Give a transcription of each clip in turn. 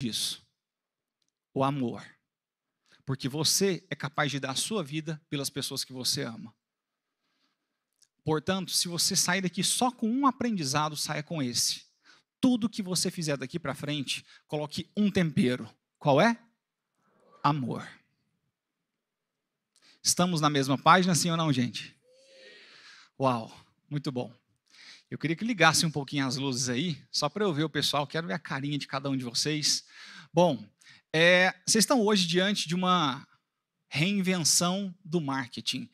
disso? O amor. Porque você é capaz de dar a sua vida pelas pessoas que você ama. Portanto, se você sair daqui só com um aprendizado, saia com esse. Tudo que você fizer daqui para frente, coloque um tempero. Qual é? Amor. Estamos na mesma página, sim ou não, gente? Uau, muito bom. Eu queria que ligasse um pouquinho as luzes aí, só para eu ver o pessoal, quero ver a carinha de cada um de vocês. Bom, é, vocês estão hoje diante de uma reinvenção do marketing.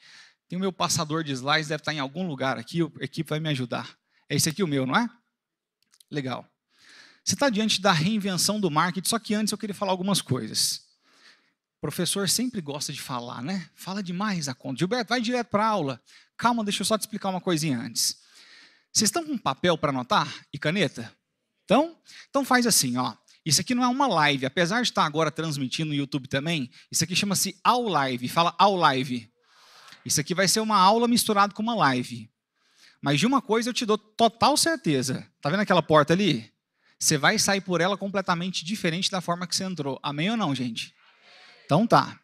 Tem o meu passador de slides, deve estar em algum lugar aqui, a equipe vai me ajudar. É esse aqui o meu, não é? Legal. Você está diante da reinvenção do marketing, só que antes eu queria falar algumas coisas. O professor sempre gosta de falar, né? Fala demais a conta. Gilberto, vai direto para a aula. Calma, deixa eu só te explicar uma coisinha antes. Vocês estão com papel para anotar e caneta? Então, então faz assim, ó. Isso aqui não é uma live, apesar de estar agora transmitindo no YouTube também. Isso aqui chama-se ao live. Fala ao live. Isso aqui vai ser uma aula misturada com uma live. Mas de uma coisa eu te dou total certeza. Tá vendo aquela porta ali? Você vai sair por ela completamente diferente da forma que você entrou. Amém ou não, gente? Então tá.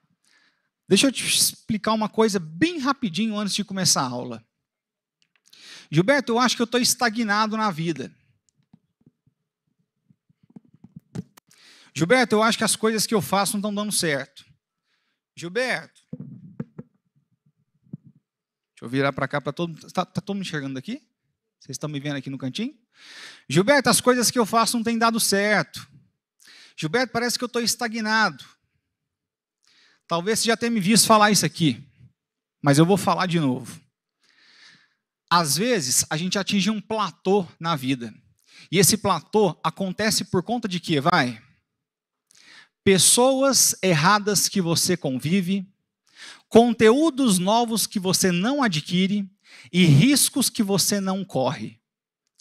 Deixa eu te explicar uma coisa bem rapidinho antes de começar a aula. Gilberto, eu acho que eu estou estagnado na vida. Gilberto, eu acho que as coisas que eu faço não estão dando certo. Gilberto, deixa eu virar para cá para todo mundo. Está tá todo mundo enxergando aqui? Vocês estão me vendo aqui no cantinho? Gilberto, as coisas que eu faço não têm dado certo. Gilberto, parece que eu estou estagnado. Talvez você já tenha me visto falar isso aqui, mas eu vou falar de novo. Às vezes, a gente atinge um platô na vida. E esse platô acontece por conta de quê? Vai? Pessoas erradas que você convive, conteúdos novos que você não adquire e riscos que você não corre.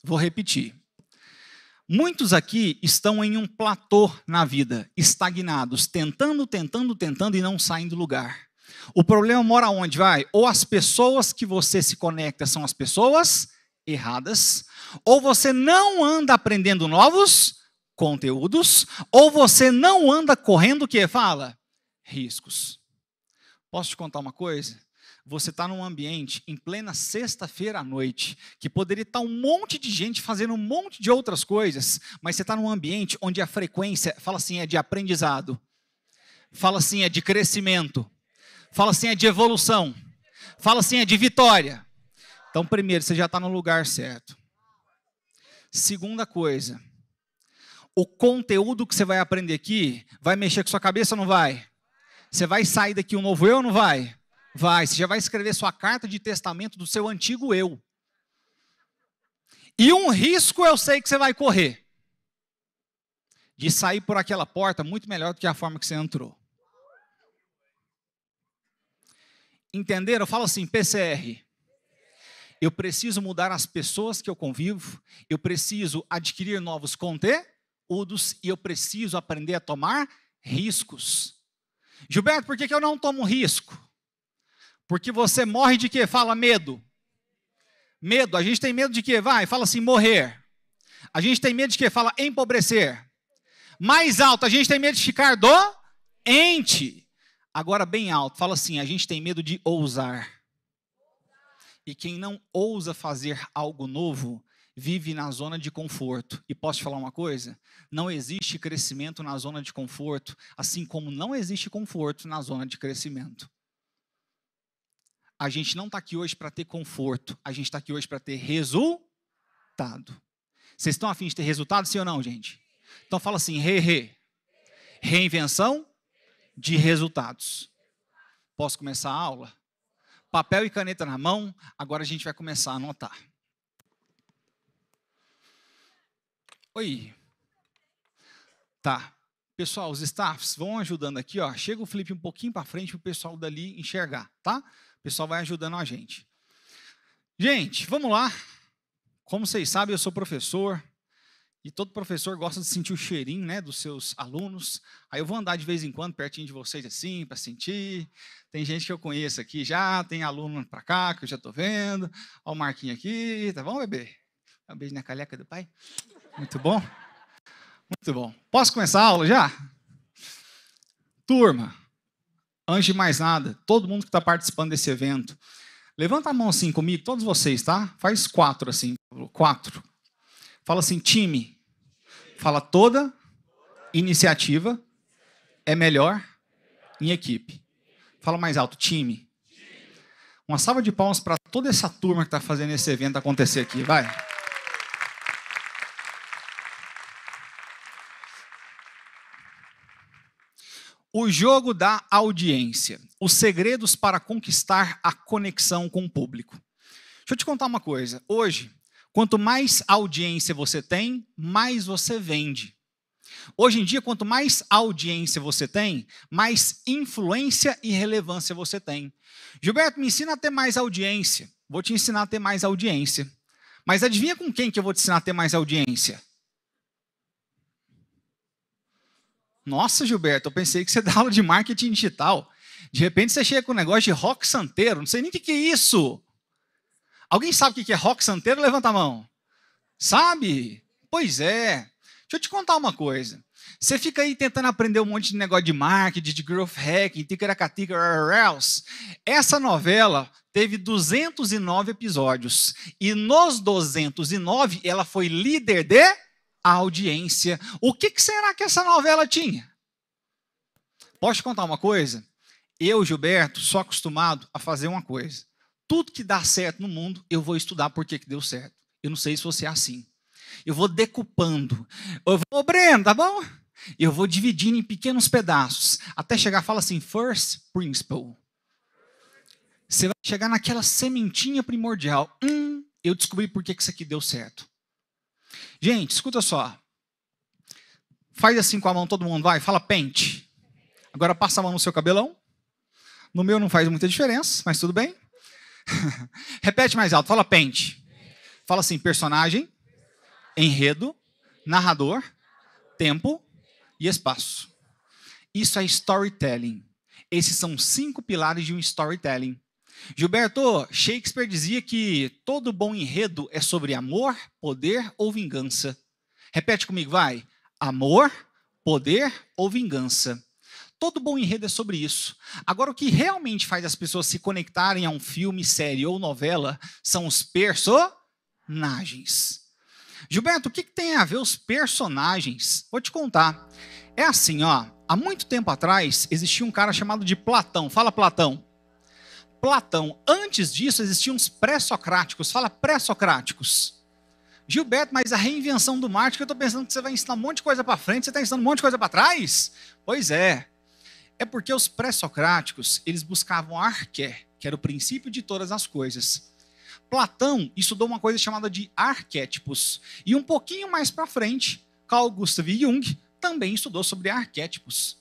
Vou repetir. Muitos aqui estão em um platô na vida, estagnados, tentando, tentando, tentando e não saem do lugar. O problema mora onde, vai? Ou as pessoas que você se conecta são as pessoas erradas, ou você não anda aprendendo novos conteúdos, ou você não anda correndo o que fala riscos. Posso te contar uma coisa? Você está num ambiente em plena sexta-feira à noite, que poderia estar tá um monte de gente fazendo um monte de outras coisas, mas você está num ambiente onde a frequência, fala assim, é de aprendizado, fala assim, é de crescimento, Fala assim, é de evolução. Fala assim, é de vitória. Então, primeiro, você já está no lugar certo. Segunda coisa, o conteúdo que você vai aprender aqui vai mexer com sua cabeça ou não vai? Você vai sair daqui um novo eu ou não vai? Vai, você já vai escrever sua carta de testamento do seu antigo eu. E um risco eu sei que você vai correr de sair por aquela porta muito melhor do que a forma que você entrou. Entenderam? Fala assim, PCR. Eu preciso mudar as pessoas que eu convivo, eu preciso adquirir novos conteúdos e eu preciso aprender a tomar riscos. Gilberto, por que, que eu não tomo risco? Porque você morre de quê? Fala medo. Medo. A gente tem medo de quê? Vai, fala assim, morrer. A gente tem medo de quê? Fala empobrecer. Mais alto, a gente tem medo de ficar doente. Agora, bem alto, fala assim: a gente tem medo de ousar. E quem não ousa fazer algo novo vive na zona de conforto. E posso te falar uma coisa? Não existe crescimento na zona de conforto, assim como não existe conforto na zona de crescimento. A gente não está aqui hoje para ter conforto, a gente está aqui hoje para ter resultado. Vocês estão afim de ter resultado, sim ou não, gente? Então fala assim: re, re. Reinvenção de resultados. Posso começar a aula? Papel e caneta na mão, agora a gente vai começar a anotar. Oi. Tá. Pessoal, os staffs vão ajudando aqui, ó. Chega o Felipe um pouquinho para frente para o pessoal dali enxergar, tá? O pessoal vai ajudando a gente. Gente, vamos lá. Como vocês sabem, eu sou professor, e todo professor gosta de sentir o cheirinho, né, dos seus alunos. Aí eu vou andar de vez em quando pertinho de vocês assim, para sentir. Tem gente que eu conheço aqui já, tem aluno para cá que eu já estou vendo. Olha o Marquinho aqui, tá bom, bebê? Um beijo na caleca do pai. Muito bom. Muito bom. Posso começar a aula já? Turma, antes de mais nada, todo mundo que está participando desse evento, levanta a mão assim comigo, todos vocês, tá? Faz quatro assim, quatro. Fala assim, time. Fala toda iniciativa é melhor em equipe. Fala mais alto, time. Uma salva de palmas para toda essa turma que está fazendo esse evento acontecer aqui, vai. O jogo da audiência. Os segredos para conquistar a conexão com o público. Deixa eu te contar uma coisa. Hoje, Quanto mais audiência você tem, mais você vende. Hoje em dia, quanto mais audiência você tem, mais influência e relevância você tem. Gilberto, me ensina a ter mais audiência. Vou te ensinar a ter mais audiência. Mas adivinha com quem que eu vou te ensinar a ter mais audiência? Nossa, Gilberto, eu pensei que você dá aula de marketing digital. De repente você chega com um negócio de rock santeiro, não sei nem o que, que é isso. Alguém sabe o que é rock santeiro? Levanta a mão. Sabe? Pois é. Deixa eu te contar uma coisa. Você fica aí tentando aprender um monte de negócio de marketing, de growth hacking, ticaracatica, else. Essa novela teve 209 episódios. E nos 209, ela foi líder de audiência. O que, que será que essa novela tinha? Posso te contar uma coisa? Eu, Gilberto, sou acostumado a fazer uma coisa tudo que dá certo no mundo, eu vou estudar por que deu certo. Eu não sei se você é assim. Eu vou decupando. Eu vou, ô Breno, tá bom? Eu vou dividindo em pequenos pedaços, até chegar, fala assim, first principle. Você vai chegar naquela sementinha primordial. Hum, eu descobri por que isso aqui deu certo. Gente, escuta só. Faz assim com a mão, todo mundo vai, fala pente. Agora passa a mão no seu cabelão. No meu não faz muita diferença, mas tudo bem. Repete mais alto, fala pente. Fala assim: personagem, enredo, narrador, tempo e espaço. Isso é storytelling. Esses são cinco pilares de um storytelling. Gilberto, Shakespeare dizia que todo bom enredo é sobre amor, poder ou vingança. Repete comigo, vai. Amor, poder ou vingança. Todo bom enredo é sobre isso. Agora, o que realmente faz as pessoas se conectarem a um filme, série ou novela são os personagens. Gilberto, o que, que tem a ver os personagens? Vou te contar. É assim, ó. Há muito tempo atrás existia um cara chamado de Platão. Fala, Platão. Platão. Antes disso existiam os pré-socráticos. Fala, pré-socráticos. Gilberto, mas a reinvenção do que eu estou pensando que você vai ensinar um monte de coisa para frente, você está ensinando um monte de coisa para trás? Pois é. É porque os pré-socráticos, eles buscavam arqué, que era o princípio de todas as coisas. Platão estudou uma coisa chamada de arquétipos. E um pouquinho mais para frente, Carl Gustav Jung também estudou sobre arquétipos.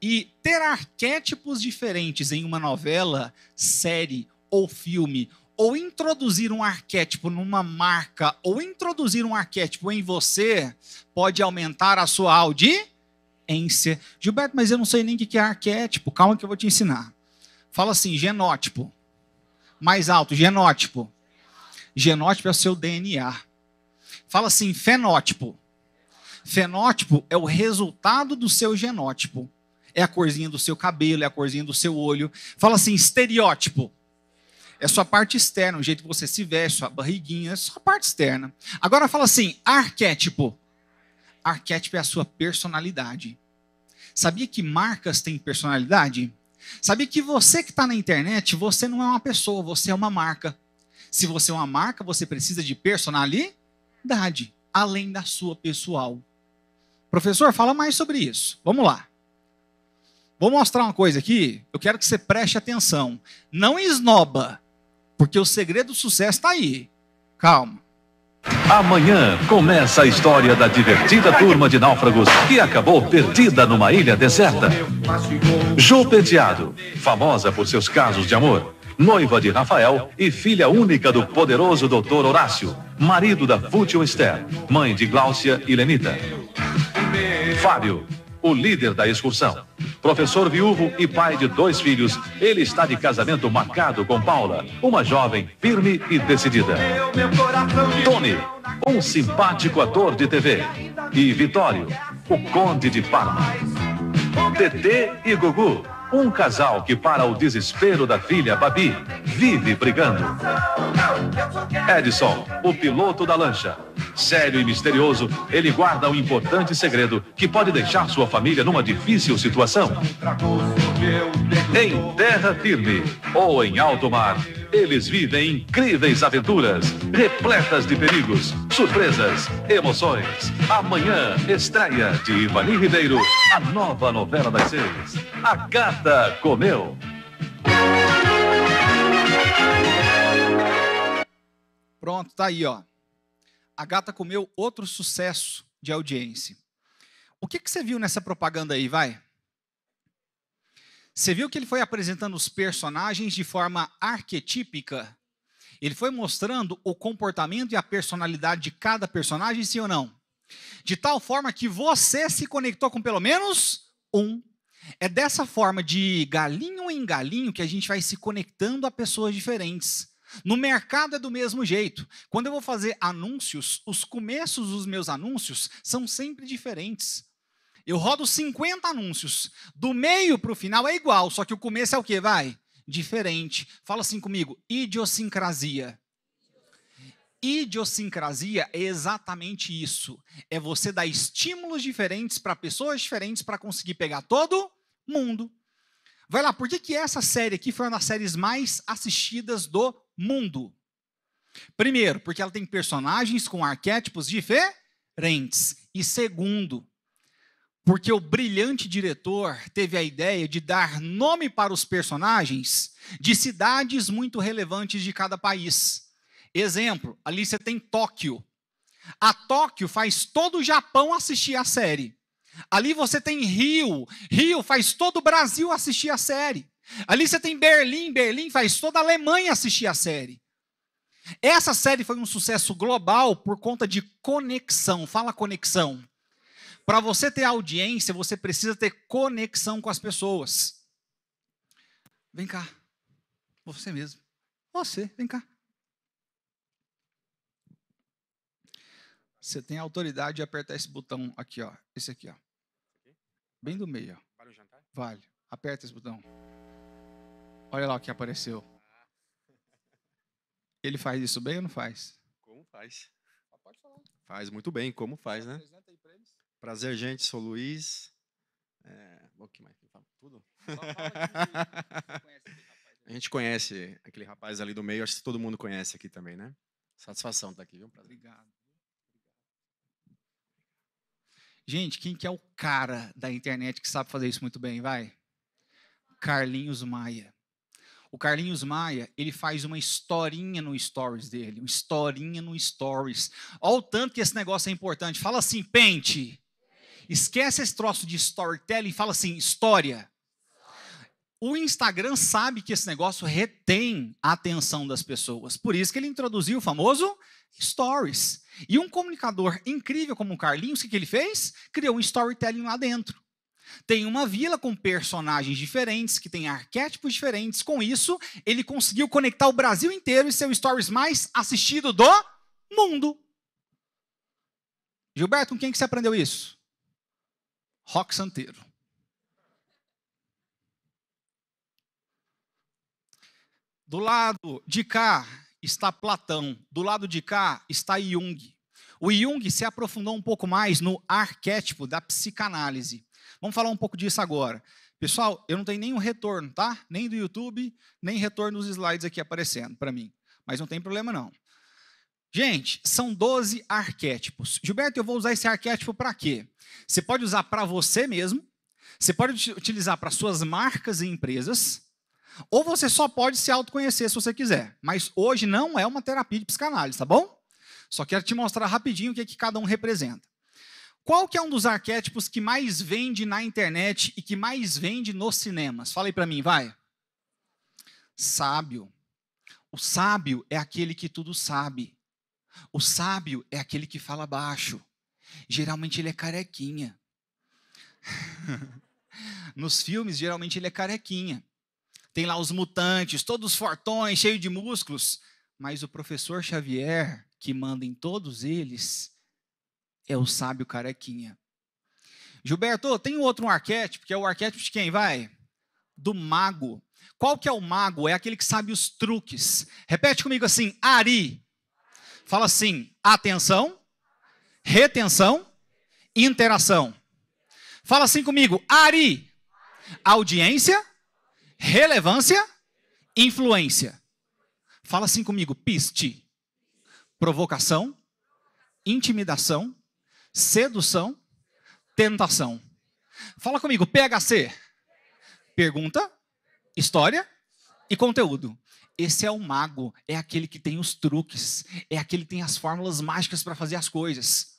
E ter arquétipos diferentes em uma novela, série ou filme, ou introduzir um arquétipo numa marca, ou introduzir um arquétipo em você, pode aumentar a sua audiência Gilberto, mas eu não sei nem o que é arquétipo. Calma que eu vou te ensinar. Fala assim, genótipo. Mais alto, genótipo. Genótipo é o seu DNA. Fala assim, fenótipo. Fenótipo é o resultado do seu genótipo. É a corzinha do seu cabelo, é a corzinha do seu olho. Fala assim, estereótipo. É sua parte externa, o jeito que você se veste, sua barriguinha, é sua parte externa. Agora fala assim, arquétipo. Arquétipo é a sua personalidade. Sabia que marcas têm personalidade? Sabia que você que está na internet, você não é uma pessoa, você é uma marca. Se você é uma marca, você precisa de personalidade, além da sua pessoal. Professor, fala mais sobre isso. Vamos lá. Vou mostrar uma coisa aqui, eu quero que você preste atenção. Não esnoba, porque o segredo do sucesso está aí. Calma. Amanhã começa a história da divertida turma de náufragos que acabou perdida numa ilha deserta. Jô Penteado, famosa por seus casos de amor, noiva de Rafael e filha única do poderoso doutor Horácio, marido da fútil Esther, mãe de Gláucia e Lenita. Fábio, o líder da excursão. Professor viúvo e pai de dois filhos, ele está de casamento marcado com Paula, uma jovem firme e decidida. Tony, um simpático ator de TV. E Vitório, o Conde de Parma. Tetê e Gugu, um casal que, para o desespero da filha Babi, vive brigando. Edson, o piloto da lancha, Sério e misterioso, ele guarda um importante segredo que pode deixar sua família numa difícil situação. Em terra firme ou em alto mar, eles vivem incríveis aventuras, repletas de perigos, surpresas, emoções. Amanhã, estreia de Ivani Ribeiro, a nova novela das seis. A Gata Comeu. Pronto, tá aí, ó a gata comeu outro sucesso de audiência. O que, que você viu nessa propaganda aí, vai? Você viu que ele foi apresentando os personagens de forma arquetípica? Ele foi mostrando o comportamento e a personalidade de cada personagem, sim ou não? De tal forma que você se conectou com pelo menos um. É dessa forma, de galinho em galinho, que a gente vai se conectando a pessoas diferentes. No mercado é do mesmo jeito. Quando eu vou fazer anúncios, os começos dos meus anúncios são sempre diferentes. Eu rodo 50 anúncios. Do meio para o final é igual, só que o começo é o que? Vai? Diferente. Fala assim comigo: idiosincrasia. Idiosincrasia é exatamente isso. É você dar estímulos diferentes para pessoas diferentes para conseguir pegar todo mundo. Vai lá, por que, que essa série aqui foi uma das séries mais assistidas do mundo. Primeiro, porque ela tem personagens com arquétipos diferentes. E segundo, porque o brilhante diretor teve a ideia de dar nome para os personagens de cidades muito relevantes de cada país. Exemplo, ali você tem Tóquio. A Tóquio faz todo o Japão assistir a série. Ali você tem Rio. Rio faz todo o Brasil assistir a série. Ali você tem Berlim, Berlim faz toda a Alemanha assistir a série. Essa série foi um sucesso global por conta de conexão. Fala conexão. Para você ter audiência, você precisa ter conexão com as pessoas. Vem cá. Você mesmo. Você, vem cá. Você tem autoridade de apertar esse botão aqui, ó. Esse aqui, ó. Bem do meio, ó. Vale Vale. Aperta esse botão. Olha lá o que apareceu. Ele faz isso bem ou não faz? Como faz? Ah, faz muito bem, como faz, né? Prazer, gente, sou Luiz. É, o que mais? Tudo? A gente conhece aquele rapaz ali do meio, acho que todo mundo conhece aqui também, né? Satisfação estar tá aqui, viu? Prazer. Obrigado. Gente, quem que é o cara da internet que sabe fazer isso muito bem? Vai. Carlinhos Maia. O Carlinhos Maia, ele faz uma historinha no stories dele, uma historinha no stories. Olha o tanto que esse negócio é importante. Fala assim, pente. Esquece esse troço de storytelling e fala assim, história. O Instagram sabe que esse negócio retém a atenção das pessoas. Por isso que ele introduziu o famoso Stories. E um comunicador incrível como o Carlinhos, o que, que ele fez? Criou um storytelling lá dentro. Tem uma vila com personagens diferentes, que tem arquétipos diferentes. Com isso, ele conseguiu conectar o Brasil inteiro e ser o stories mais assistido do mundo. Gilberto, com quem que você aprendeu isso? Rock Santeiro. Do lado de cá está Platão, do lado de cá está Jung. O Jung se aprofundou um pouco mais no arquétipo da psicanálise. Vamos falar um pouco disso agora. Pessoal, eu não tenho nenhum retorno, tá? Nem do YouTube, nem retorno dos slides aqui aparecendo para mim. Mas não tem problema não. Gente, são 12 arquétipos. Gilberto, eu vou usar esse arquétipo para quê? Você pode usar para você mesmo, você pode utilizar para suas marcas e empresas, ou você só pode se autoconhecer se você quiser. Mas hoje não é uma terapia de psicanálise, tá bom? Só quero te mostrar rapidinho o que, é que cada um representa. Qual que é um dos arquétipos que mais vende na internet e que mais vende nos cinemas? Fala aí para mim, vai. Sábio. O sábio é aquele que tudo sabe. O sábio é aquele que fala baixo. Geralmente ele é carequinha. Nos filmes, geralmente ele é carequinha. Tem lá os mutantes, todos fortões, cheios de músculos. Mas o professor Xavier, que manda em todos eles, é o sábio carequinha. Gilberto, tem outro arquétipo, que é o arquétipo de quem? Vai? Do mago. Qual que é o mago? É aquele que sabe os truques. Repete comigo assim, Ari. Fala assim, atenção, retenção, interação. Fala assim comigo, Ari. Audiência, relevância, influência. Fala assim comigo, piste. Provocação, intimidação, sedução, tentação. Fala comigo, PHC. Pergunta, história e conteúdo. Esse é o mago, é aquele que tem os truques, é aquele que tem as fórmulas mágicas para fazer as coisas.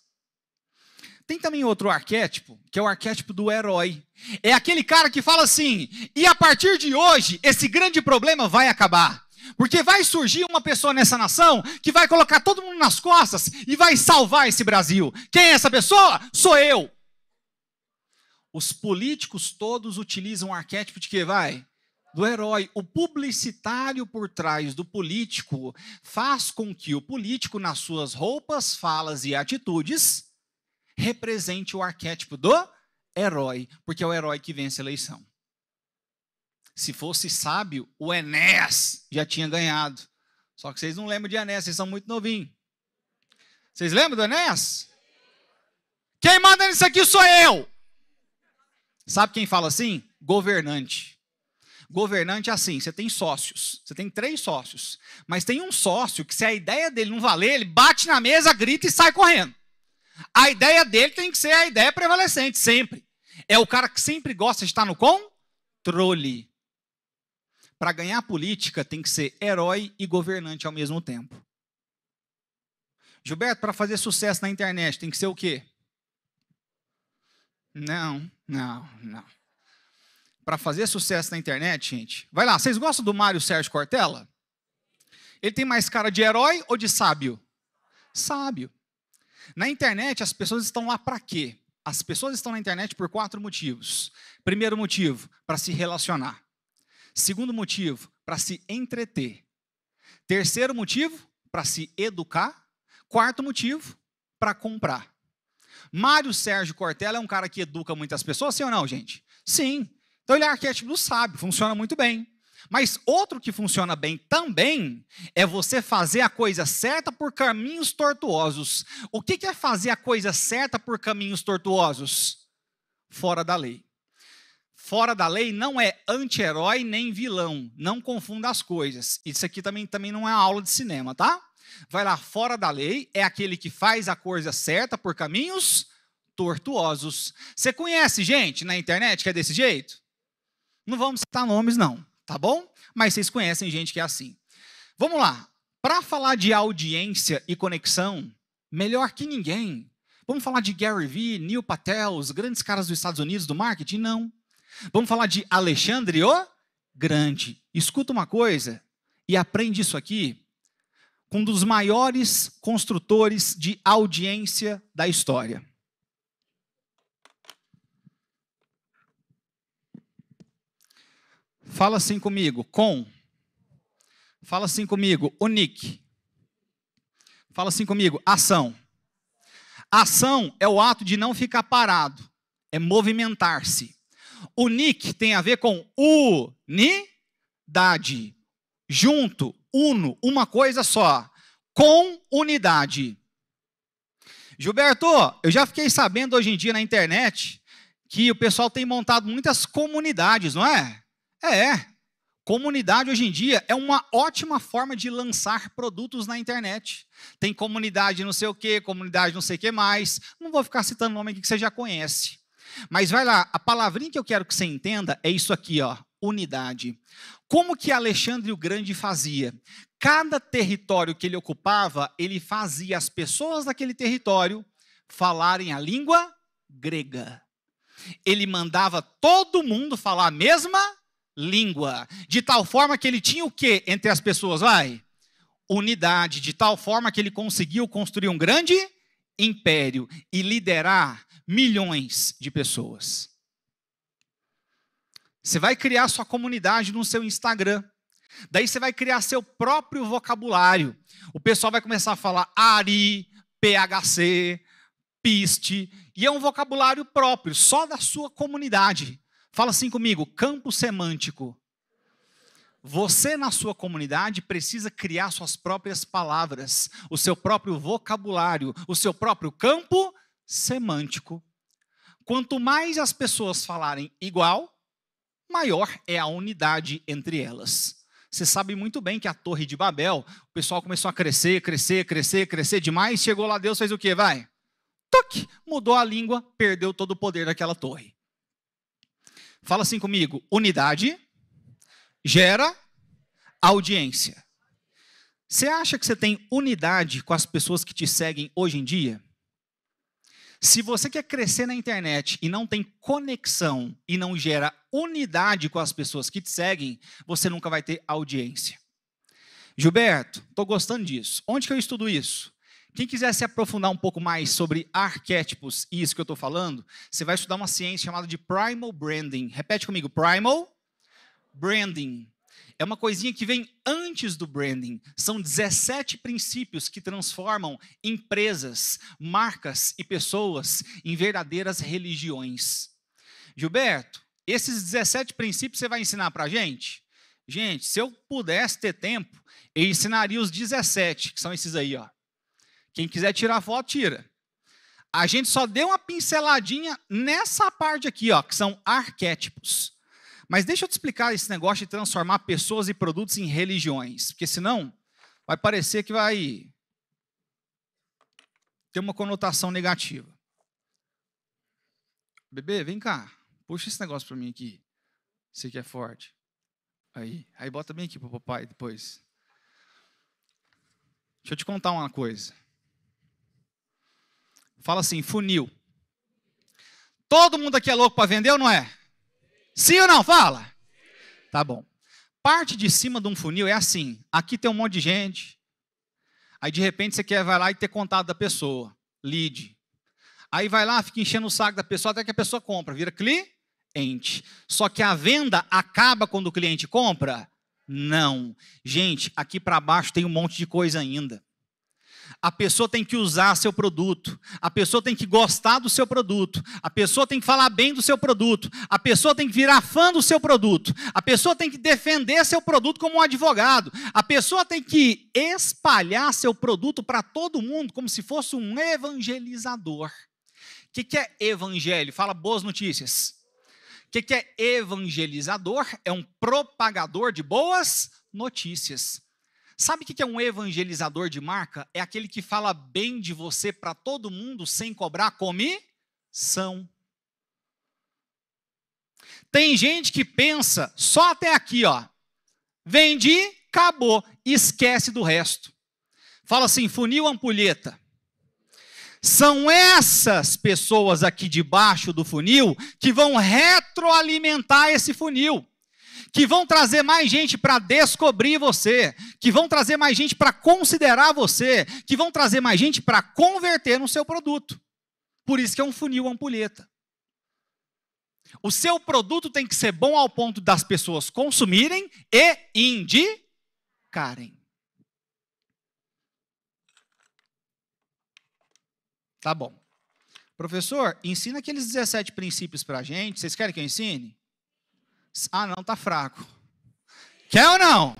Tem também outro arquétipo, que é o arquétipo do herói. É aquele cara que fala assim: e a partir de hoje, esse grande problema vai acabar. Porque vai surgir uma pessoa nessa nação que vai colocar todo mundo nas costas e vai salvar esse Brasil. Quem é essa pessoa? Sou eu. Os políticos todos utilizam o arquétipo de que vai? Do herói. O publicitário por trás do político faz com que o político, nas suas roupas, falas e atitudes, represente o arquétipo do herói, porque é o herói que vence a eleição. Se fosse sábio, o Enéas já tinha ganhado. Só que vocês não lembram de Enéas, vocês são muito novinhos. Vocês lembram do Enéas? Quem manda nisso aqui sou eu. Sabe quem fala assim? Governante. Governante é assim, você tem sócios, você tem três sócios, mas tem um sócio que se a ideia dele não valer, ele bate na mesa, grita e sai correndo. A ideia dele tem que ser a ideia prevalecente, sempre. É o cara que sempre gosta de estar no controle para ganhar política, tem que ser herói e governante ao mesmo tempo. Gilberto, para fazer sucesso na internet, tem que ser o quê? Não, não, não. Para fazer sucesso na internet, gente. Vai lá, vocês gostam do Mário Sérgio Cortella? Ele tem mais cara de herói ou de sábio? Sábio. Na internet, as pessoas estão lá para quê? As pessoas estão na internet por quatro motivos. Primeiro motivo, para se relacionar. Segundo motivo, para se entreter. Terceiro motivo, para se educar. Quarto motivo, para comprar. Mário Sérgio Cortella é um cara que educa muitas pessoas, sim ou não, gente? Sim. Então ele é arquétipo do sábio, funciona muito bem. Mas outro que funciona bem também é você fazer a coisa certa por caminhos tortuosos. O que é fazer a coisa certa por caminhos tortuosos? Fora da lei fora da lei não é anti-herói nem vilão. Não confunda as coisas. Isso aqui também, também não é aula de cinema, tá? Vai lá, fora da lei é aquele que faz a coisa certa por caminhos tortuosos. Você conhece gente na internet que é desse jeito? Não vamos citar nomes, não, tá bom? Mas vocês conhecem gente que é assim. Vamos lá. Para falar de audiência e conexão, melhor que ninguém. Vamos falar de Gary Vee, Neil Patel, os grandes caras dos Estados Unidos do marketing? Não. Vamos falar de Alexandre o Grande. Escuta uma coisa e aprende isso aqui com um dos maiores construtores de audiência da história. Fala assim comigo, com. Fala assim comigo, o Nick. Fala assim comigo, ação. Ação é o ato de não ficar parado, é movimentar-se. O Nick tem a ver com unidade. Junto, uno, uma coisa só. Com unidade. Gilberto, eu já fiquei sabendo hoje em dia na internet que o pessoal tem montado muitas comunidades, não é? É. Comunidade hoje em dia é uma ótima forma de lançar produtos na internet. Tem comunidade não sei o que, comunidade não sei o que mais. Não vou ficar citando nome aqui que você já conhece. Mas vai lá, a palavrinha que eu quero que você entenda é isso aqui, ó, unidade. Como que Alexandre o Grande fazia? Cada território que ele ocupava, ele fazia as pessoas daquele território falarem a língua grega. Ele mandava todo mundo falar a mesma língua, de tal forma que ele tinha o que entre as pessoas, vai? Unidade, de tal forma que ele conseguiu construir um grande império e liderar milhões de pessoas. Você vai criar sua comunidade no seu Instagram. Daí você vai criar seu próprio vocabulário. O pessoal vai começar a falar ARI, PHC, PIST, e é um vocabulário próprio, só da sua comunidade. Fala assim comigo, campo semântico. Você, na sua comunidade, precisa criar suas próprias palavras, o seu próprio vocabulário, o seu próprio campo semântico. Quanto mais as pessoas falarem igual, maior é a unidade entre elas. Você sabe muito bem que a Torre de Babel, o pessoal começou a crescer, crescer, crescer, crescer demais. Chegou lá, Deus fez o quê? Vai. Toc! Mudou a língua, perdeu todo o poder daquela torre. Fala assim comigo: unidade gera audiência. Você acha que você tem unidade com as pessoas que te seguem hoje em dia? Se você quer crescer na internet e não tem conexão e não gera unidade com as pessoas que te seguem, você nunca vai ter audiência. Gilberto, estou gostando disso. Onde que eu estudo isso? Quem quiser se aprofundar um pouco mais sobre arquétipos e isso que eu estou falando, você vai estudar uma ciência chamada de Primal Branding. Repete comigo, Primal Branding é uma coisinha que vem antes do branding. São 17 princípios que transformam empresas, marcas e pessoas em verdadeiras religiões. Gilberto, esses 17 princípios você vai ensinar para a gente? Gente, se eu pudesse ter tempo, eu ensinaria os 17, que são esses aí, ó. Quem quiser tirar foto, tira. A gente só deu uma pinceladinha nessa parte aqui, ó, que são arquétipos. Mas deixa eu te explicar esse negócio de transformar pessoas e produtos em religiões, porque senão vai parecer que vai ter uma conotação negativa. Bebê, vem cá, puxa esse negócio para mim aqui. sei que é forte. Aí, aí bota bem aqui pro papai depois. Deixa eu te contar uma coisa. Fala assim, funil. Todo mundo aqui é louco para vender ou não é? Sim ou não? Fala. Tá bom. Parte de cima de um funil é assim: aqui tem um monte de gente. Aí de repente você quer vai lá e ter contato da pessoa, lead. Aí vai lá, fica enchendo o saco da pessoa até que a pessoa compra, vira cliente. Só que a venda acaba quando o cliente compra? Não. Gente, aqui para baixo tem um monte de coisa ainda. A pessoa tem que usar seu produto, a pessoa tem que gostar do seu produto, a pessoa tem que falar bem do seu produto, a pessoa tem que virar fã do seu produto, a pessoa tem que defender seu produto como um advogado, a pessoa tem que espalhar seu produto para todo mundo como se fosse um evangelizador. O que, que é evangelho? Fala boas notícias. O que, que é evangelizador? É um propagador de boas notícias. Sabe o que é um evangelizador de marca? É aquele que fala bem de você para todo mundo sem cobrar comissão. Tem gente que pensa só até aqui, ó. Vendi, acabou, esquece do resto. Fala assim, funil ampulheta. São essas pessoas aqui debaixo do funil que vão retroalimentar esse funil que vão trazer mais gente para descobrir você, que vão trazer mais gente para considerar você, que vão trazer mais gente para converter no seu produto. Por isso que é um funil ampulheta. O seu produto tem que ser bom ao ponto das pessoas consumirem e indicarem. Tá bom. Professor, ensina aqueles 17 princípios para a gente. Vocês querem que eu ensine? Ah, não, tá fraco. Quer ou não?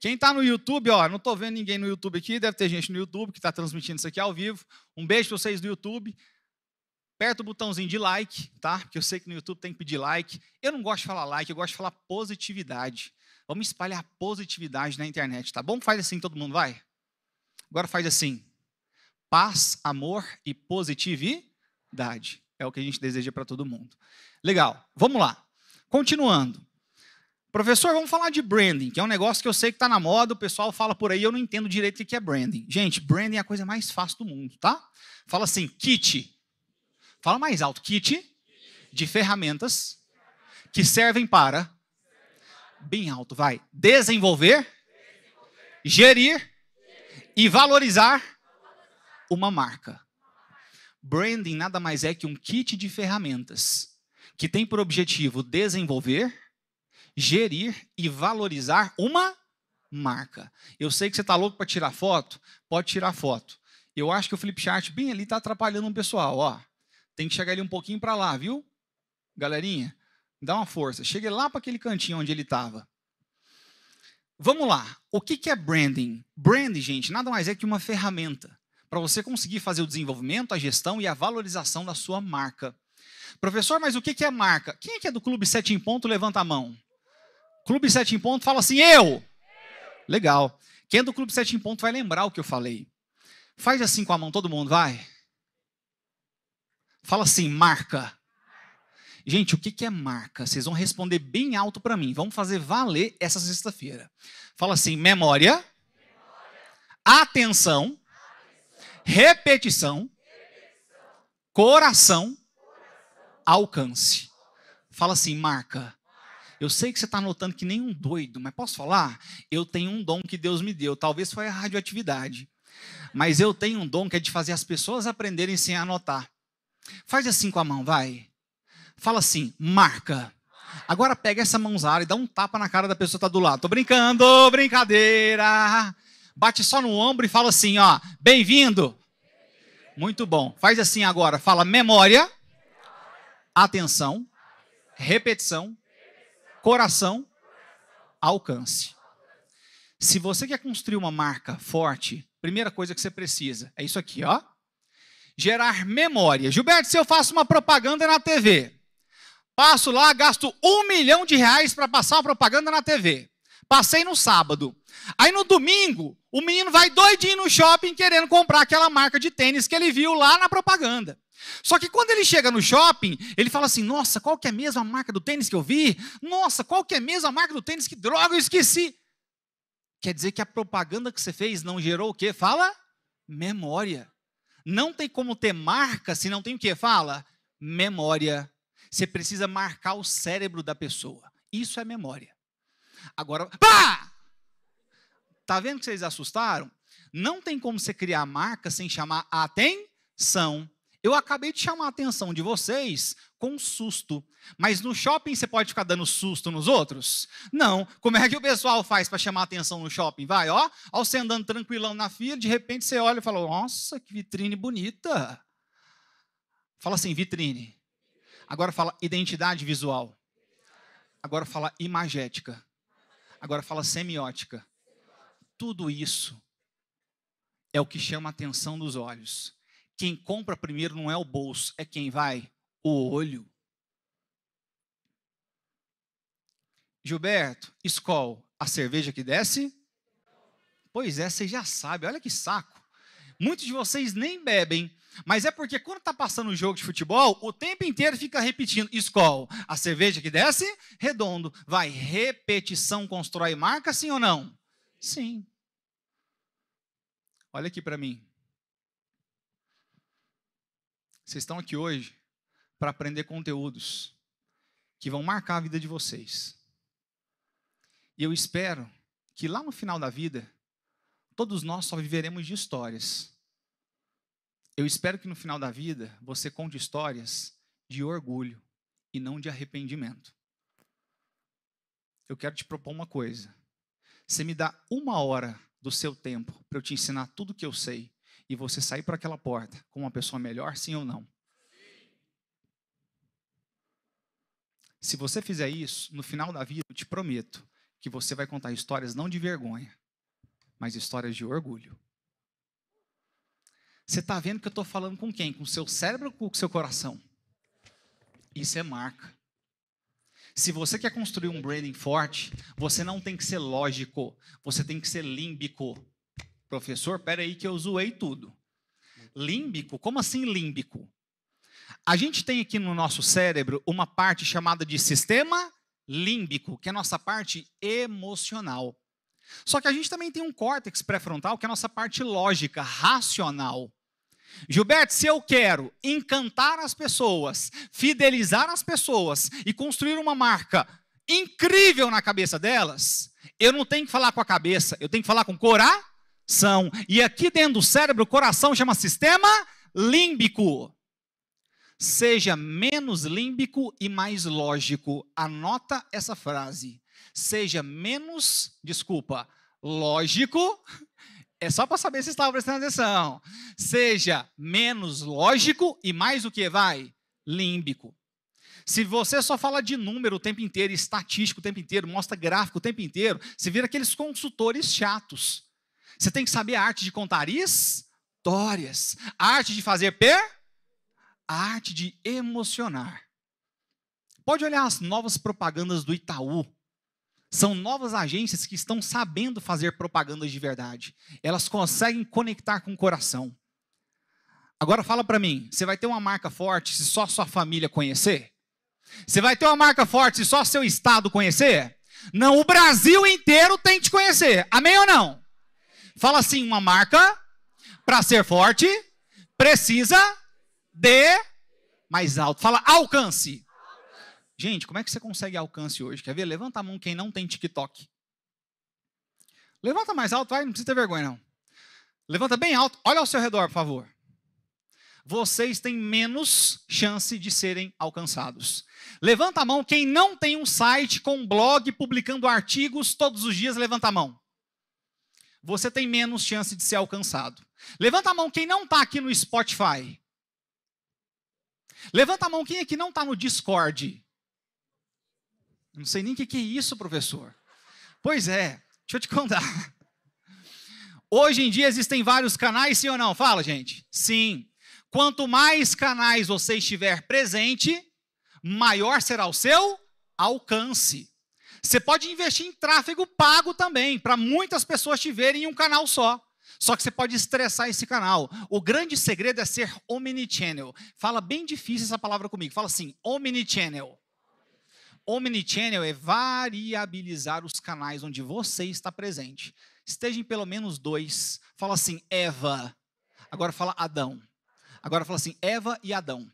Quem está no YouTube, ó, não estou vendo ninguém no YouTube aqui, deve ter gente no YouTube que está transmitindo isso aqui ao vivo. Um beijo para vocês do YouTube. Aperta o botãozinho de like, tá? Porque eu sei que no YouTube tem que pedir like. Eu não gosto de falar like, eu gosto de falar positividade. Vamos espalhar positividade na internet, tá bom? Faz assim todo mundo, vai. Agora faz assim. Paz, amor e positividade. É o que a gente deseja para todo mundo. Legal, vamos lá. Continuando. Professor, vamos falar de branding, que é um negócio que eu sei que está na moda, o pessoal fala por aí, eu não entendo direito o que é branding. Gente, branding é a coisa mais fácil do mundo, tá? Fala assim, kit. Fala mais alto, kit de ferramentas que servem para bem alto, vai, desenvolver, gerir e valorizar uma marca. Branding nada mais é que um kit de ferramentas que tem por objetivo desenvolver, gerir e valorizar uma marca. Eu sei que você está louco para tirar foto, pode tirar foto. Eu acho que o Flipchart bem ali está atrapalhando um pessoal, ó. Tem que chegar ele um pouquinho para lá, viu? Galerinha, dá uma força. Chegue lá para aquele cantinho onde ele estava. Vamos lá. O que, que é branding? Branding, gente, nada mais é que uma ferramenta para você conseguir fazer o desenvolvimento, a gestão e a valorização da sua marca. Professor, mas o que é marca? Quem é que é do Clube 7 em Ponto? Levanta a mão. Clube 7 em Ponto fala assim, eu. Legal. Quem é do Clube 7 em Ponto vai lembrar o que eu falei. Faz assim com a mão, todo mundo, vai. Fala assim, marca. Gente, o que é marca? Vocês vão responder bem alto para mim. Vamos fazer valer essa sexta-feira. Fala assim, memória, memória. Atenção, atenção, repetição, repetição coração, alcance. Fala assim, marca. Eu sei que você está notando que nem um doido, mas posso falar? Eu tenho um dom que Deus me deu. Talvez foi a radioatividade. Mas eu tenho um dom que é de fazer as pessoas aprenderem sem anotar. Faz assim com a mão, vai. Fala assim, marca. Agora pega essa mãozada e dá um tapa na cara da pessoa que está do lado. Tô brincando, brincadeira. Bate só no ombro e fala assim, ó, bem-vindo. Muito bom. Faz assim agora, fala memória atenção, repetição, coração, alcance. Se você quer construir uma marca forte, primeira coisa que você precisa é isso aqui, ó. Gerar memória. Gilberto, se eu faço uma propaganda na TV, passo lá, gasto um milhão de reais para passar uma propaganda na TV. Passei no sábado. Aí no domingo, o menino vai doidinho no shopping querendo comprar aquela marca de tênis que ele viu lá na propaganda. Só que quando ele chega no shopping, ele fala assim: Nossa, qual que é mesmo a marca do tênis que eu vi? Nossa, qual que é mesmo a marca do tênis? Que droga, eu esqueci. Quer dizer que a propaganda que você fez não gerou o quê? Fala? Memória. Não tem como ter marca se não tem o quê? Fala? Memória. Você precisa marcar o cérebro da pessoa. Isso é memória. Agora, pá! Tá vendo que vocês assustaram? Não tem como você criar marca sem chamar a atenção. Eu acabei de chamar a atenção de vocês com susto. Mas no shopping você pode ficar dando susto nos outros? Não. Como é que o pessoal faz para chamar a atenção no shopping? Vai, ó, ao você andando tranquilão na fila, de repente você olha e fala: "Nossa, que vitrine bonita". Fala assim, vitrine. Agora fala identidade visual. Agora fala imagética. Agora fala semiótica. Tudo isso é o que chama a atenção dos olhos. Quem compra primeiro não é o bolso, é quem vai? O olho. Gilberto, Skol, a cerveja que desce? Pois é, você já sabe, olha que saco. Muitos de vocês nem bebem, mas é porque quando está passando o jogo de futebol, o tempo inteiro fica repetindo: escol, a cerveja que desce, redondo. Vai, repetição constrói marca, sim ou não? Sim. Olha aqui para mim. Vocês estão aqui hoje para aprender conteúdos que vão marcar a vida de vocês. E eu espero que lá no final da vida todos nós só viveremos de histórias. Eu espero que no final da vida você conte histórias de orgulho e não de arrependimento. Eu quero te propor uma coisa. Você me dá uma hora do seu tempo para eu te ensinar tudo o que eu sei e você sair para aquela porta como uma pessoa melhor, sim ou não? Se você fizer isso, no final da vida, eu te prometo que você vai contar histórias não de vergonha, mas histórias de orgulho. Você está vendo que eu estou falando com quem? Com seu cérebro ou com seu coração? Isso é marca. Se você quer construir um branding forte, você não tem que ser lógico, você tem que ser límbico. Professor, peraí que eu zoei tudo. Límbico? Como assim límbico? A gente tem aqui no nosso cérebro uma parte chamada de sistema límbico, que é a nossa parte emocional. Só que a gente também tem um córtex pré-frontal, que é a nossa parte lógica, racional. Gilberto, se eu quero encantar as pessoas, fidelizar as pessoas e construir uma marca incrível na cabeça delas, eu não tenho que falar com a cabeça, eu tenho que falar com o coração. E aqui dentro do cérebro, o coração chama sistema límbico. Seja menos límbico e mais lógico. Anota essa frase seja menos, desculpa, lógico, é só para saber se estava prestando atenção, seja menos lógico e mais o que vai? Límbico. Se você só fala de número o tempo inteiro, estatístico o tempo inteiro, mostra gráfico o tempo inteiro, você vira aqueles consultores chatos. Você tem que saber a arte de contar histórias, a arte de fazer per, a arte de emocionar. Pode olhar as novas propagandas do Itaú, são novas agências que estão sabendo fazer propagandas de verdade. Elas conseguem conectar com o coração. Agora fala para mim, você vai ter uma marca forte se só sua família conhecer? Você vai ter uma marca forte se só seu estado conhecer? Não, o Brasil inteiro tem que te conhecer. Amém ou não? Fala assim, uma marca para ser forte precisa de mais alto. Fala alcance. Gente, como é que você consegue alcance hoje? Quer ver? Levanta a mão quem não tem TikTok. Levanta mais alto, vai, não precisa ter vergonha não. Levanta bem alto, olha ao seu redor, por favor. Vocês têm menos chance de serem alcançados. Levanta a mão quem não tem um site com blog publicando artigos todos os dias, levanta a mão. Você tem menos chance de ser alcançado. Levanta a mão quem não está aqui no Spotify. Levanta a mão quem é que não está no Discord. Não sei nem o que, que é isso, professor. Pois é, deixa eu te contar. Hoje em dia existem vários canais, sim ou não? Fala, gente. Sim. Quanto mais canais você estiver presente, maior será o seu alcance. Você pode investir em tráfego pago também, para muitas pessoas te verem em um canal só. Só que você pode estressar esse canal. O grande segredo é ser omnichannel. Fala bem difícil essa palavra comigo. Fala assim, omnichannel. Omnichannel é variabilizar os canais onde você está presente. Esteja em pelo menos dois. Fala assim, Eva. Agora fala Adão. Agora fala assim, Eva e Adão.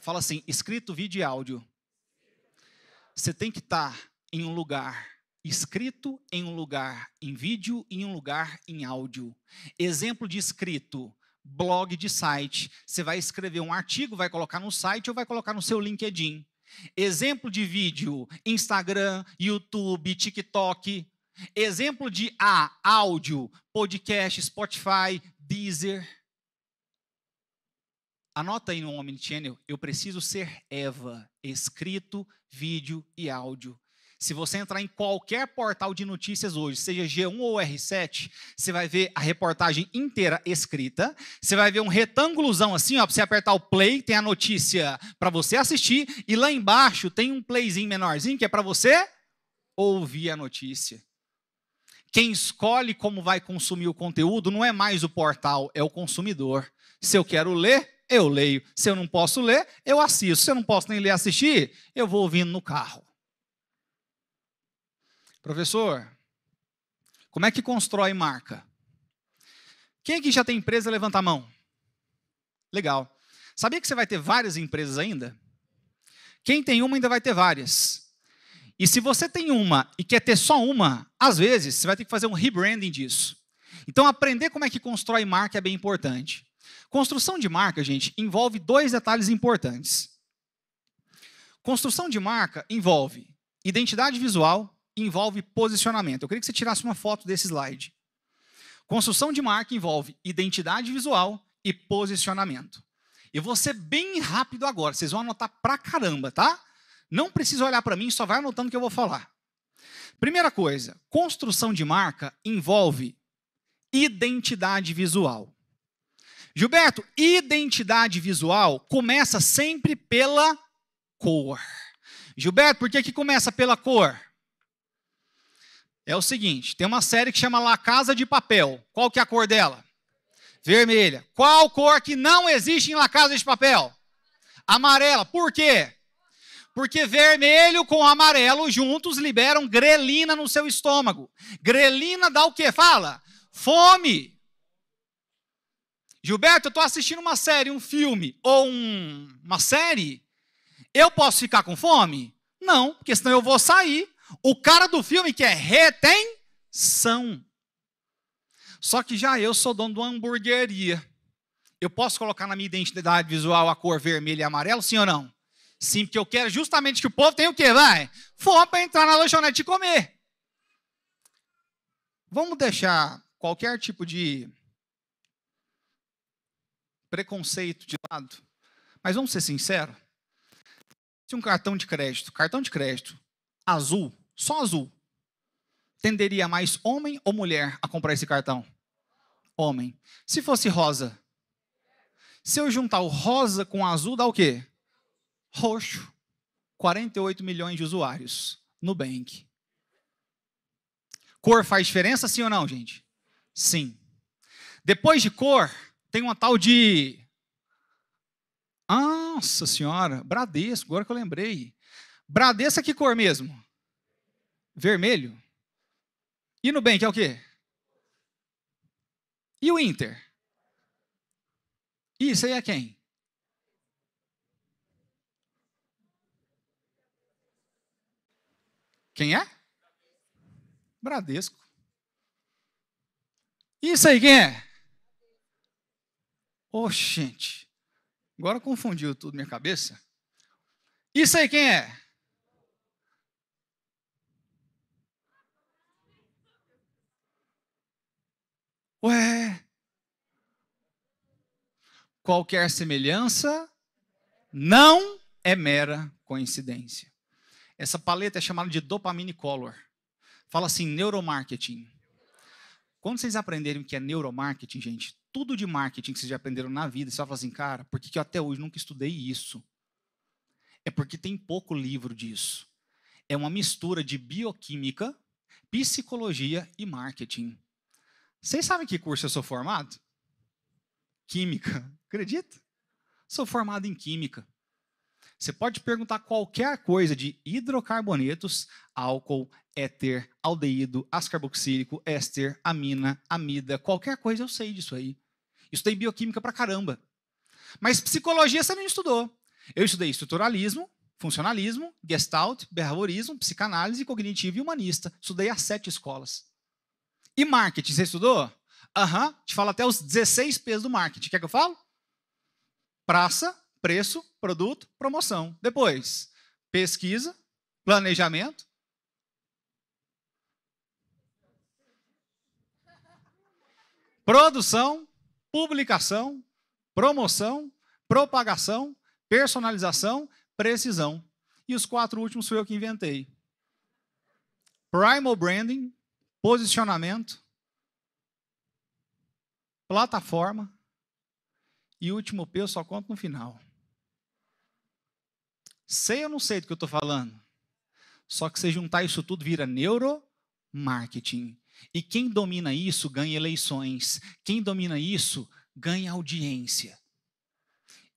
Fala assim, escrito, vídeo e áudio. Você tem que estar tá em um lugar escrito, em um lugar em vídeo e em um lugar em áudio. Exemplo de escrito, blog de site. Você vai escrever um artigo, vai colocar no site ou vai colocar no seu LinkedIn. Exemplo de vídeo: Instagram, YouTube, TikTok. Exemplo de A, áudio, podcast, Spotify, Deezer. Anota aí no Omnichannel, eu preciso ser Eva, escrito, vídeo e áudio. Se você entrar em qualquer portal de notícias hoje, seja G1 ou R7, você vai ver a reportagem inteira escrita. Você vai ver um retângulozão assim, ó, para você apertar o play, tem a notícia para você assistir. E lá embaixo tem um playzinho menorzinho que é para você ouvir a notícia. Quem escolhe como vai consumir o conteúdo não é mais o portal, é o consumidor. Se eu quero ler, eu leio. Se eu não posso ler, eu assisto. Se eu não posso nem ler assistir, eu vou ouvindo no carro. Professor, como é que constrói marca? Quem aqui já tem empresa, levanta a mão. Legal. Sabia que você vai ter várias empresas ainda? Quem tem uma ainda vai ter várias. E se você tem uma e quer ter só uma, às vezes você vai ter que fazer um rebranding disso. Então, aprender como é que constrói marca é bem importante. Construção de marca, gente, envolve dois detalhes importantes. Construção de marca envolve identidade visual envolve posicionamento. Eu queria que você tirasse uma foto desse slide. Construção de marca envolve identidade visual e posicionamento. Eu vou ser bem rápido agora, vocês vão anotar pra caramba, tá? Não precisa olhar para mim, só vai anotando o que eu vou falar. Primeira coisa, construção de marca envolve identidade visual. Gilberto, identidade visual começa sempre pela cor. Gilberto, por que, que começa pela cor? é o seguinte: tem uma série que chama La Casa de Papel. Qual que é a cor dela? Vermelha. Qual cor que não existe em La Casa de Papel? Amarela. Por quê? Porque vermelho com amarelo juntos liberam grelina no seu estômago. Grelina dá o que? Fala? Fome. Gilberto, eu estou assistindo uma série, um filme ou um, uma série. Eu posso ficar com fome? Não, porque senão eu vou sair, o cara do filme quer é retenção. Só que já eu sou dono de uma hamburgueria. Eu posso colocar na minha identidade visual a cor vermelha e amarelo, sim ou não? Sim, porque eu quero justamente que o povo tenha o quê, vai? Fome para entrar na lanchonete e comer. Vamos deixar qualquer tipo de preconceito de lado. Mas vamos ser sinceros. Se um cartão de crédito, cartão de crédito, azul, só azul, tenderia mais homem ou mulher a comprar esse cartão? Homem. Se fosse rosa, se eu juntar o rosa com o azul, dá o quê? Roxo. 48 milhões de usuários no Nubank. Cor faz diferença, sim ou não, gente? Sim. Depois de cor, tem uma tal de. Nossa Senhora, Bradesco, agora que eu lembrei. Bradesca que cor mesmo? Vermelho. E no bem, que é o quê? E o Inter? Isso aí é quem? Quem é? Bradesco. Isso aí quem é? Oh, gente. Agora confundiu tudo minha cabeça. Isso aí quem é? Ué. Qualquer semelhança não é mera coincidência. Essa paleta é chamada de dopamine color. Fala assim, neuromarketing. Quando vocês aprenderem o que é neuromarketing, gente, tudo de marketing que vocês já aprenderam na vida, você vai falar assim, cara, por que eu até hoje nunca estudei isso? É porque tem pouco livro disso. É uma mistura de bioquímica, psicologia e marketing. Vocês sabem que curso eu sou formado? Química. Acredita? Sou formado em química. Você pode perguntar qualquer coisa de hidrocarbonetos, álcool, éter, aldeído, ácido carboxílico, éster, amina, amida, qualquer coisa eu sei disso aí. Estudei bioquímica pra caramba. Mas psicologia você não estudou. Eu estudei estruturalismo, funcionalismo, gestalt, behaviorismo, psicanálise, cognitivo e humanista. Estudei as sete escolas. E marketing, você estudou? Aham, uhum. te fala até os 16 P's do marketing. Quer que eu falo? Praça, preço, produto, promoção. Depois, pesquisa, planejamento. Produção, publicação, promoção, propagação, personalização, precisão. E os quatro últimos foi eu que inventei. Primal Branding, posicionamento, plataforma e último P eu só conto no final. Sei ou não sei do que eu estou falando? Só que se juntar isso tudo vira neuromarketing. E quem domina isso ganha eleições. Quem domina isso ganha audiência.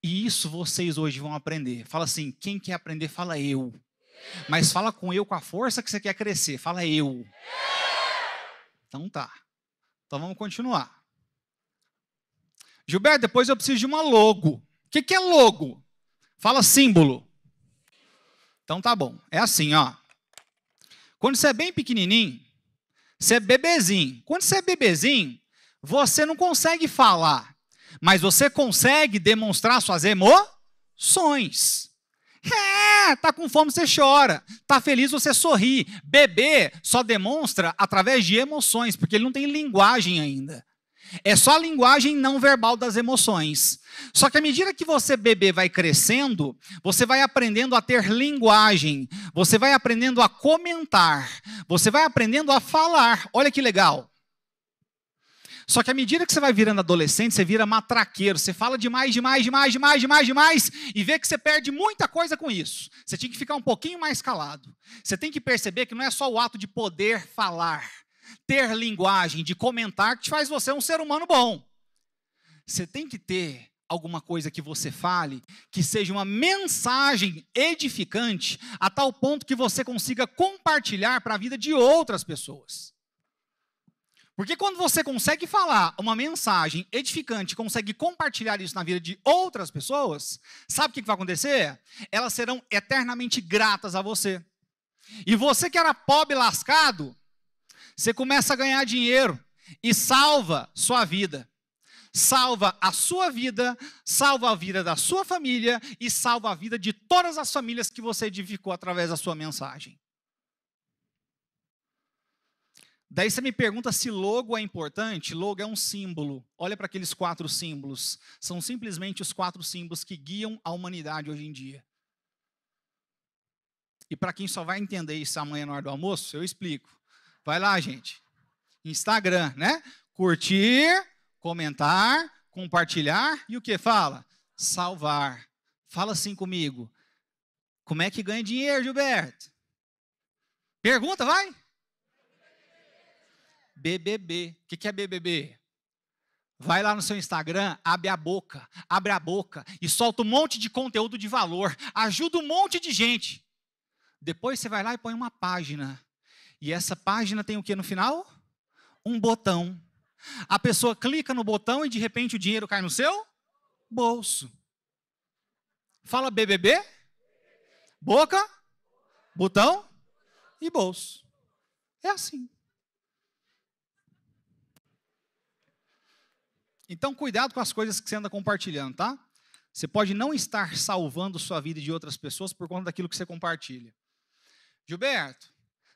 E isso vocês hoje vão aprender. Fala assim: quem quer aprender, fala eu. Mas fala com eu com a força que você quer crescer. Fala eu. eu. Então tá. Então vamos continuar. Gilberto, depois eu preciso de uma logo. O que, que é logo? Fala símbolo. Então tá bom. É assim, ó. Quando você é bem pequenininho, você é bebezinho. Quando você é bebezinho, você não consegue falar, mas você consegue demonstrar suas emoções. É, tá com fome, você chora. Tá feliz, você sorri. Bebê só demonstra através de emoções, porque ele não tem linguagem ainda. É só a linguagem não verbal das emoções. Só que à medida que você bebê vai crescendo, você vai aprendendo a ter linguagem, você vai aprendendo a comentar, você vai aprendendo a falar. Olha que legal. Só que à medida que você vai virando adolescente, você vira matraqueiro, você fala demais, demais, demais, demais, demais, demais, e vê que você perde muita coisa com isso. Você tem que ficar um pouquinho mais calado. Você tem que perceber que não é só o ato de poder falar, ter linguagem, de comentar que te faz você um ser humano bom. Você tem que ter alguma coisa que você fale que seja uma mensagem edificante, a tal ponto que você consiga compartilhar para a vida de outras pessoas. Porque quando você consegue falar uma mensagem edificante, consegue compartilhar isso na vida de outras pessoas, sabe o que vai acontecer? Elas serão eternamente gratas a você. E você que era pobre lascado, você começa a ganhar dinheiro e salva sua vida. Salva a sua vida, salva a vida da sua família e salva a vida de todas as famílias que você edificou através da sua mensagem. Daí você me pergunta se logo é importante. Logo é um símbolo. Olha para aqueles quatro símbolos. São simplesmente os quatro símbolos que guiam a humanidade hoje em dia. E para quem só vai entender isso amanhã na hora do almoço, eu explico. Vai lá, gente. Instagram, né? Curtir, comentar, compartilhar e o que fala? Salvar. Fala assim comigo. Como é que ganha dinheiro, Gilberto? Pergunta, vai. BBB. O que é BBB? Vai lá no seu Instagram, abre a boca, abre a boca e solta um monte de conteúdo de valor, ajuda um monte de gente. Depois você vai lá e põe uma página. E essa página tem o que no final? Um botão. A pessoa clica no botão e de repente o dinheiro cai no seu bolso. Fala BBB, boca, botão e bolso. É assim. Então, cuidado com as coisas que você anda compartilhando, tá? Você pode não estar salvando sua vida de outras pessoas por conta daquilo que você compartilha. Gilberto,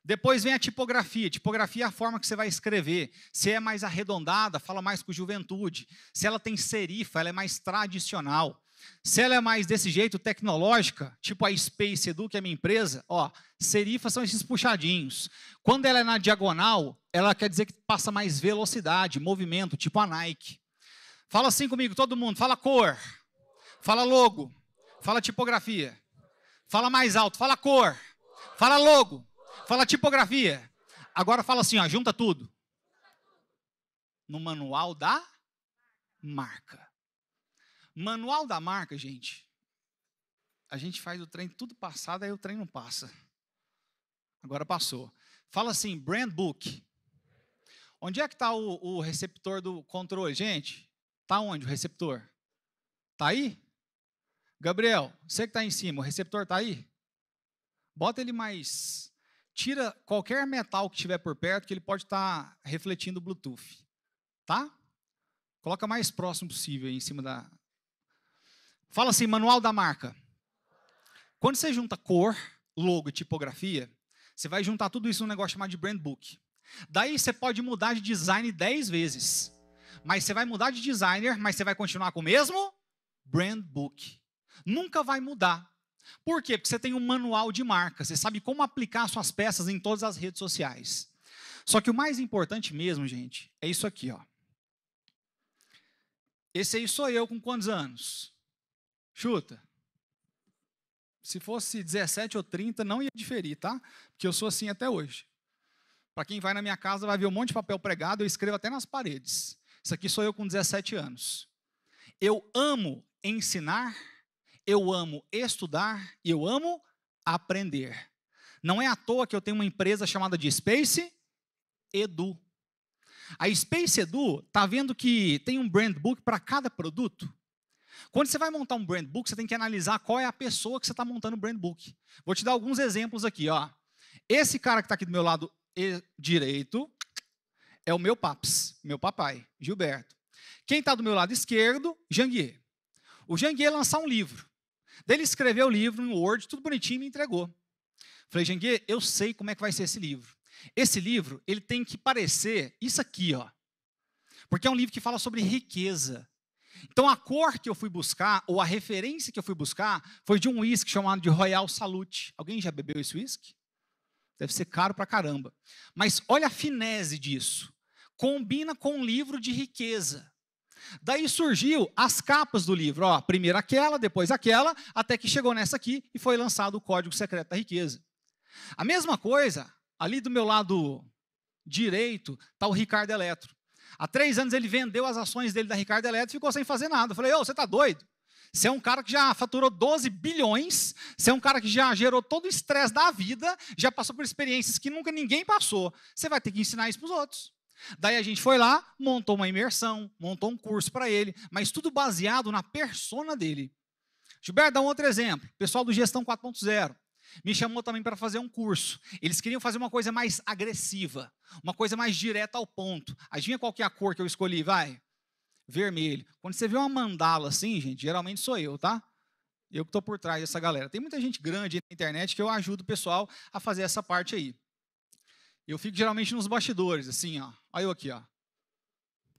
depois vem a tipografia. Tipografia é a forma que você vai escrever. Se é mais arredondada, fala mais com juventude. Se ela tem serifa, ela é mais tradicional. Se ela é mais desse jeito tecnológica, tipo a Space Edu, que é minha empresa, ó, serifas são esses puxadinhos. Quando ela é na diagonal, ela quer dizer que passa mais velocidade, movimento, tipo a Nike. Fala assim comigo, todo mundo. Fala cor. Fala logo. Fala tipografia. Fala mais alto. Fala cor. Fala logo. Fala tipografia. Agora fala assim, ó, junta tudo. No manual da marca. Manual da marca, gente. A gente faz o trem tudo passado, aí o trem não passa. Agora passou. Fala assim, brand book. Onde é que está o, o receptor do controle, gente? Está onde o receptor? Está aí? Gabriel, você que está em cima, o receptor está aí? Bota ele mais. Tira qualquer metal que tiver por perto, que ele pode estar tá refletindo o Bluetooth. Tá? Coloca mais próximo possível aí em cima da. Fala assim, manual da marca. Quando você junta cor, logo e tipografia, você vai juntar tudo isso num negócio chamado de brand book. Daí você pode mudar de design 10 vezes. Mas você vai mudar de designer, mas você vai continuar com o mesmo brand book. Nunca vai mudar. Por quê? Porque você tem um manual de marca, você sabe como aplicar suas peças em todas as redes sociais. Só que o mais importante mesmo, gente, é isso aqui, ó. Esse aí sou eu com quantos anos? Chuta. Se fosse 17 ou 30, não ia diferir, tá? Porque eu sou assim até hoje. Para quem vai na minha casa, vai ver um monte de papel pregado, eu escrevo até nas paredes. Isso aqui sou eu com 17 anos. Eu amo ensinar, eu amo estudar e eu amo aprender. Não é à toa que eu tenho uma empresa chamada de Space Edu. A Space Edu está vendo que tem um brand book para cada produto. Quando você vai montar um brand book, você tem que analisar qual é a pessoa que você está montando o brand book. Vou te dar alguns exemplos aqui. Ó. Esse cara que está aqui do meu lado direito, é o meu paps, meu papai, Gilberto. Quem está do meu lado esquerdo, Janguier. O Janguier lançar um livro. Daí ele escreveu o livro no Word, tudo bonitinho, e me entregou. Falei, Janguier, eu sei como é que vai ser esse livro. Esse livro, ele tem que parecer isso aqui, ó. Porque é um livro que fala sobre riqueza. Então a cor que eu fui buscar, ou a referência que eu fui buscar, foi de um uísque chamado de Royal Salute. Alguém já bebeu esse uísque? Deve ser caro pra caramba. Mas olha a finese disso combina com um livro de riqueza. Daí surgiu as capas do livro, ó, primeiro aquela, depois aquela, até que chegou nessa aqui e foi lançado o Código Secreto da Riqueza. A mesma coisa, ali do meu lado direito, está o Ricardo Eletro. Há três anos ele vendeu as ações dele da Ricardo Eletro e ficou sem fazer nada. Eu falei, ô, você está doido? Você é um cara que já faturou 12 bilhões, você é um cara que já gerou todo o estresse da vida, já passou por experiências que nunca ninguém passou. Você vai ter que ensinar isso para os outros. Daí a gente foi lá, montou uma imersão, montou um curso para ele, mas tudo baseado na persona dele. Gilberto, dá um outro exemplo. Pessoal do Gestão 4.0 me chamou também para fazer um curso. Eles queriam fazer uma coisa mais agressiva, uma coisa mais direta ao ponto. Adivinha qual que é a cor que eu escolhi, vai? Vermelho. Quando você vê uma mandala assim, gente, geralmente sou eu, tá? Eu que estou por trás dessa galera. Tem muita gente grande na internet que eu ajudo o pessoal a fazer essa parte aí. Eu fico geralmente nos bastidores, assim, ó. Aí eu aqui, ó.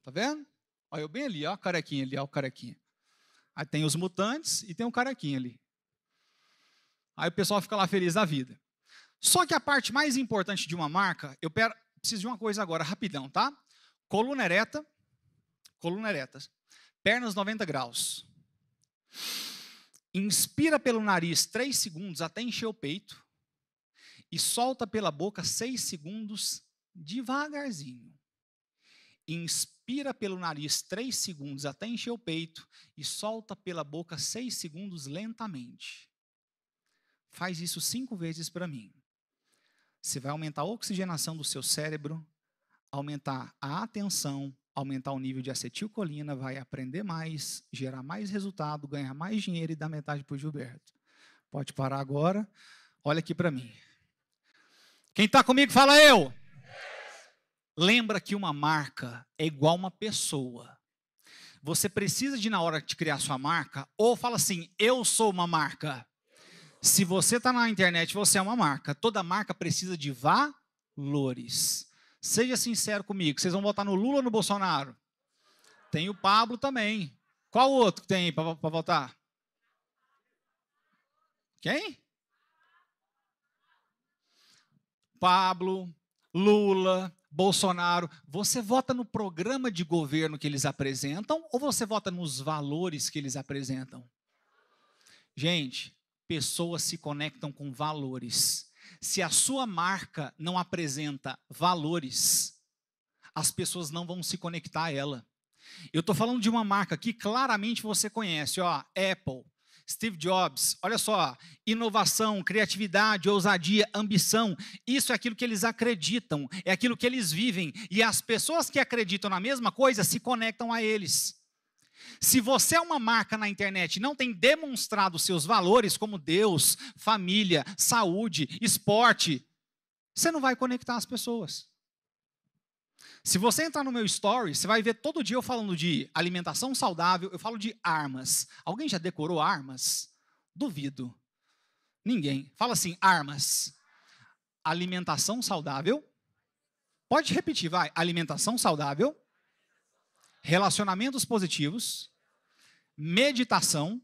Tá vendo? Aí eu bem ali, ó, o carequinha ali, ó, o carequinha. Aí tem os mutantes e tem o carequinha ali. Aí o pessoal fica lá feliz da vida. Só que a parte mais importante de uma marca, eu preciso de uma coisa agora, rapidão, tá? Coluna ereta, coluna ereta, pernas 90 graus. Inspira pelo nariz 3 segundos até encher o peito e solta pela boca seis segundos devagarzinho. Inspira pelo nariz três segundos até encher o peito e solta pela boca seis segundos lentamente. Faz isso cinco vezes para mim. Você vai aumentar a oxigenação do seu cérebro, aumentar a atenção, aumentar o nível de acetilcolina, vai aprender mais, gerar mais resultado, ganhar mais dinheiro e dar metade para o Gilberto. Pode parar agora. Olha aqui para mim. Quem está comigo fala eu. Lembra que uma marca é igual uma pessoa. Você precisa de, na hora de criar sua marca, ou fala assim: eu sou uma marca. Se você está na internet, você é uma marca. Toda marca precisa de valores. Seja sincero comigo. Vocês vão votar no Lula ou no Bolsonaro? Tem o Pablo também. Qual outro que tem para votar? Quem? Pablo, Lula, Bolsonaro, você vota no programa de governo que eles apresentam ou você vota nos valores que eles apresentam? Gente, pessoas se conectam com valores. Se a sua marca não apresenta valores, as pessoas não vão se conectar a ela. Eu estou falando de uma marca que claramente você conhece, ó, Apple. Steve Jobs, olha só, inovação, criatividade, ousadia, ambição, isso é aquilo que eles acreditam, é aquilo que eles vivem. E as pessoas que acreditam na mesma coisa se conectam a eles. Se você é uma marca na internet e não tem demonstrado seus valores como Deus, família, saúde, esporte, você não vai conectar as pessoas. Se você entrar no meu story, você vai ver todo dia eu falando de alimentação saudável, eu falo de armas. Alguém já decorou armas? Duvido. Ninguém. Fala assim: armas. Alimentação saudável. Pode repetir, vai. Alimentação saudável. Relacionamentos positivos. Meditação.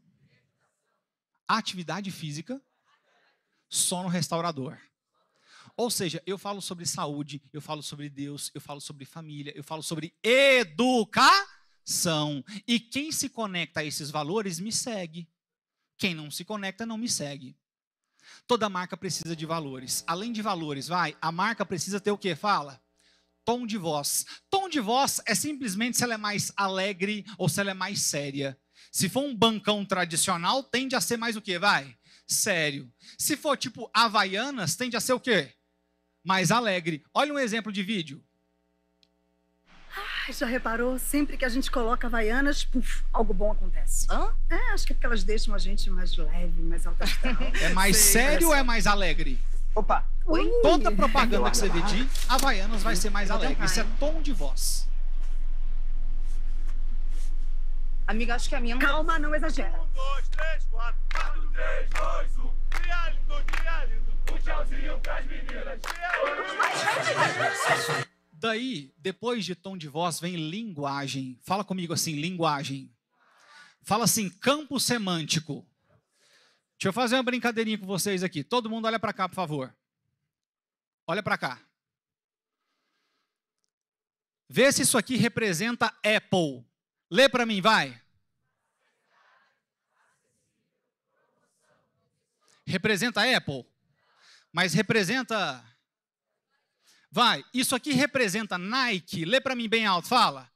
Atividade física. Sono restaurador. Ou seja, eu falo sobre saúde, eu falo sobre Deus, eu falo sobre família, eu falo sobre educação. E quem se conecta a esses valores me segue. Quem não se conecta não me segue. Toda marca precisa de valores. Além de valores, vai, a marca precisa ter o que? Fala. Tom de voz. Tom de voz é simplesmente se ela é mais alegre ou se ela é mais séria. Se for um bancão tradicional, tende a ser mais o que? Vai? Sério. Se for tipo Havaianas, tende a ser o quê? mas alegre. Olha um exemplo de vídeo. Ai, já reparou? Sempre que a gente coloca Havaianas, puf, algo bom acontece. Hã? É, acho que é porque elas deixam a gente mais leve, mais alto É mais Sim, sério ou é mais alegre? Opa! Oi? Toda propaganda que você vê de Havaianas vai ser mais alegre. Isso é tom de voz. Amiga, acho que é a minha não... Calma, não exagera. Um, dois, três, quatro. Quatro, três, dois, um. Dia lindo, dia lindo. Um tchauzinho pras meninas. Dia lindo. Daí, depois de tom de voz, vem linguagem. Fala comigo assim, linguagem. Fala assim, campo semântico. Deixa eu fazer uma brincadeirinha com vocês aqui. Todo mundo olha para cá, por favor. Olha para cá. Vê se isso aqui representa Apple. Lê para mim, vai. Representa a Apple, mas representa. Vai, isso aqui representa Nike. Lê para mim bem alto, fala.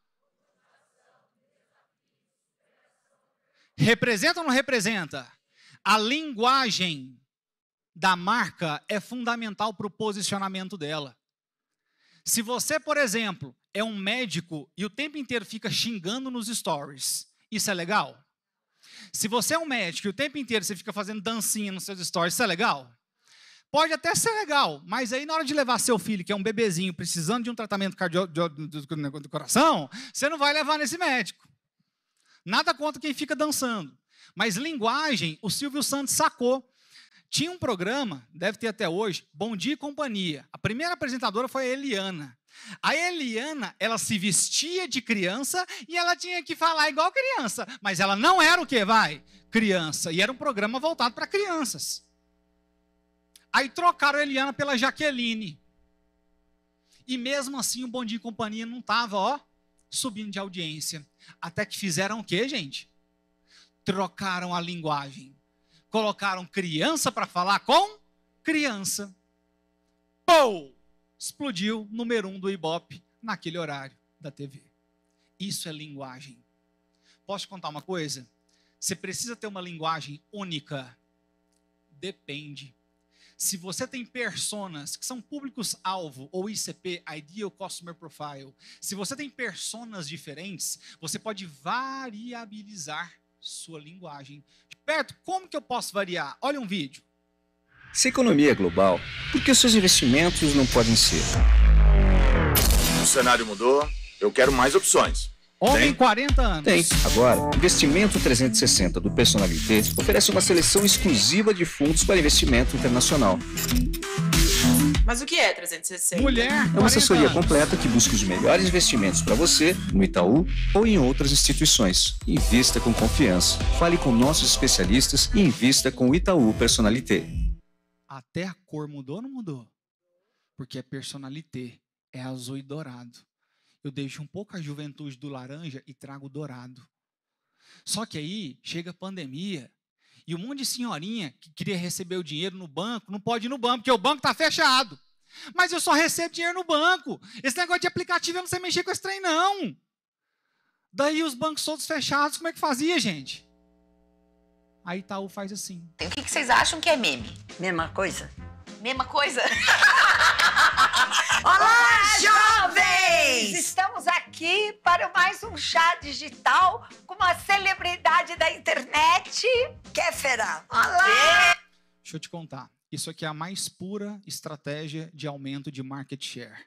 Representa ou não representa? A linguagem da marca é fundamental para o posicionamento dela. Se você, por exemplo, é um médico e o tempo inteiro fica xingando nos stories. Isso é legal? Se você é um médico e o tempo inteiro você fica fazendo dancinha nos seus stories, isso é legal? Pode até ser legal, mas aí na hora de levar seu filho, que é um bebezinho, precisando de um tratamento cardio... do coração, você não vai levar nesse médico. Nada contra quem fica dançando. Mas linguagem, o Silvio Santos sacou. Tinha um programa, deve ter até hoje, Bom Dia e Companhia. A primeira apresentadora foi a Eliana. A Eliana, ela se vestia de criança e ela tinha que falar igual criança, mas ela não era o que vai criança e era um programa voltado para crianças. Aí trocaram a Eliana pela Jaqueline. E mesmo assim o bondinho e Companhia não tava, ó, subindo de audiência. Até que fizeram o quê, gente? Trocaram a linguagem. Colocaram criança para falar com criança. Pou! explodiu número um do Ibope naquele horário da TV. Isso é linguagem. Posso contar uma coisa? Você precisa ter uma linguagem única. Depende. Se você tem personas que são públicos-alvo, ou ICP, Ideal Customer Profile, se você tem personas diferentes, você pode variabilizar sua linguagem. Perto, como que eu posso variar? Olha um vídeo. Se a economia é global, por que os seus investimentos não podem ser? O cenário mudou, eu quero mais opções. Homem, Tem? 40 anos. Tem. Agora, Investimento 360 do Personalité oferece uma seleção exclusiva de fundos para investimento internacional. Mas o que é 360? Mulher. É uma assessoria completa que busca os melhores investimentos para você no Itaú ou em outras instituições. Invista com confiança. Fale com nossos especialistas e invista com o Itaú Personalité. Até a cor mudou ou não mudou? Porque é personalité, é azul e dourado. Eu deixo um pouco a juventude do laranja e trago dourado. Só que aí chega a pandemia e um monte de senhorinha que queria receber o dinheiro no banco não pode ir no banco, porque o banco está fechado. Mas eu só recebo dinheiro no banco. Esse negócio de aplicativo eu não sei mexer com esse trem, não. Daí os bancos todos fechados, como é que fazia, gente? a Itaú faz assim. O que, vocês acham que é meme? Mesma coisa. Mesma coisa? Olá, jovens! Estamos aqui para mais um chá digital com uma celebridade da internet. Kéfera! Olá! Deixa eu te contar. Isso aqui é a mais pura estratégia de aumento de market share.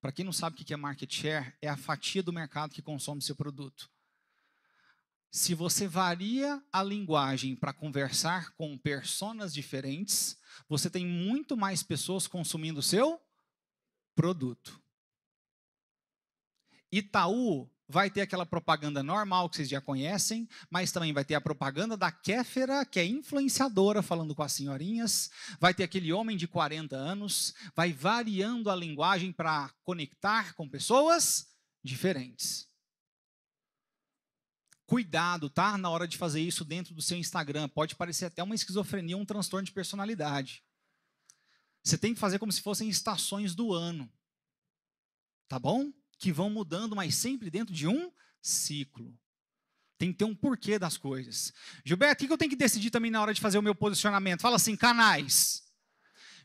Para quem não sabe o que é market share, é a fatia do mercado que consome seu produto. Se você varia a linguagem para conversar com personas diferentes, você tem muito mais pessoas consumindo o seu produto. Itaú vai ter aquela propaganda normal que vocês já conhecem, mas também vai ter a propaganda da Kéfera, que é influenciadora, falando com as senhorinhas, vai ter aquele homem de 40 anos, vai variando a linguagem para conectar com pessoas diferentes. Cuidado, tá? Na hora de fazer isso dentro do seu Instagram. Pode parecer até uma esquizofrenia, um transtorno de personalidade. Você tem que fazer como se fossem estações do ano. Tá bom? Que vão mudando, mas sempre dentro de um ciclo. Tem que ter um porquê das coisas. Gilberto, o que eu tenho que decidir também na hora de fazer o meu posicionamento? Fala assim, canais.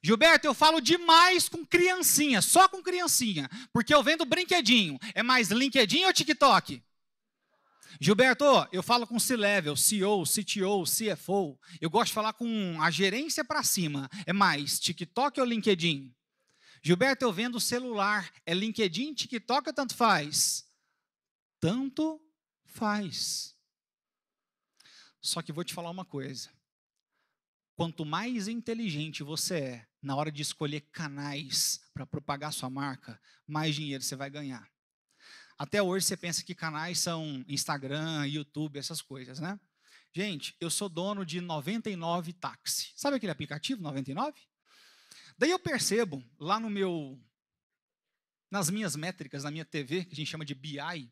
Gilberto, eu falo demais com criancinha, só com criancinha, porque eu vendo brinquedinho. É mais LinkedIn ou TikTok? Gilberto, eu falo com C-Level, CEO, CTO, CFO. Eu gosto de falar com a gerência para cima. É mais TikTok ou LinkedIn? Gilberto, eu vendo celular. É LinkedIn, TikTok ou tanto faz? Tanto faz. Só que vou te falar uma coisa. Quanto mais inteligente você é na hora de escolher canais para propagar sua marca, mais dinheiro você vai ganhar. Até hoje você pensa que canais são Instagram, YouTube, essas coisas, né? Gente, eu sou dono de 99 Táxi. Sabe aquele aplicativo 99? Daí eu percebo lá no meu nas minhas métricas, na minha TV, que a gente chama de BI,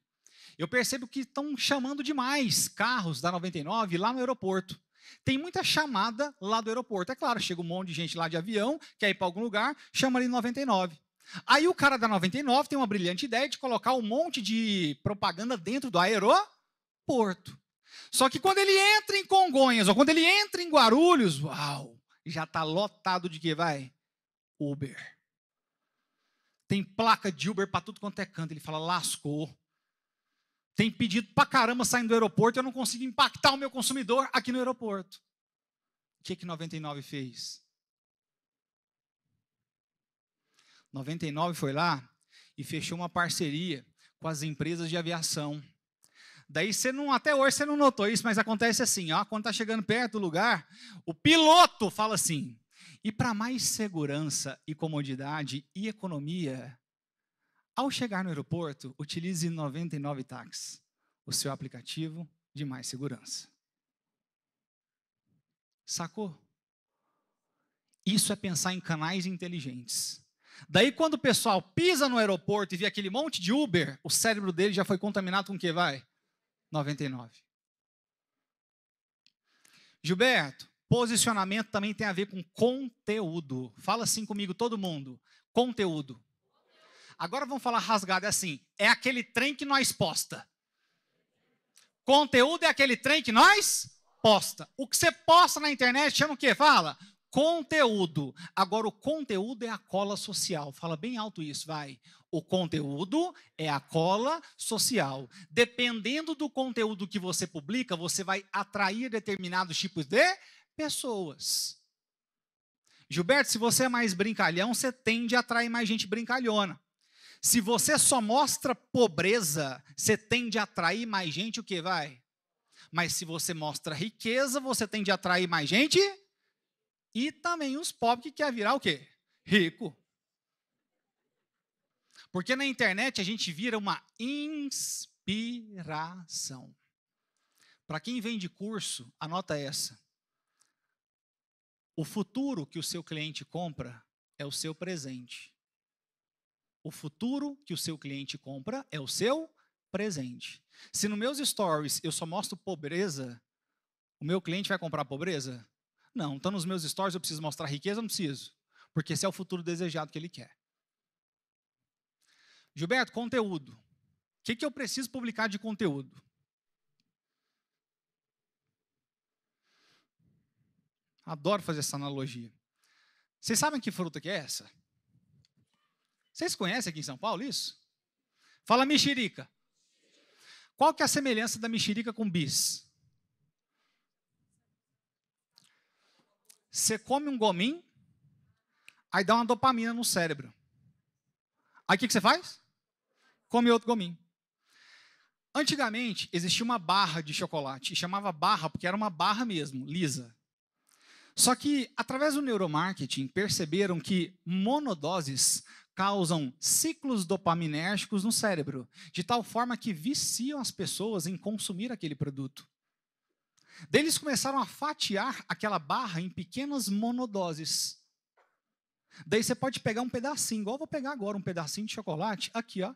eu percebo que estão chamando demais carros da 99 lá no aeroporto. Tem muita chamada lá do aeroporto. É claro, chega um monte de gente lá de avião, quer ir para algum lugar, chama ali 99. Aí o cara da 99 tem uma brilhante ideia de colocar um monte de propaganda dentro do aeroporto. Só que quando ele entra em Congonhas ou quando ele entra em Guarulhos, uau, já tá lotado de que vai Uber. Tem placa de Uber para tudo quanto é canto. Ele fala, lascou. Tem pedido para caramba saindo do aeroporto, eu não consigo impactar o meu consumidor aqui no aeroporto. O que que 99 fez? 99 foi lá e fechou uma parceria com as empresas de aviação. Daí você não, até hoje você não notou isso, mas acontece assim, ó, quando está chegando perto do lugar, o piloto fala assim: e para mais segurança e comodidade e economia, ao chegar no aeroporto, utilize 99 Tax, o seu aplicativo de mais segurança. Sacou? Isso é pensar em canais inteligentes. Daí, quando o pessoal pisa no aeroporto e vê aquele monte de Uber, o cérebro dele já foi contaminado com o que vai? 99. Gilberto, posicionamento também tem a ver com conteúdo. Fala assim comigo, todo mundo. Conteúdo. Agora vamos falar rasgado, é assim. É aquele trem que nós posta. Conteúdo é aquele trem que nós posta. O que você posta na internet chama o quê? Fala conteúdo. Agora, o conteúdo é a cola social. Fala bem alto isso, vai. O conteúdo é a cola social. Dependendo do conteúdo que você publica, você vai atrair determinados tipos de pessoas. Gilberto, se você é mais brincalhão, você tende a atrair mais gente brincalhona. Se você só mostra pobreza, você tende a atrair mais gente o que vai? Mas se você mostra riqueza, você tende a atrair mais gente e também os pobres que querem virar o quê? Rico. Porque na internet a gente vira uma inspiração. Para quem vende curso, anota essa. O futuro que o seu cliente compra é o seu presente. O futuro que o seu cliente compra é o seu presente. Se nos meus stories eu só mostro pobreza, o meu cliente vai comprar pobreza? Não, está nos meus stories, eu preciso mostrar riqueza? Não preciso. Porque esse é o futuro desejado que ele quer. Gilberto, conteúdo. O que, que eu preciso publicar de conteúdo? Adoro fazer essa analogia. Vocês sabem que fruta que é essa? Vocês conhecem aqui em São Paulo isso? Fala mexerica. Qual que é a semelhança da mexerica com bis? Você come um gomim, aí dá uma dopamina no cérebro. Aí o que, que você faz? Come outro gominho. Antigamente existia uma barra de chocolate, e chamava barra porque era uma barra mesmo, lisa. Só que, através do neuromarketing, perceberam que monodoses causam ciclos dopaminérgicos no cérebro, de tal forma que viciam as pessoas em consumir aquele produto. Daí eles começaram a fatiar aquela barra em pequenas monodoses. Daí você pode pegar um pedacinho, igual eu vou pegar agora um pedacinho de chocolate, aqui, ó.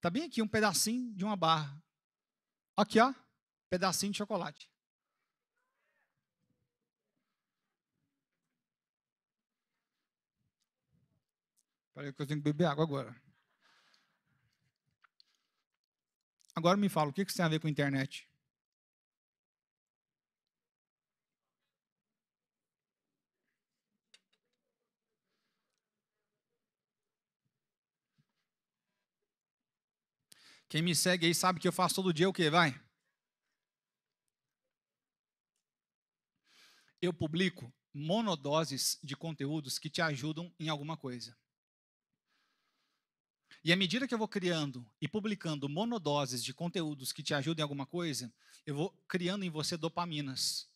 Tá bem aqui, um pedacinho de uma barra. Aqui, ó, pedacinho de chocolate. Peraí que eu tenho que beber água agora. Agora me fala, o que isso tem a ver com a internet? Quem me segue aí sabe que eu faço todo dia o que vai? Eu publico monodoses de conteúdos que te ajudam em alguma coisa. E à medida que eu vou criando e publicando monodoses de conteúdos que te ajudem em alguma coisa, eu vou criando em você dopaminas.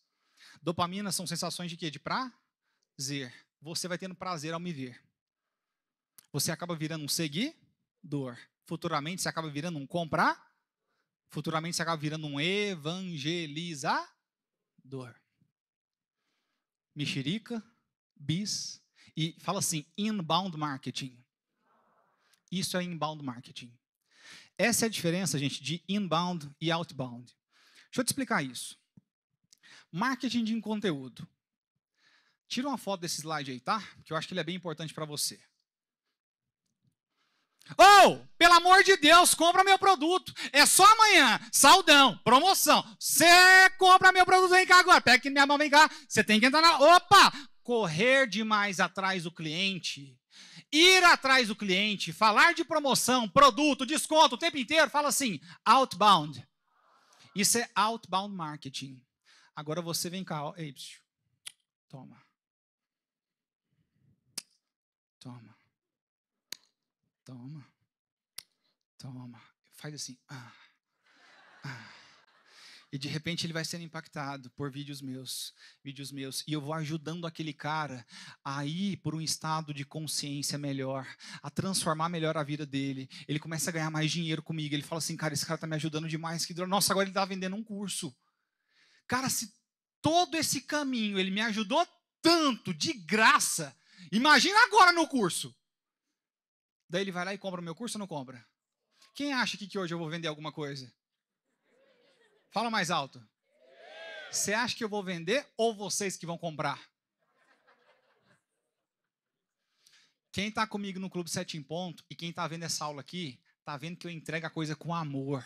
Dopaminas são sensações de quê? De prazer. Você vai tendo prazer ao me ver. Você acaba virando um seguidor futuramente você acaba virando um comprar, futuramente você acaba virando um evangelizador. Mexerica, bis, e fala assim, inbound marketing. Isso é inbound marketing. Essa é a diferença, gente, de inbound e outbound. Deixa eu te explicar isso. Marketing de conteúdo. Tira uma foto desse slide aí, tá? Que eu acho que ele é bem importante para você. Ou, oh, pelo amor de Deus, compra meu produto. É só amanhã. Saldão, promoção. Você compra meu produto, vem cá agora. Pega aqui minha mão, vem cá. Você tem que entrar na. Opa! Correr demais atrás do cliente. Ir atrás do cliente, falar de promoção, produto, desconto o tempo inteiro, fala assim: outbound. Isso é outbound marketing. Agora você vem cá, Ei, toma. Toma. Toma. Toma. Faz assim. Ah, ah. E de repente ele vai sendo impactado por vídeos meus, vídeos meus, e eu vou ajudando aquele cara a ir por um estado de consciência melhor, a transformar melhor a vida dele. Ele começa a ganhar mais dinheiro comigo. Ele fala assim, cara, esse cara tá me ajudando demais. Que nossa, agora ele tá vendendo um curso. Cara, se todo esse caminho ele me ajudou tanto de graça, imagina agora no curso. Daí ele vai lá e compra o meu curso ou não compra? Quem acha que, que hoje eu vou vender alguma coisa? Fala mais alto. Você acha que eu vou vender ou vocês que vão comprar? Quem está comigo no Clube 7 em Ponto e quem está vendo essa aula aqui, está vendo que eu entrego a coisa com amor.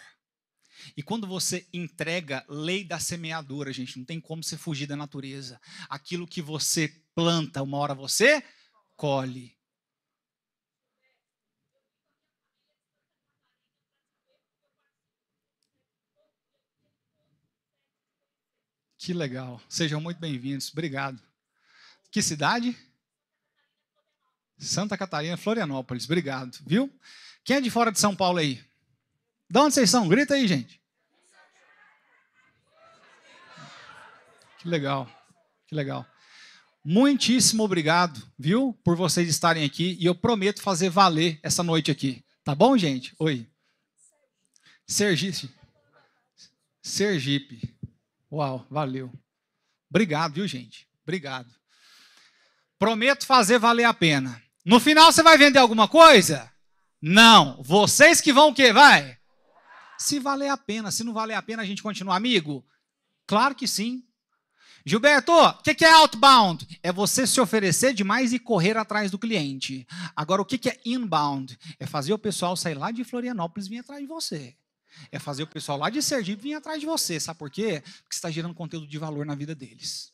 E quando você entrega lei da semeadura, gente, não tem como você fugir da natureza. Aquilo que você planta, uma hora você colhe. Que legal. Sejam muito bem-vindos. Obrigado. Que cidade? Santa Catarina, Florianópolis. Obrigado, viu? Quem é de fora de São Paulo aí? De onde vocês são? Grita aí, gente. Que legal. Que legal. Muitíssimo obrigado, viu, por vocês estarem aqui e eu prometo fazer valer essa noite aqui. Tá bom, gente? Oi. Sergipe. Sergipe. Uau, valeu. Obrigado, viu, gente? Obrigado. Prometo fazer valer a pena. No final você vai vender alguma coisa? Não. Vocês que vão o quê? Vai? Se valer a pena. Se não valer a pena, a gente continua amigo? Claro que sim. Gilberto, o que, que, é outbound? É você se oferecer demais e correr atrás do cliente. Agora, o que, que é inbound? É fazer o pessoal sair lá de Florianópolis e vir atrás de você. É fazer o pessoal lá de Sergipe vir atrás de você. Sabe por quê? Porque está gerando conteúdo de valor na vida deles.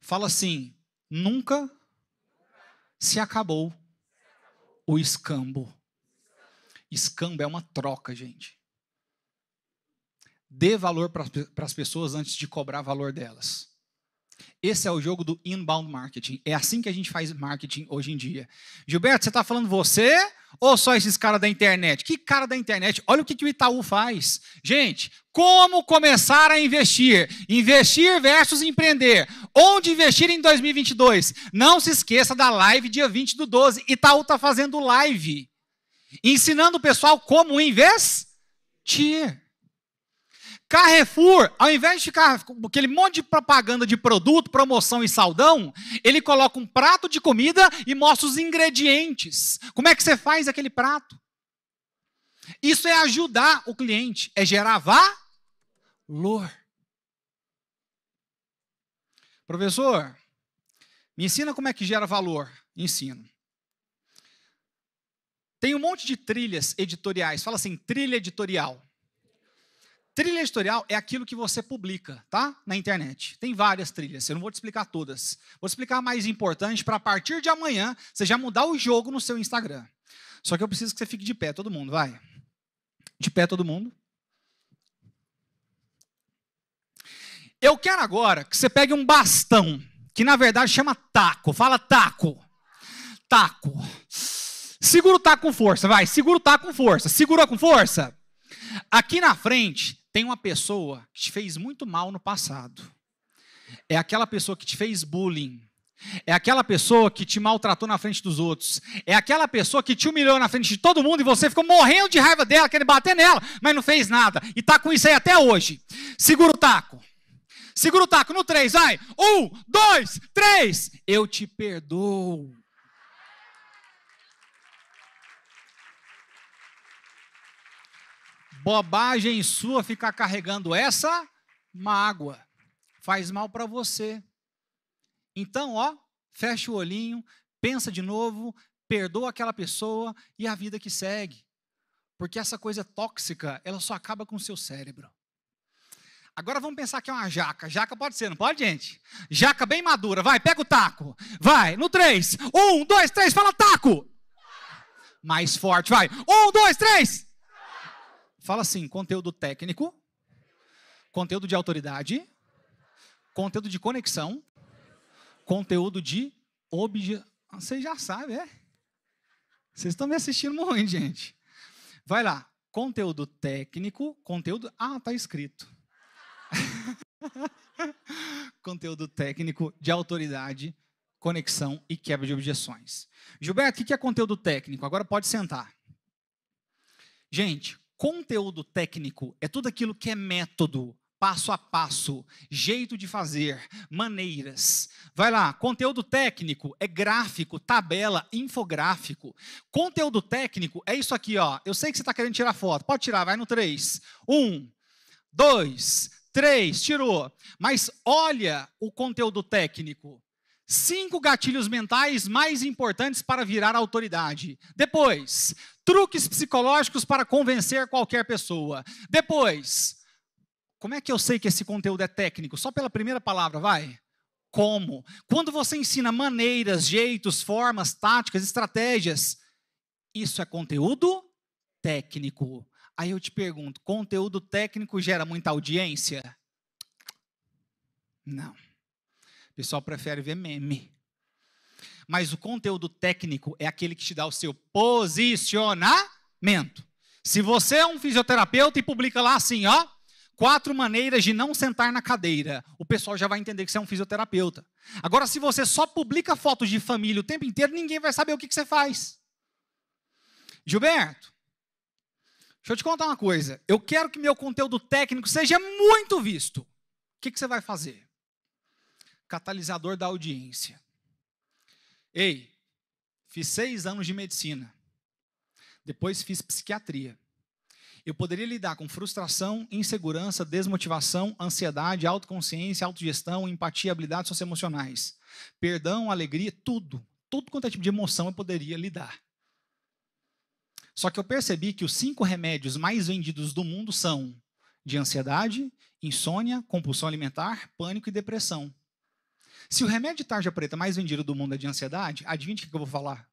Fala assim: nunca se acabou o escambo. Escambo é uma troca, gente. Dê valor para as pessoas antes de cobrar valor delas. Esse é o jogo do inbound marketing. É assim que a gente faz marketing hoje em dia. Gilberto, você está falando você ou só esses caras da internet? Que cara da internet? Olha o que, que o Itaú faz. Gente, como começar a investir? Investir versus empreender. Onde investir em 2022? Não se esqueça da live dia 20 do 12. Itaú está fazendo live ensinando o pessoal como investir. Carrefour, ao invés de ficar com aquele monte de propaganda de produto, promoção e saldão, ele coloca um prato de comida e mostra os ingredientes. Como é que você faz aquele prato? Isso é ajudar o cliente, é gerar valor. Professor, me ensina como é que gera valor. Ensino. Tem um monte de trilhas editoriais. Fala assim, trilha editorial. Trilha editorial é aquilo que você publica, tá? Na internet. Tem várias trilhas, eu não vou te explicar todas. Vou explicar a mais importante para a partir de amanhã você já mudar o jogo no seu Instagram. Só que eu preciso que você fique de pé, todo mundo, vai. De pé, todo mundo. Eu quero agora que você pegue um bastão, que na verdade chama taco. Fala taco. Taco. Segura o taco com força, vai. Segura o taco com força. Segura com força. Aqui na frente tem uma pessoa que te fez muito mal no passado. É aquela pessoa que te fez bullying. É aquela pessoa que te maltratou na frente dos outros. É aquela pessoa que te humilhou na frente de todo mundo e você ficou morrendo de raiva dela, querendo bater nela, mas não fez nada. E tá com isso aí até hoje. Segura o taco. Segura o taco no 3, vai. Um, dois, três. Eu te perdoo. Bobagem sua ficar carregando essa mágoa. Faz mal para você. Então, ó, fecha o olhinho, pensa de novo, perdoa aquela pessoa e a vida que segue. Porque essa coisa tóxica, ela só acaba com o seu cérebro. Agora vamos pensar que é uma jaca. Jaca pode ser, não pode, gente? Jaca bem madura. Vai, pega o taco. Vai, no três. Um, dois, três, fala taco. Mais forte, vai. Um, dois, três. Fala assim: conteúdo técnico, conteúdo de autoridade, conteúdo de conexão, conteúdo de obje. Ah, Vocês já sabem, é? Vocês estão me assistindo muito, gente. Vai lá. Conteúdo técnico, conteúdo. Ah, tá escrito. conteúdo técnico de autoridade, conexão e quebra de objeções. Gilberto, o que é conteúdo técnico? Agora pode sentar. Gente, Conteúdo técnico é tudo aquilo que é método, passo a passo, jeito de fazer, maneiras. Vai lá, conteúdo técnico é gráfico, tabela, infográfico. Conteúdo técnico é isso aqui, ó. Eu sei que você está querendo tirar foto. Pode tirar, vai no 3. 1, 2, 3, tirou. Mas olha o conteúdo técnico. Cinco gatilhos mentais mais importantes para virar autoridade. Depois, truques psicológicos para convencer qualquer pessoa. Depois, como é que eu sei que esse conteúdo é técnico? Só pela primeira palavra, vai. Como? Quando você ensina maneiras, jeitos, formas, táticas, estratégias, isso é conteúdo técnico. Aí eu te pergunto: conteúdo técnico gera muita audiência? Não pessoal prefere ver meme. Mas o conteúdo técnico é aquele que te dá o seu posicionamento. Se você é um fisioterapeuta e publica lá assim, ó, quatro maneiras de não sentar na cadeira, o pessoal já vai entender que você é um fisioterapeuta. Agora, se você só publica fotos de família o tempo inteiro, ninguém vai saber o que, que você faz. Gilberto, deixa eu te contar uma coisa. Eu quero que meu conteúdo técnico seja muito visto. O que, que você vai fazer? catalisador da audiência. Ei, fiz seis anos de medicina, depois fiz psiquiatria. Eu poderia lidar com frustração, insegurança, desmotivação, ansiedade, autoconsciência, autogestão, empatia, habilidades socioemocionais, perdão, alegria, tudo. Tudo quanto é tipo de emoção eu poderia lidar. Só que eu percebi que os cinco remédios mais vendidos do mundo são de ansiedade, insônia, compulsão alimentar, pânico e depressão. Se o remédio de tarja preta mais vendido do mundo é de ansiedade, adivinha o que eu vou falar?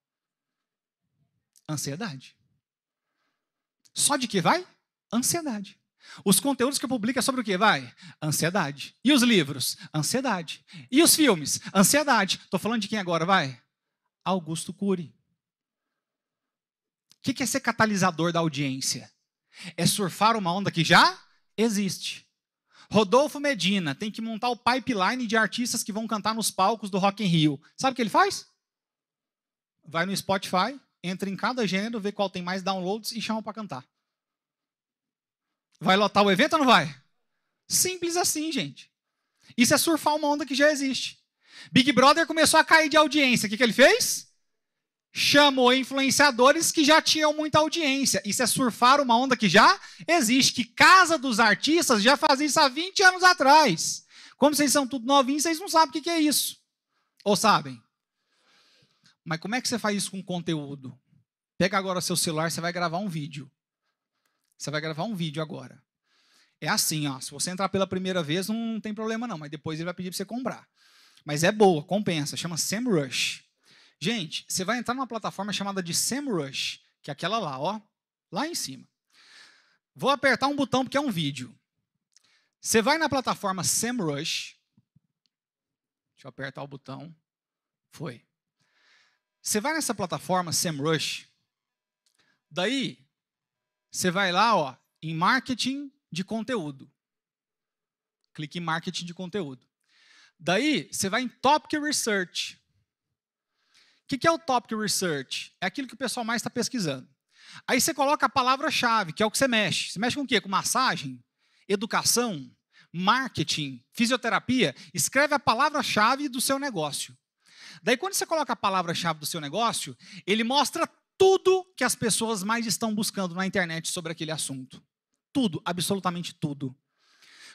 Ansiedade. Só de que vai? Ansiedade. Os conteúdos que eu publico é sobre o que? Vai? Ansiedade. E os livros? Ansiedade. E os filmes? Ansiedade. Estou falando de quem agora? Vai? Augusto Cury. O que é ser catalisador da audiência? É surfar uma onda que já existe. Rodolfo Medina tem que montar o pipeline de artistas que vão cantar nos palcos do Rock in Rio. Sabe o que ele faz? Vai no Spotify, entra em cada gênero, vê qual tem mais downloads e chama para cantar. Vai lotar o evento ou não vai? Simples assim, gente. Isso é surfar uma onda que já existe. Big Brother começou a cair de audiência. O que, que ele fez? chamou influenciadores que já tinham muita audiência. Isso é surfar uma onda que já existe, que Casa dos Artistas já fazia isso há 20 anos atrás. Como vocês são tudo novinhos, vocês não sabem o que é isso. Ou sabem? Mas como é que você faz isso com conteúdo? Pega agora o seu celular, você vai gravar um vídeo. Você vai gravar um vídeo agora. É assim, ó. Se você entrar pela primeira vez, não tem problema não, mas depois ele vai pedir para você comprar. Mas é boa, compensa. Chama Sam Rush. Gente, você vai entrar numa plataforma chamada de SEMrush, que é aquela lá, ó, lá em cima. Vou apertar um botão porque é um vídeo. Você vai na plataforma SEMrush. Deixa eu apertar o botão. Foi. Você vai nessa plataforma SEMrush. Daí, você vai lá, ó, em marketing de conteúdo. Clique em marketing de conteúdo. Daí, você vai em topic research que, que é o topic research? É aquilo que o pessoal mais está pesquisando. Aí você coloca a palavra-chave, que é o que você mexe. Você mexe com o quê? Com massagem, educação, marketing, fisioterapia. Escreve a palavra-chave do seu negócio. Daí, quando você coloca a palavra-chave do seu negócio, ele mostra tudo que as pessoas mais estão buscando na internet sobre aquele assunto. Tudo, absolutamente tudo.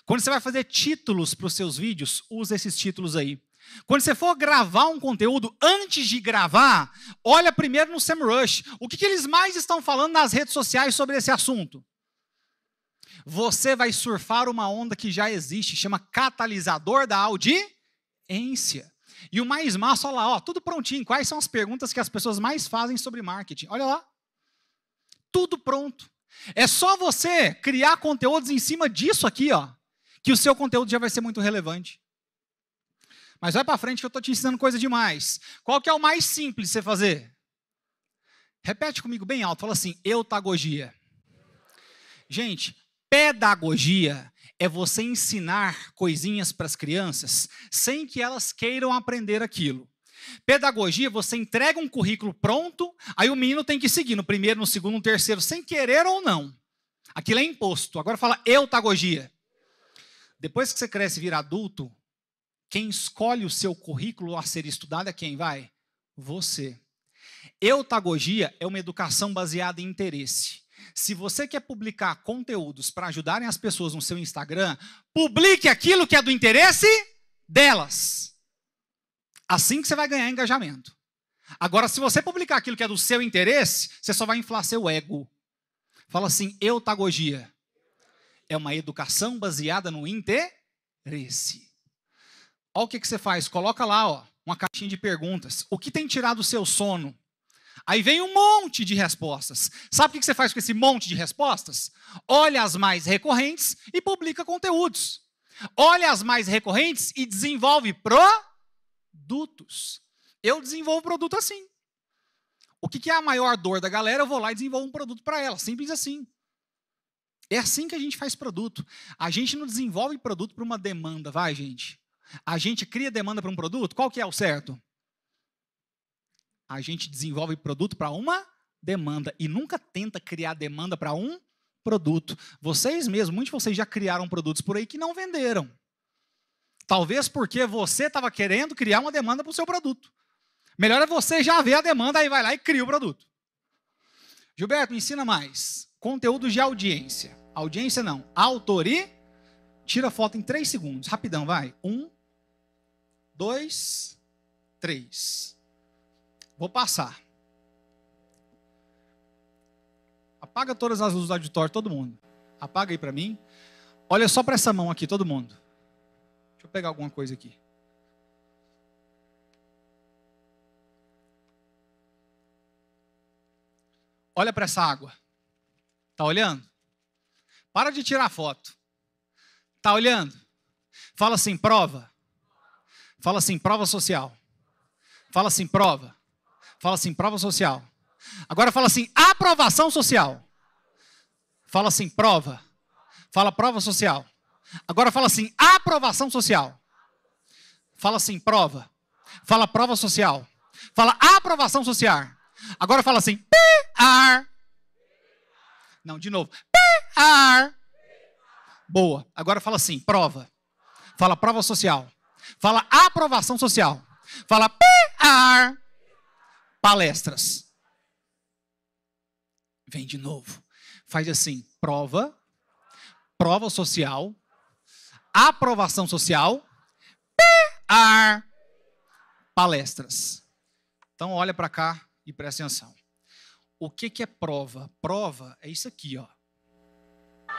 Quando você vai fazer títulos para os seus vídeos, usa esses títulos aí. Quando você for gravar um conteúdo, antes de gravar, olha primeiro no SEMrush. O que, que eles mais estão falando nas redes sociais sobre esse assunto? Você vai surfar uma onda que já existe, chama catalisador da audiência. E o mais massa, olha lá, ó, tudo prontinho. Quais são as perguntas que as pessoas mais fazem sobre marketing? Olha lá. Tudo pronto. É só você criar conteúdos em cima disso aqui, ó, que o seu conteúdo já vai ser muito relevante. Mas vai para frente que eu estou te ensinando coisa demais. Qual que é o mais simples de você fazer? Repete comigo bem alto, fala assim, eutagogia. Gente, pedagogia é você ensinar coisinhas para as crianças sem que elas queiram aprender aquilo. Pedagogia, é você entrega um currículo pronto, aí o menino tem que seguir no primeiro, no segundo, no terceiro, sem querer ou não. Aquilo é imposto. Agora fala eutagogia. Depois que você cresce e vira adulto, quem escolhe o seu currículo a ser estudado é quem vai? Você. Eutagogia é uma educação baseada em interesse. Se você quer publicar conteúdos para ajudarem as pessoas no seu Instagram, publique aquilo que é do interesse delas. Assim que você vai ganhar engajamento. Agora, se você publicar aquilo que é do seu interesse, você só vai inflar seu ego. Fala assim, eutagogia. É uma educação baseada no interesse. Olha o que, que você faz. Coloca lá, ó, uma caixinha de perguntas. O que tem tirado o seu sono? Aí vem um monte de respostas. Sabe o que você faz com esse monte de respostas? Olha as mais recorrentes e publica conteúdos. Olha as mais recorrentes e desenvolve produtos. Eu desenvolvo produto assim. O que é a maior dor da galera? Eu vou lá e desenvolvo um produto para ela. Simples assim. É assim que a gente faz produto. A gente não desenvolve produto para uma demanda, vai, gente. A gente cria demanda para um produto, qual que é o certo? A gente desenvolve produto para uma demanda e nunca tenta criar demanda para um produto. Vocês mesmos, muitos de vocês já criaram produtos por aí que não venderam. Talvez porque você estava querendo criar uma demanda para o seu produto. Melhor é você já ver a demanda, e vai lá e cria o produto. Gilberto, ensina mais. Conteúdo de audiência. Audiência não. Autori. Tira foto em três segundos. Rapidão, vai. Um, dois, três. Vou passar. Apaga todas as luzes do auditório, todo mundo. Apaga aí para mim. Olha só para essa mão aqui, todo mundo. Deixa eu pegar alguma coisa aqui. Olha para essa água. Tá olhando? Para de tirar foto. Tá olhando? Fala assim, prova. Fala assim, prova social. Fala assim, prova. Fala assim, prova social. Agora fala assim, aprovação social. Fala assim, prova. Fala prova social. Agora fala assim, aprovação social. Fala assim, prova. Fala prova social. Fala aprovação social. Agora fala assim, PR. Não, de novo. PR. Boa. Agora fala assim, prova. Fala prova social. Fala aprovação social. Fala PR. Palestras. Vem de novo. Faz assim: prova, prova social, aprovação social, PR. Palestras. Então olha para cá e presta atenção. O que, que é prova? Prova é isso aqui, ó.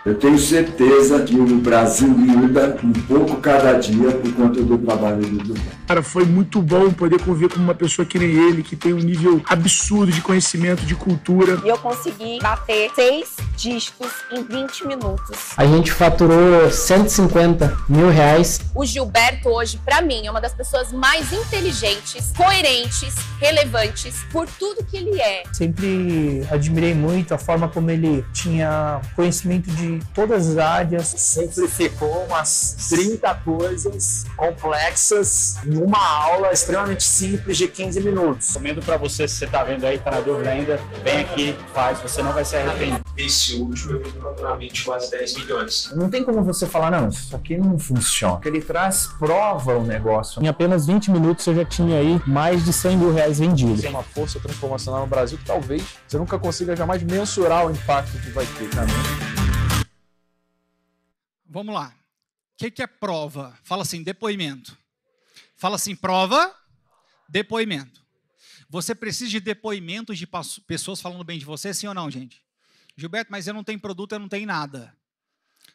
Eu tenho certeza que o Brasil muda um pouco cada dia por conta do trabalho do Duval. Cara, foi muito bom poder conviver com uma pessoa que nem ele, que tem um nível absurdo de conhecimento, de cultura. E eu consegui bater seis discos em 20 minutos. A gente faturou 150 mil reais. O Gilberto hoje, para mim, é uma das pessoas mais inteligentes, coerentes, relevantes por tudo que ele é. Sempre admirei muito a forma como ele tinha conhecimento de todas as áreas, simplificou umas 30 coisas complexas em uma aula extremamente simples de 15 minutos. Comendo para você, se você está vendo aí, está na dúvida ainda, vem aqui, faz, você não vai se arrepender. Esse último eu fiz provavelmente quase 10 milhões. Não tem como você falar, não, isso aqui não funciona. Porque ele traz prova o negócio. Em apenas 20 minutos eu já tinha aí mais de 100 mil reais vendidos. É uma força transformacional no Brasil que talvez você nunca consiga jamais mensurar o impacto que vai ter também. Né? Vamos lá. O que, que é prova? Fala assim, depoimento. Fala assim, prova, depoimento. Você precisa de depoimentos de pessoas falando bem de você, sim ou não, gente? Gilberto, mas eu não tenho produto, eu não tenho nada.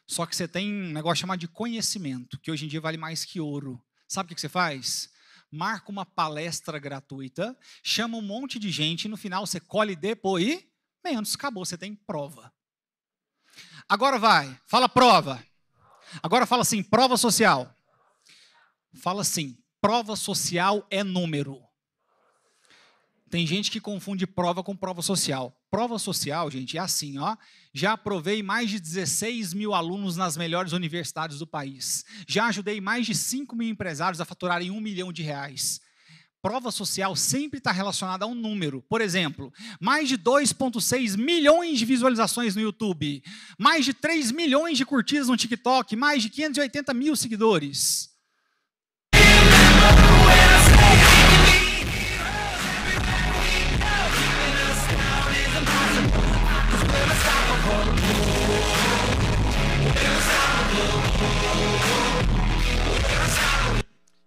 Só que você tem um negócio chamado de conhecimento, que hoje em dia vale mais que ouro. Sabe o que você faz? Marca uma palestra gratuita, chama um monte de gente e no final você colhe depois e, bem, acabou, você tem prova. Agora vai, fala prova. Agora fala assim: prova social. Fala assim: prova social é número. Tem gente que confunde prova com prova social. Prova social, gente, é assim, ó. Já aprovei mais de 16 mil alunos nas melhores universidades do país. Já ajudei mais de 5 mil empresários a faturarem um milhão de reais prova social sempre está relacionada a um número. Por exemplo, mais de 2,6 milhões de visualizações no YouTube, mais de 3 milhões de curtidas no TikTok, mais de 580 mil seguidores.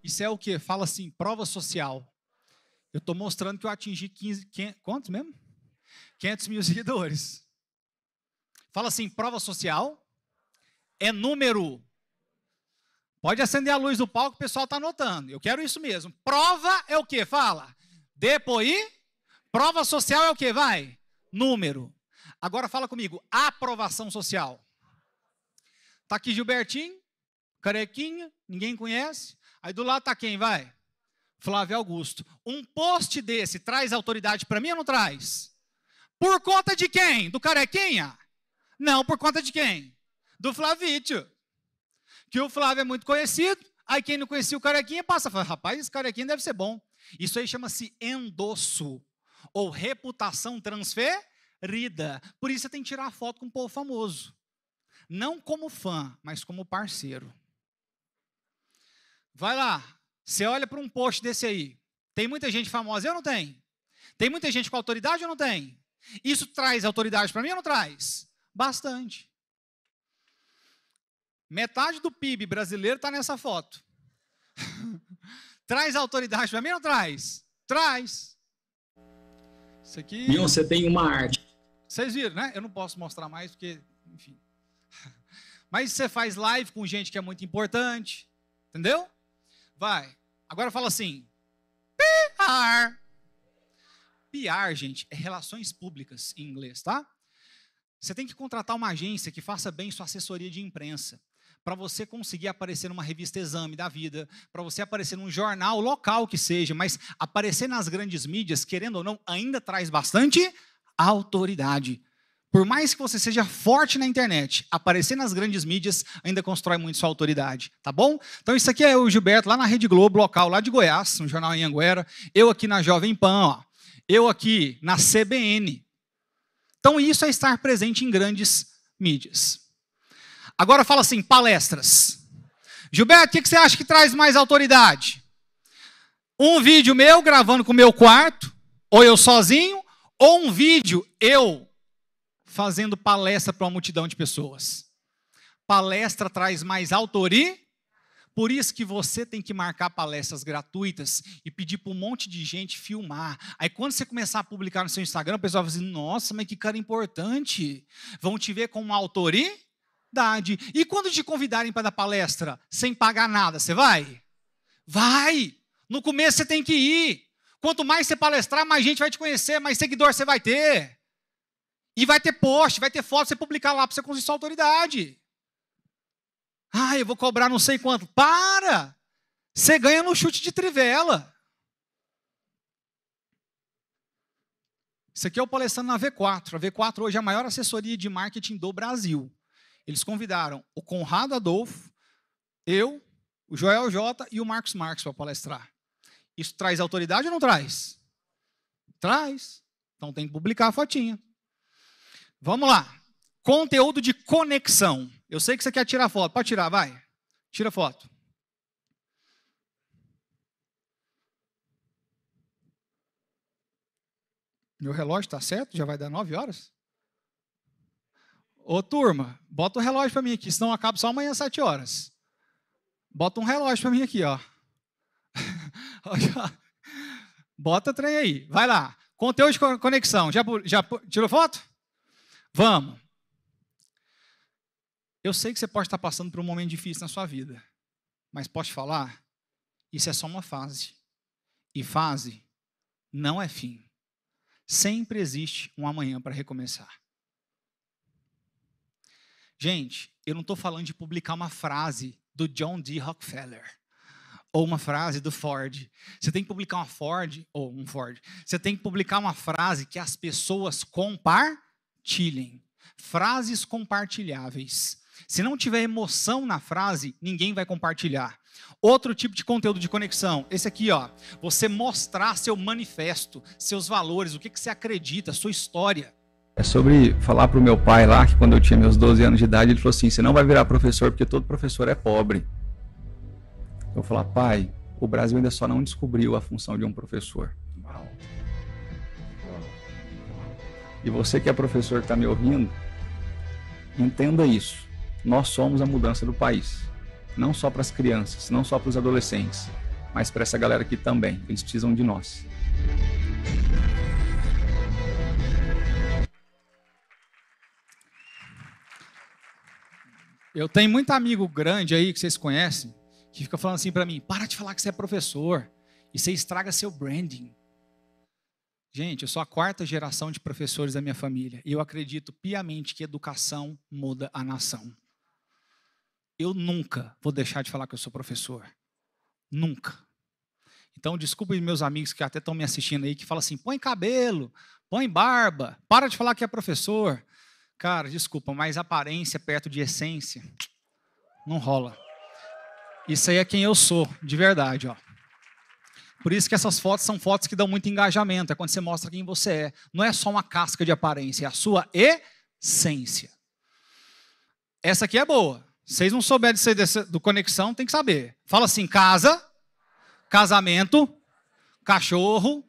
Isso é o que? Fala assim, prova social. Eu estou mostrando que eu atingi 15, 500, quantos mesmo? 500 mil seguidores. Fala assim, prova social é número. Pode acender a luz do palco, o pessoal está anotando. Eu quero isso mesmo. Prova é o que? Fala. Depois, prova social é o que? Vai. Número. Agora fala comigo, aprovação social. Está aqui Gilbertinho, carequinha, ninguém conhece. Aí do lado está quem, vai? Flávio Augusto. Um post desse traz autoridade para mim ou não traz? Por conta de quem? Do Carequinha? Não, por conta de quem? Do Flavítio. Que o Flávio é muito conhecido, aí quem não conhecia o Carequinha passa, fala, rapaz, esse Carequinha deve ser bom. Isso aí chama-se endosso, ou reputação transferida. Por isso você tem que tirar foto com o povo famoso. Não como fã, mas como parceiro. Vai lá, você olha para um post desse aí. Tem muita gente famosa, eu não tenho. Tem muita gente com autoridade, eu não tenho. Isso traz autoridade para mim ou não traz? Bastante. Metade do PIB brasileiro está nessa foto. traz autoridade para mim ou não traz? Traz. Isso aqui. Mion, você tem uma arte. Vocês viram, né? Eu não posso mostrar mais porque, enfim. Mas você faz live com gente que é muito importante, entendeu? Vai. Agora fala assim. PR. PR, gente, é relações públicas em inglês, tá? Você tem que contratar uma agência que faça bem sua assessoria de imprensa para você conseguir aparecer numa revista Exame da Vida, para você aparecer num jornal local que seja, mas aparecer nas grandes mídias, querendo ou não, ainda traz bastante autoridade. Por mais que você seja forte na internet, aparecer nas grandes mídias ainda constrói muito sua autoridade, tá bom? Então isso aqui é o Gilberto lá na Rede Globo, local lá de Goiás, no jornal em Anguera, eu aqui na Jovem Pan, ó, eu aqui na CBN. Então isso é estar presente em grandes mídias. Agora fala assim, palestras. Gilberto, o que você acha que traz mais autoridade? Um vídeo meu gravando com o meu quarto, ou eu sozinho, ou um vídeo eu fazendo palestra para uma multidão de pessoas. Palestra traz mais autoria. Por isso que você tem que marcar palestras gratuitas e pedir para um monte de gente filmar. Aí quando você começar a publicar no seu Instagram, o pessoal vai dizer, assim, nossa, mas que cara importante. Vão te ver com autoridade. E quando te convidarem para dar palestra, sem pagar nada, você vai? Vai! No começo você tem que ir. Quanto mais você palestrar, mais gente vai te conhecer, mais seguidor você vai ter. E vai ter post, vai ter foto, você publicar lá para você conseguir sua autoridade. Ah, eu vou cobrar não sei quanto. Para! Você ganha no chute de trivela. Isso aqui é o palestrando na V4. A V4 hoje é a maior assessoria de marketing do Brasil. Eles convidaram o Conrado Adolfo, eu, o Joel J e o Marcos Marques para palestrar. Isso traz autoridade ou não traz? Traz. Então tem que publicar a fotinha. Vamos lá. Conteúdo de conexão. Eu sei que você quer tirar foto. Pode tirar, vai. Tira foto. Meu relógio está certo? Já vai dar 9 horas? Ô turma, bota o relógio para mim aqui, senão acaba só amanhã às 7 horas. Bota um relógio para mim aqui, ó. bota trem aí. Vai lá. Conteúdo de conexão. Já, já tirou foto? Vamos. Eu sei que você pode estar passando por um momento difícil na sua vida, mas posso falar? Isso é só uma fase. E fase não é fim. Sempre existe um amanhã para recomeçar. Gente, eu não estou falando de publicar uma frase do John D. Rockefeller ou uma frase do Ford. Você tem que publicar uma Ford ou um Ford. Você tem que publicar uma frase que as pessoas compartilham compartilhem. Frases compartilháveis. Se não tiver emoção na frase, ninguém vai compartilhar. Outro tipo de conteúdo de conexão, esse aqui, ó. Você mostrar seu manifesto, seus valores, o que, que você acredita, sua história. É sobre falar para o meu pai lá que quando eu tinha meus 12 anos de idade, ele falou assim: você não vai virar professor porque todo professor é pobre. Eu vou falar, pai, o Brasil ainda só não descobriu a função de um professor. Uau. E você que é professor que está me ouvindo, entenda isso. Nós somos a mudança do país. Não só para as crianças, não só para os adolescentes, mas para essa galera aqui também. Eles precisam de nós. Eu tenho muito amigo grande aí que vocês conhecem, que fica falando assim para mim: para de falar que você é professor e você estraga seu branding. Gente, eu sou a quarta geração de professores da minha família e eu acredito piamente que educação muda a nação. Eu nunca vou deixar de falar que eu sou professor. Nunca. Então, desculpem meus amigos que até estão me assistindo aí, que falam assim: põe cabelo, põe barba, para de falar que é professor. Cara, desculpa, mas aparência perto de essência não rola. Isso aí é quem eu sou, de verdade, ó. Por isso que essas fotos são fotos que dão muito engajamento, é quando você mostra quem você é. Não é só uma casca de aparência, é a sua essência. Essa aqui é boa. Vocês não souberem disso do conexão, tem que saber. Fala assim: casa, casamento, cachorro,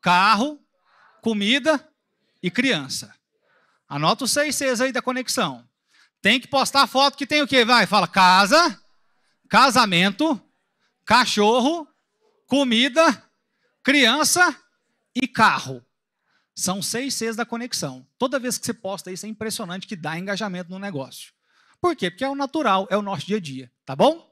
carro, comida e criança. Anota os seis Cs aí da conexão. Tem que postar foto que tem o quê? Vai, fala casa, casamento, cachorro, comida, criança e carro. São seis Cs da conexão. Toda vez que você posta isso, é impressionante que dá engajamento no negócio. Por quê? Porque é o natural, é o nosso dia a dia, tá bom?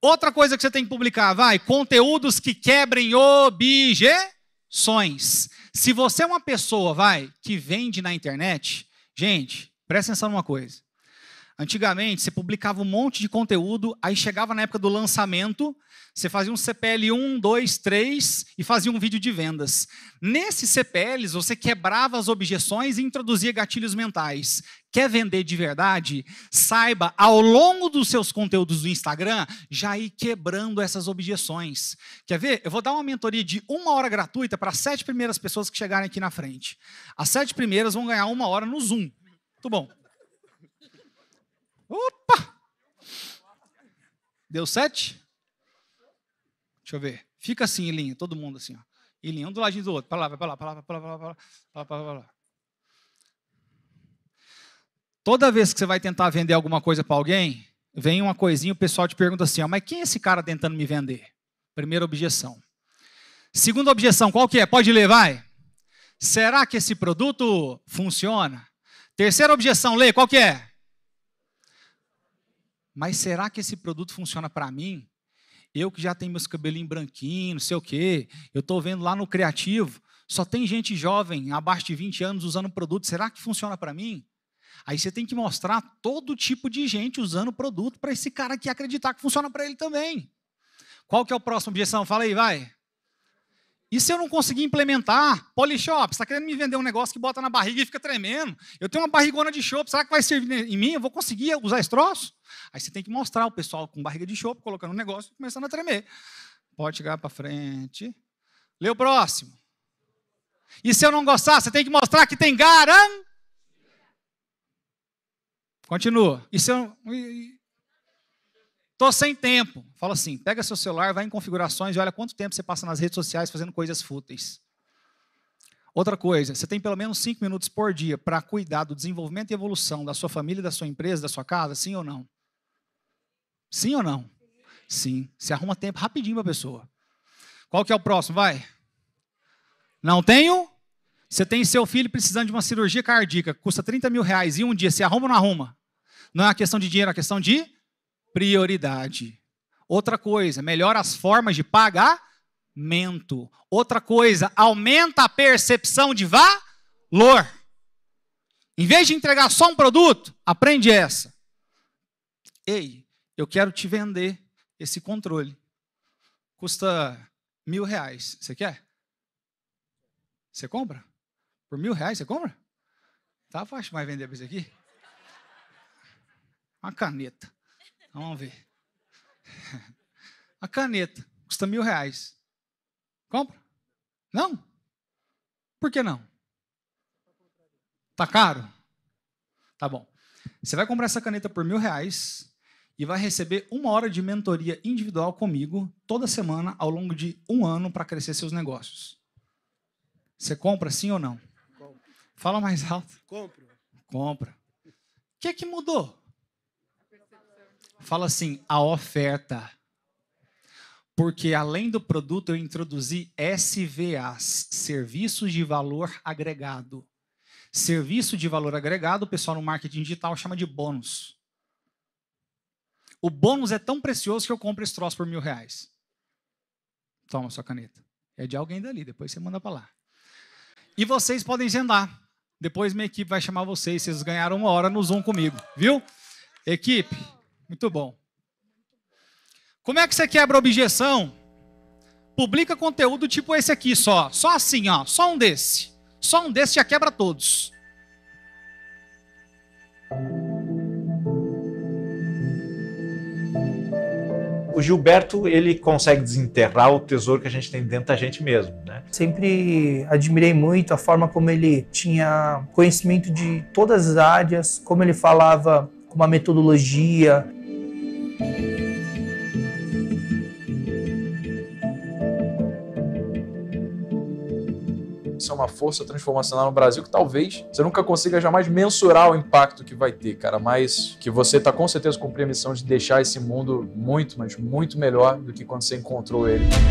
Outra coisa que você tem que publicar, vai, conteúdos que quebrem objeções. Se você é uma pessoa, vai, que vende na internet, gente, presta atenção numa coisa. Antigamente, você publicava um monte de conteúdo, aí chegava na época do lançamento, você fazia um CPL 1, 2, 3 e fazia um vídeo de vendas. Nesses CPLs, você quebrava as objeções e introduzia gatilhos mentais. Quer vender de verdade? Saiba, ao longo dos seus conteúdos do Instagram, já ir quebrando essas objeções. Quer ver? Eu vou dar uma mentoria de uma hora gratuita para as sete primeiras pessoas que chegarem aqui na frente. As sete primeiras vão ganhar uma hora no Zoom. Tudo bom. Opa! Deu sete? Deixa eu ver. Fica assim, em linha, todo mundo assim, ó. Em linha, um do lado do outro. Para lá, vai para lá, para lá, para lá, para lá, para lá, lá. Toda vez que você vai tentar vender alguma coisa para alguém, vem uma coisinha, o pessoal te pergunta assim, ó, mas quem é esse cara tentando me vender? Primeira objeção. Segunda objeção, qual que é? Pode ler, vai. Será que esse produto funciona? Terceira objeção, lê, qual que é? Mas será que esse produto funciona para mim? Eu que já tenho meus cabelinhos branquinhos, não sei o quê, eu estou vendo lá no Criativo, só tem gente jovem, abaixo de 20 anos, usando o produto, será que funciona para mim? Aí você tem que mostrar todo tipo de gente usando o produto para esse cara aqui acreditar que funciona para ele também. Qual que é o próximo objeção? Fala aí, vai. E se eu não conseguir implementar? Polishop, você está querendo me vender um negócio que bota na barriga e fica tremendo. Eu tenho uma barrigona de chopp, será que vai servir em mim? Eu vou conseguir usar esse troço? Aí você tem que mostrar o pessoal com barriga de chopp, colocando um negócio e começando a tremer. Pode chegar para frente. Lê o próximo. E se eu não gostar, você tem que mostrar que tem garan. Continua. E se eu... Estou sem tempo. Fala assim: pega seu celular, vai em configurações e olha quanto tempo você passa nas redes sociais fazendo coisas fúteis. Outra coisa, você tem pelo menos cinco minutos por dia para cuidar do desenvolvimento e evolução da sua família, da sua empresa, da sua casa, sim ou não? Sim ou não? Sim. Você arruma tempo rapidinho para a pessoa. Qual que é o próximo? Vai. Não tenho? Você tem seu filho precisando de uma cirurgia cardíaca, custa 30 mil reais e um dia, você arruma ou não arruma? Não é uma questão de dinheiro, é uma questão de prioridade. Outra coisa, melhora as formas de pagamento. Outra coisa, aumenta a percepção de valor. Em vez de entregar só um produto, aprende essa. Ei, eu quero te vender esse controle. Custa mil reais. Você quer? Você compra? Por mil reais você compra? Tá fácil mais vender pra isso aqui. Uma caneta. Vamos ver. A caneta custa mil reais. Compra? Não? Por que não? Tá caro? Tá bom. Você vai comprar essa caneta por mil reais e vai receber uma hora de mentoria individual comigo toda semana ao longo de um ano para crescer seus negócios. Você compra sim ou não? Compro. Fala mais alto. Compro. Compra. O que é que mudou? Fala assim, a oferta. Porque além do produto, eu introduzi SVAs, serviços de valor agregado. Serviço de valor agregado, o pessoal no marketing digital chama de bônus. O bônus é tão precioso que eu compro esse troço por mil reais. Toma sua caneta. É de alguém dali, depois você manda para lá. E vocês podem agendar. Depois minha equipe vai chamar vocês, vocês ganharam uma hora no Zoom comigo, viu? Equipe, muito bom. Como é que você quebra objeção? Publica conteúdo tipo esse aqui só. Só assim, ó. Só um desse. Só um desse já quebra todos. O Gilberto, ele consegue desenterrar o tesouro que a gente tem dentro da gente mesmo, né? Sempre admirei muito a forma como ele tinha conhecimento de todas as áreas, como ele falava com uma metodologia, isso é uma força transformacional no Brasil que talvez você nunca consiga jamais mensurar o impacto que vai ter, cara. Mas que você está com certeza cumprindo a missão de deixar esse mundo muito, mas muito melhor do que quando você encontrou ele. Música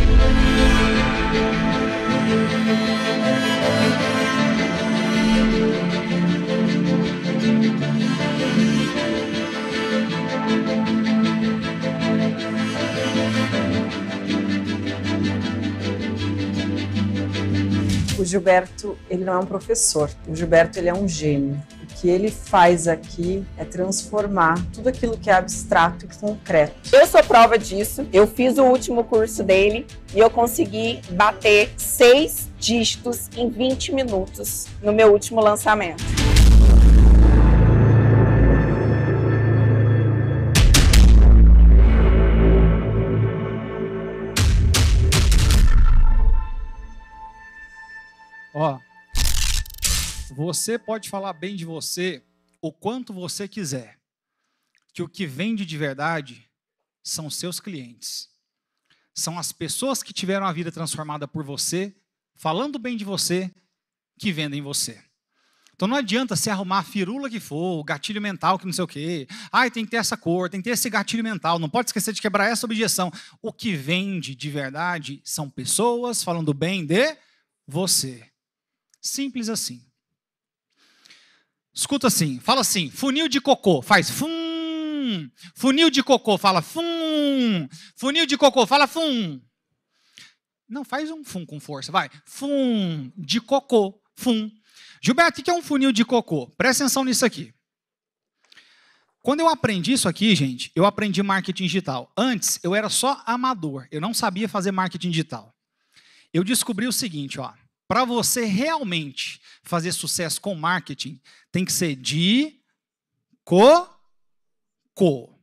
o Gilberto, ele não é um professor. O Gilberto, ele é um gênio. O que ele faz aqui é transformar tudo aquilo que é abstrato e concreto. Eu sou prova disso. Eu fiz o último curso dele e eu consegui bater seis dígitos em 20 minutos no meu último lançamento. Você pode falar bem de você o quanto você quiser, que o que vende de verdade são seus clientes. São as pessoas que tiveram a vida transformada por você, falando bem de você, que vendem você. Então não adianta se arrumar a firula que for, o gatilho mental que não sei o quê. Ai, tem que ter essa cor, tem que ter esse gatilho mental, não pode esquecer de quebrar essa objeção. O que vende de verdade são pessoas falando bem de você. Simples assim. Escuta assim, fala assim, funil de cocô, faz fum. Funil de cocô, fala fum. Funil de cocô, fala fum. Não, faz um fum com força, vai. Fum de cocô, fum. Gilberto, o que é um funil de cocô? Presta atenção nisso aqui. Quando eu aprendi isso aqui, gente, eu aprendi marketing digital. Antes, eu era só amador, eu não sabia fazer marketing digital. Eu descobri o seguinte, ó. Para você realmente fazer sucesso com marketing, tem que ser de coco.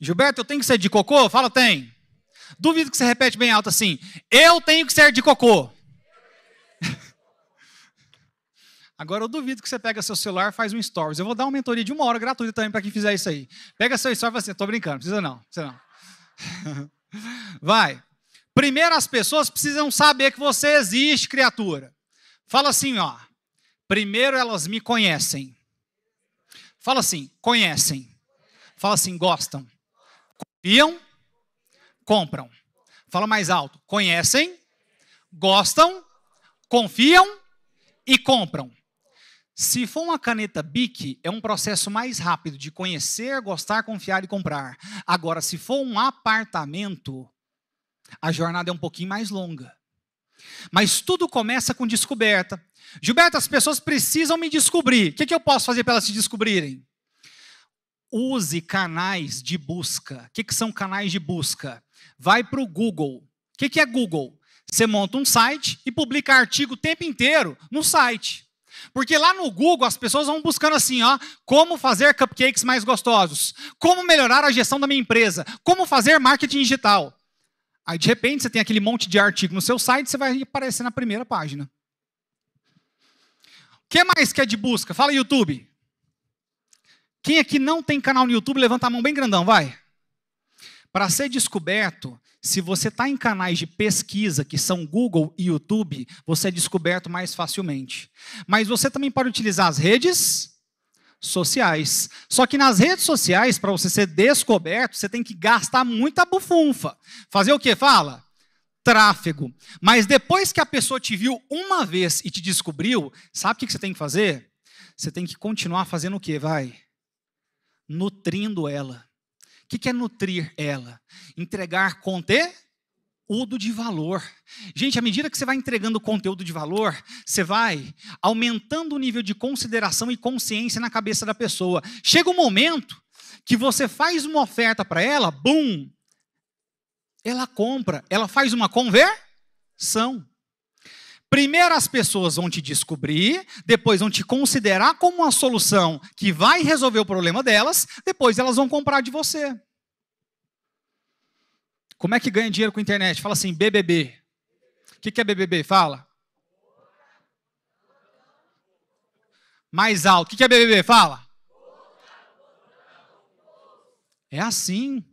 Gilberto, eu tenho que ser de cocô? Fala, tem. Duvido que você repete bem alto assim. Eu tenho que ser de cocô. Agora eu duvido que você pega seu celular e faz um stories. Eu vou dar uma mentoria de uma hora gratuita também para quem fizer isso aí. Pega seu stories e fala assim, tô brincando, precisa não, precisa não. Vai. Primeiro, as pessoas precisam saber que você existe, criatura. Fala assim, ó. Primeiro elas me conhecem. Fala assim, conhecem. Fala assim, gostam. Confiam, compram. Fala mais alto. Conhecem, gostam, confiam e compram. Se for uma caneta BIC, é um processo mais rápido de conhecer, gostar, confiar e comprar. Agora, se for um apartamento, a jornada é um pouquinho mais longa. Mas tudo começa com descoberta. Gilberto, as pessoas precisam me descobrir. O que, que eu posso fazer para elas se descobrirem? Use canais de busca. O que, que são canais de busca? Vai para o Google. O que, que é Google? Você monta um site e publica artigo o tempo inteiro no site. Porque lá no Google as pessoas vão buscando assim, ó, como fazer cupcakes mais gostosos, como melhorar a gestão da minha empresa, como fazer marketing digital. Aí, de repente, você tem aquele monte de artigo no seu site, você vai aparecer na primeira página. O que mais que é de busca? Fala, YouTube. Quem aqui não tem canal no YouTube, levanta a mão bem grandão, vai. Para ser descoberto, se você está em canais de pesquisa, que são Google e YouTube, você é descoberto mais facilmente. Mas você também pode utilizar as redes sociais. Só que nas redes sociais, para você ser descoberto, você tem que gastar muita bufunfa. Fazer o que? Fala? Tráfego. Mas depois que a pessoa te viu uma vez e te descobriu, sabe o que você tem que fazer? Você tem que continuar fazendo o que? Vai? Nutrindo ela. O que é nutrir ela? Entregar conteúdo conteúdo de valor. Gente, à medida que você vai entregando conteúdo de valor, você vai aumentando o nível de consideração e consciência na cabeça da pessoa. Chega um momento que você faz uma oferta para ela, bum, ela compra, ela faz uma conversão. Primeiro as pessoas vão te descobrir, depois vão te considerar como uma solução que vai resolver o problema delas, depois elas vão comprar de você. Como é que ganha dinheiro com a internet? Fala assim, BBB. O que, que é BBB? Fala. Mais alto. O que, que é BBB? Fala. É assim.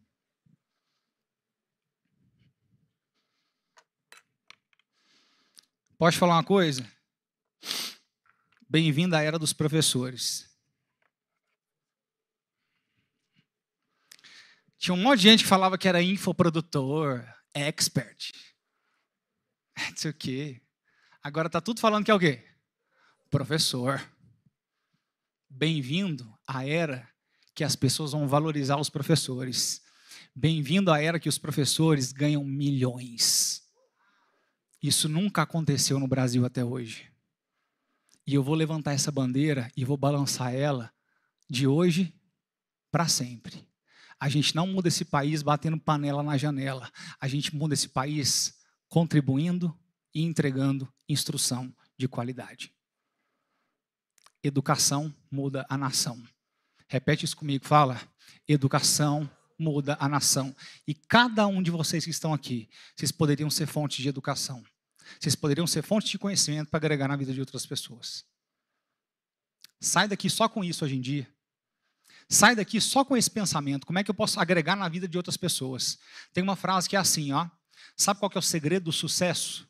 Posso falar uma coisa? Bem-vindo à era dos professores. Tinha um monte de gente que falava que era infoprodutor, expert. Não sei o quê. Agora tá tudo falando que é o quê? Professor. Bem-vindo à era que as pessoas vão valorizar os professores. Bem-vindo à era que os professores ganham milhões. Isso nunca aconteceu no Brasil até hoje. E eu vou levantar essa bandeira e vou balançar ela de hoje para sempre. A gente não muda esse país batendo panela na janela. A gente muda esse país contribuindo e entregando instrução de qualidade. Educação muda a nação. Repete isso comigo, fala. Educação muda a nação. E cada um de vocês que estão aqui, vocês poderiam ser fonte de educação. Vocês poderiam ser fonte de conhecimento para agregar na vida de outras pessoas. Sai daqui só com isso hoje em dia. Sai daqui só com esse pensamento. Como é que eu posso agregar na vida de outras pessoas? Tem uma frase que é assim, ó. Sabe qual que é o segredo do sucesso?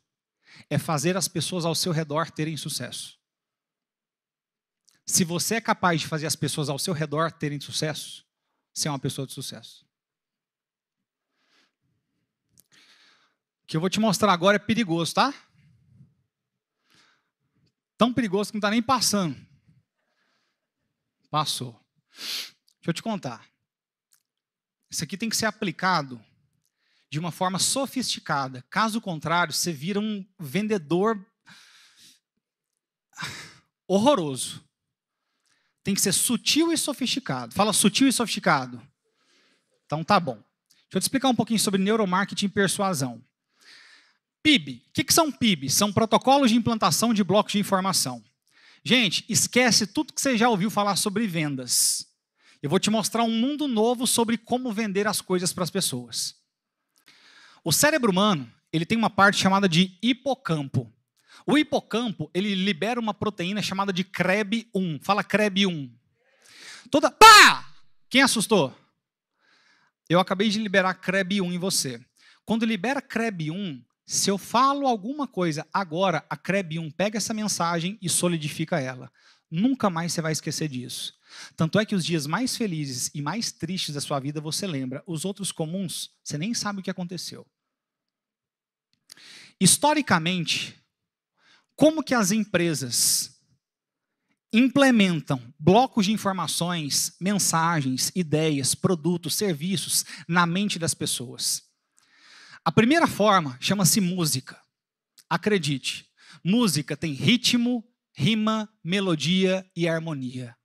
É fazer as pessoas ao seu redor terem sucesso. Se você é capaz de fazer as pessoas ao seu redor terem sucesso, você é uma pessoa de sucesso. O que eu vou te mostrar agora é perigoso, tá? Tão perigoso que não está nem passando. Passou. Deixa eu te contar. Isso aqui tem que ser aplicado de uma forma sofisticada. Caso contrário, você vira um vendedor horroroso. Tem que ser sutil e sofisticado. Fala sutil e sofisticado. Então tá bom. Deixa eu te explicar um pouquinho sobre neuromarketing e persuasão. PIB. O que, que são PIB? São protocolos de implantação de blocos de informação. Gente, esquece tudo que você já ouviu falar sobre vendas. Eu vou te mostrar um mundo novo sobre como vender as coisas para as pessoas. O cérebro humano, ele tem uma parte chamada de hipocampo. O hipocampo, ele libera uma proteína chamada de CREB1. Fala CREB1. Toda pá! Quem assustou? Eu acabei de liberar CREB1 em você. Quando libera CREB1, se eu falo alguma coisa agora, a CREB1 pega essa mensagem e solidifica ela. Nunca mais você vai esquecer disso. Tanto é que os dias mais felizes e mais tristes da sua vida você lembra, os outros comuns, você nem sabe o que aconteceu. Historicamente, como que as empresas implementam blocos de informações, mensagens, ideias, produtos, serviços na mente das pessoas? A primeira forma chama-se música. Acredite, música tem ritmo, rima, melodia e harmonia.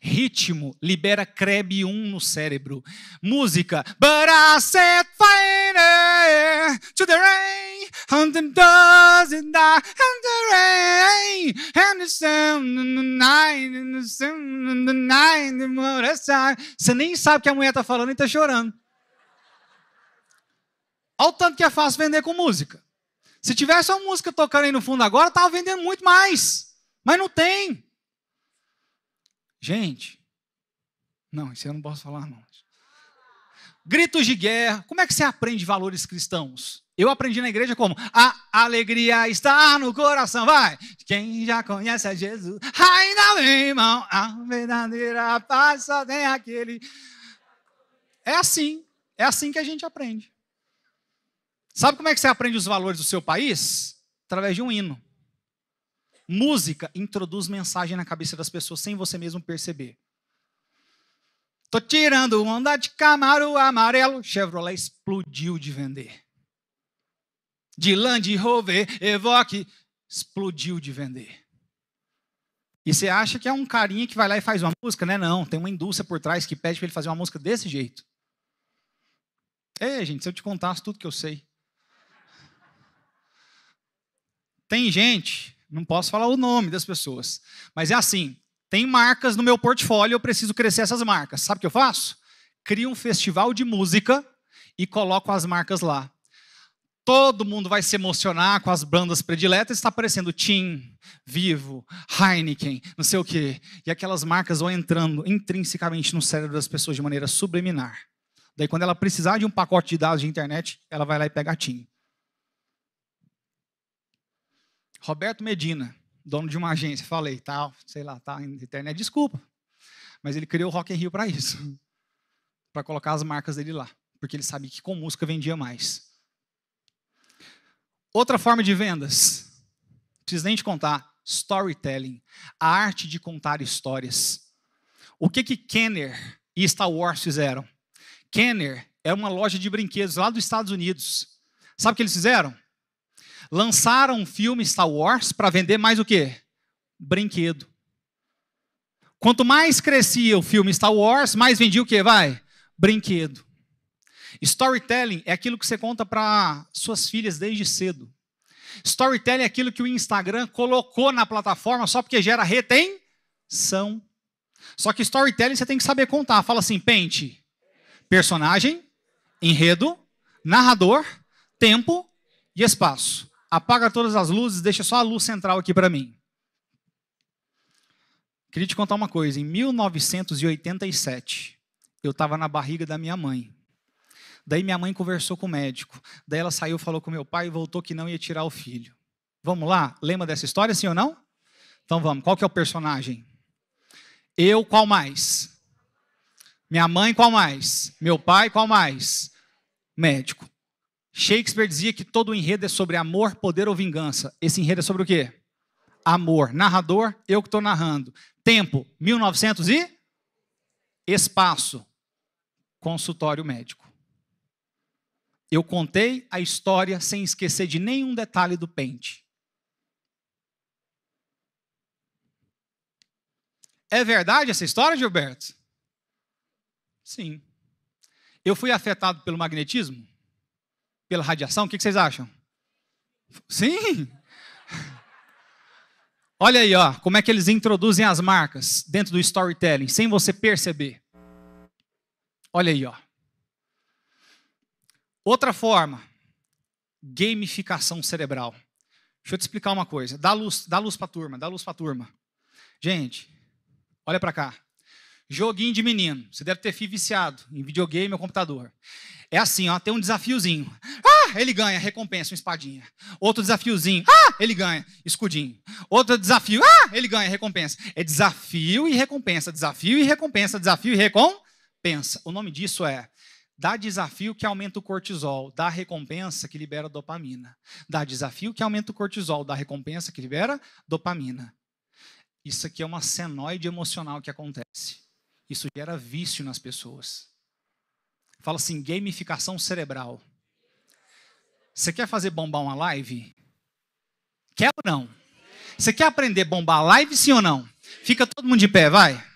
Ritmo libera CREB1 no cérebro. Música. But I set fire to the rain, and the doesn't die, and the rain, and the sun, and the night, and the sun, and the night, and the Você nem sabe o que a mulher está falando e está chorando. Olha o tanto que é fácil vender com música. Se tivesse uma música tocando aí no fundo agora, estava vendendo muito mais. Mas não tem. Gente, não, isso eu não posso falar, não. Gritos de guerra. Como é que você aprende valores cristãos? Eu aprendi na igreja como a alegria está no coração, vai. Quem já conhece a Jesus, ainda bem, irmão, a verdadeira paz só tem aquele. É assim, é assim que a gente aprende. Sabe como é que você aprende os valores do seu país? Através de um hino música introduz mensagem na cabeça das pessoas sem você mesmo perceber. Tô tirando onda de Camaro amarelo, Chevrolet explodiu de vender. De Land Rover, Evoque, explodiu de vender. E você acha que é um carinha que vai lá e faz uma música, né? Não, tem uma indústria por trás que pede para ele fazer uma música desse jeito. É, gente, se eu te contasse tudo que eu sei. Tem gente não posso falar o nome das pessoas. Mas é assim: tem marcas no meu portfólio, eu preciso crescer essas marcas. Sabe o que eu faço? Crio um festival de música e coloco as marcas lá. Todo mundo vai se emocionar com as bandas prediletas, está aparecendo Tim, Vivo, Heineken, não sei o quê. E aquelas marcas vão entrando intrinsecamente no cérebro das pessoas de maneira subliminar. Daí, quando ela precisar de um pacote de dados de internet, ela vai lá e pega a TIM. Roberto Medina, dono de uma agência, falei, tal, tá, sei lá, tá na internet, desculpa. Mas ele criou o Rock in Rio para isso. para colocar as marcas dele lá, porque ele sabia que com música vendia mais. Outra forma de vendas, preciso nem te contar, storytelling, a arte de contar histórias. O que que Kenner e Star Wars fizeram? Kenner é uma loja de brinquedos lá dos Estados Unidos. Sabe o que eles fizeram? lançaram um filme Star Wars para vender mais o quê? Brinquedo. Quanto mais crescia o filme Star Wars, mais vendia o quê? Vai? Brinquedo. Storytelling é aquilo que você conta para suas filhas desde cedo. Storytelling é aquilo que o Instagram colocou na plataforma só porque gera retenção. Só que storytelling você tem que saber contar. Fala assim: pente, personagem, enredo, narrador, tempo e espaço apaga todas as luzes, deixa só a luz central aqui para mim. Queria te contar uma coisa. Em 1987, eu estava na barriga da minha mãe. Daí minha mãe conversou com o médico. Daí ela saiu, falou com meu pai e voltou que não ia tirar o filho. Vamos lá? Lembra dessa história, sim ou não? Então vamos. Qual que é o personagem? Eu, qual mais? Minha mãe, qual mais? Meu pai, qual mais? Médico. Shakespeare dizia que todo enredo é sobre amor, poder ou vingança. Esse enredo é sobre o quê? Amor. Narrador, eu que estou narrando. Tempo, 1900 e? Espaço, consultório médico. Eu contei a história sem esquecer de nenhum detalhe do pente. É verdade essa história, Gilberto? Sim. Eu fui afetado pelo magnetismo? pela radiação? O que vocês acham? Sim! Olha aí, ó, como é que eles introduzem as marcas dentro do storytelling, sem você perceber. Olha aí, ó. Outra forma, gamificação cerebral. Deixa eu te explicar uma coisa. Dá luz, dá luz para turma, dá luz para a turma. Gente, olha para cá. Joguinho de menino. Você deve ter filho viciado em videogame ou computador. É assim, ó, tem um desafiozinho. Ah, ele ganha, recompensa, uma espadinha. Outro desafiozinho. Ah, ele ganha, escudinho. Outro desafio. Ah, ele ganha, recompensa. É desafio e recompensa, desafio e recompensa, desafio e recompensa. O nome disso é Dá desafio que aumenta o cortisol, dá recompensa que libera dopamina. Dá desafio que aumenta o cortisol, dá recompensa que libera dopamina. Isso aqui é uma senoide emocional que acontece. Isso gera vício nas pessoas. Fala assim: gamificação cerebral. Você quer fazer bombar uma live? Quer ou não? Você quer aprender a bombar live, sim ou não? Fica todo mundo de pé, vai. Deixa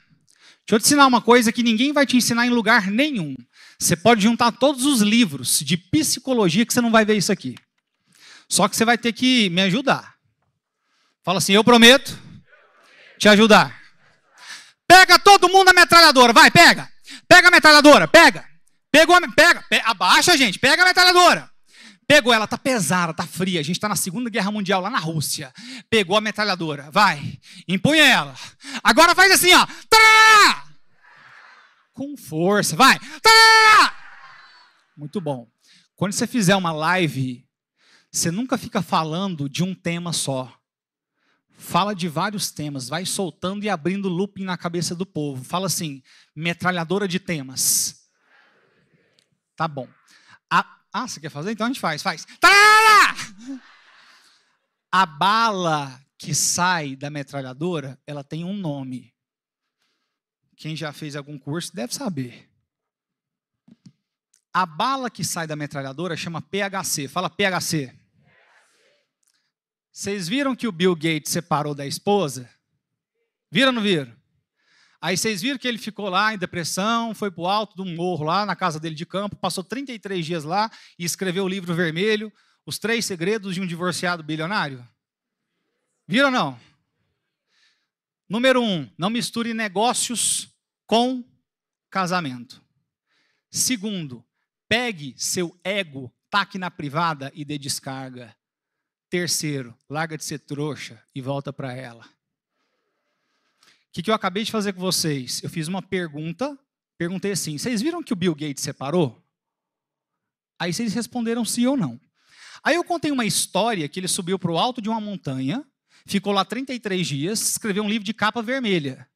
eu te ensinar uma coisa que ninguém vai te ensinar em lugar nenhum. Você pode juntar todos os livros de psicologia que você não vai ver isso aqui. Só que você vai ter que me ajudar. Fala assim: eu prometo te ajudar. Pega todo mundo a metralhadora, vai, pega. Pega a metralhadora, pega. Pegou a, pega, pe, abaixa, gente, pega a metralhadora. Pegou ela, tá pesada, tá fria. A gente tá na Segunda Guerra Mundial lá na Rússia. Pegou a metralhadora, vai. Empunha ela. Agora faz assim, ó. Tarará! Com força, vai. Tarará! Muito bom. Quando você fizer uma live, você nunca fica falando de um tema só fala de vários temas, vai soltando e abrindo looping na cabeça do povo. Fala assim, metralhadora de temas. Tá bom. Ah, você quer fazer? Então a gente faz, faz. Tarará! A bala que sai da metralhadora, ela tem um nome. Quem já fez algum curso deve saber. A bala que sai da metralhadora chama PHC. Fala PHC. Vocês viram que o Bill Gates separou da esposa? Viram ou não viram? Aí vocês viram que ele ficou lá em depressão, foi para o alto de um morro lá na casa dele de campo, passou 33 dias lá e escreveu o livro vermelho, Os Três Segredos de um Divorciado Bilionário? Viram ou não? Número um, não misture negócios com casamento. Segundo, pegue seu ego, taque na privada e dê descarga. Terceiro, larga de ser trouxa e volta para ela. O que, que eu acabei de fazer com vocês? Eu fiz uma pergunta, perguntei assim: vocês viram que o Bill Gates separou? Aí vocês responderam sim ou não. Aí eu contei uma história que ele subiu para o alto de uma montanha, ficou lá 33 dias, escreveu um livro de capa vermelha.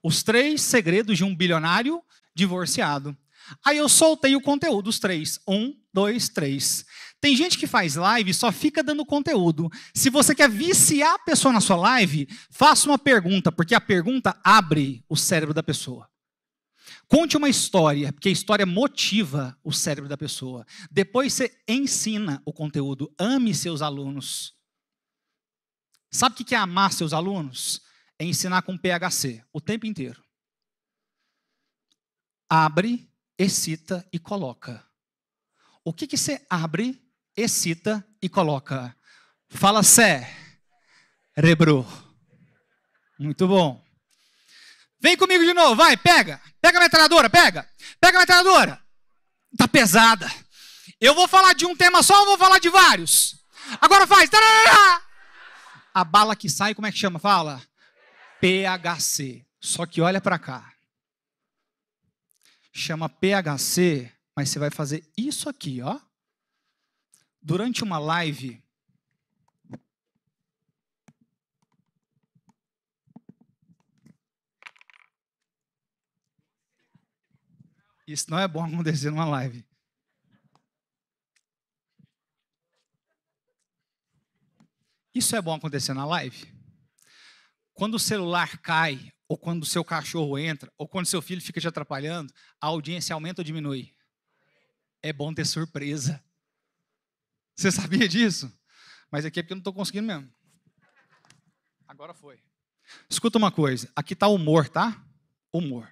Os três segredos de um bilionário divorciado. Aí eu soltei o conteúdo, os três. Um, dois, três. Tem gente que faz live e só fica dando conteúdo. Se você quer viciar a pessoa na sua live, faça uma pergunta, porque a pergunta abre o cérebro da pessoa. Conte uma história, porque a história motiva o cérebro da pessoa. Depois você ensina o conteúdo. Ame seus alunos. Sabe o que é amar seus alunos? É ensinar com PHC o tempo inteiro. Abre, excita e coloca. O que, que você abre excita e coloca. Fala sé, rebro. Muito bom. Vem comigo de novo, vai, pega. Pega a metralhadora, pega. Pega a metralhadora. Tá pesada. Eu vou falar de um tema só ou vou falar de vários? Agora faz. A bala que sai, como é que chama? Fala. PHC. Só que olha para cá. Chama PHC, mas você vai fazer isso aqui, ó durante uma live, Isso não é bom acontecer numa live. Isso é bom acontecer na live? Quando o celular cai, ou quando o seu cachorro entra, ou quando seu filho fica te atrapalhando, a audiência aumenta ou diminui? É bom ter surpresa. Você sabia disso? Mas aqui é porque eu não estou conseguindo mesmo. Agora foi. Escuta uma coisa, aqui está o humor, tá? Humor.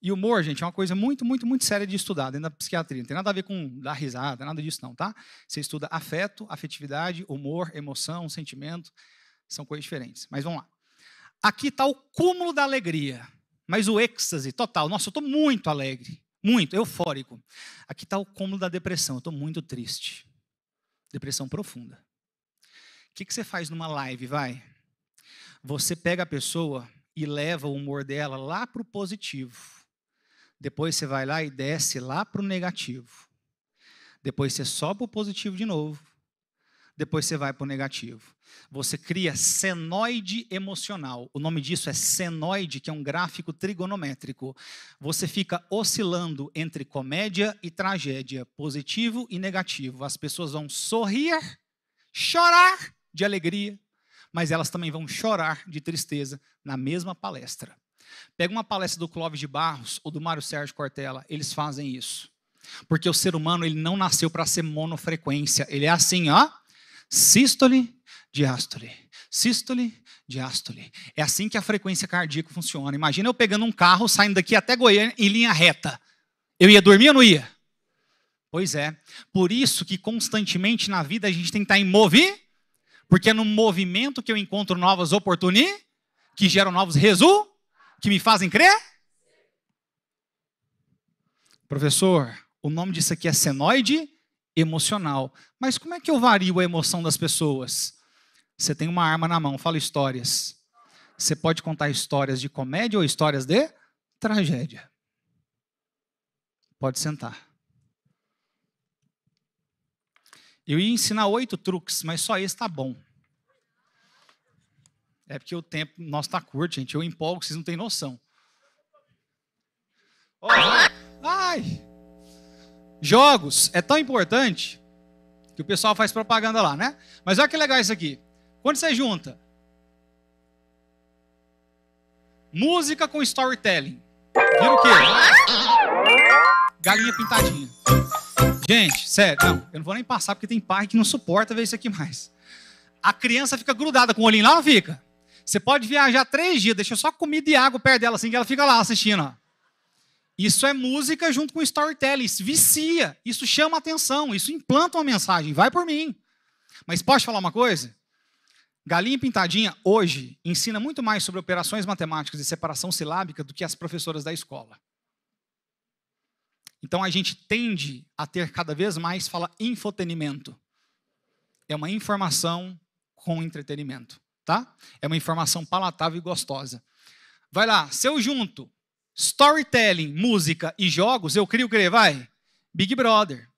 E humor, gente, é uma coisa muito, muito, muito séria de estudar dentro da psiquiatria. Não tem nada a ver com dar risada, nada disso não, tá? Você estuda afeto, afetividade, humor, emoção, sentimento. São coisas diferentes. Mas vamos lá. Aqui está o cúmulo da alegria. Mas o êxtase total. Nossa, eu estou muito alegre. Muito, eufórico. Aqui está o cúmulo da depressão. Eu estou muito triste. Depressão profunda. O que, que você faz numa live, vai? Você pega a pessoa e leva o humor dela lá para o positivo. Depois você vai lá e desce lá para o negativo. Depois você sobe o positivo de novo depois você vai para o negativo. Você cria senoide emocional. O nome disso é senoide, que é um gráfico trigonométrico. Você fica oscilando entre comédia e tragédia, positivo e negativo. As pessoas vão sorrir, chorar de alegria, mas elas também vão chorar de tristeza na mesma palestra. Pega uma palestra do Clóvis de Barros ou do Mário Sérgio Cortella, eles fazem isso. Porque o ser humano ele não nasceu para ser monofrequência, ele é assim, ó sístole, diástole, sístole, diástole. É assim que a frequência cardíaca funciona. Imagina eu pegando um carro, saindo daqui até Goiânia em linha reta. Eu ia dormir ou não ia? Pois é. Por isso que constantemente na vida a gente tem que estar em movimento, porque é no movimento que eu encontro novas oportunidades, que geram novos resultados, que me fazem crer. Professor, o nome disso aqui é senoide emocional. Mas como é que eu vario a emoção das pessoas? Você tem uma arma na mão, fala histórias. Você pode contar histórias de comédia ou histórias de tragédia. Pode sentar. Eu ia ensinar oito truques, mas só esse tá bom. É porque o tempo nosso tá curto, gente. Eu empolgo, vocês não têm noção. Oh, ai! Jogos é tão importante que o pessoal faz propaganda lá, né? Mas olha que legal isso aqui. Quando você junta música com storytelling, vira o quê? Galinha pintadinha. Gente, sério, não, eu não vou nem passar porque tem pai que não suporta ver isso aqui mais. A criança fica grudada com o olhinho lá, não fica? Você pode viajar três dias, deixa só comida e água perto dela, assim, que ela fica lá assistindo. Ó. Isso é música junto com storytelling, isso vicia, isso chama atenção, isso implanta uma mensagem, vai por mim. Mas posso falar uma coisa? Galinha Pintadinha hoje ensina muito mais sobre operações matemáticas e separação silábica do que as professoras da escola. Então a gente tende a ter cada vez mais fala infotenimento. É uma informação com entretenimento, tá? É uma informação palatável e gostosa. Vai lá, se eu junto Storytelling, música e jogos, eu crio o que? Vai? Big Brother.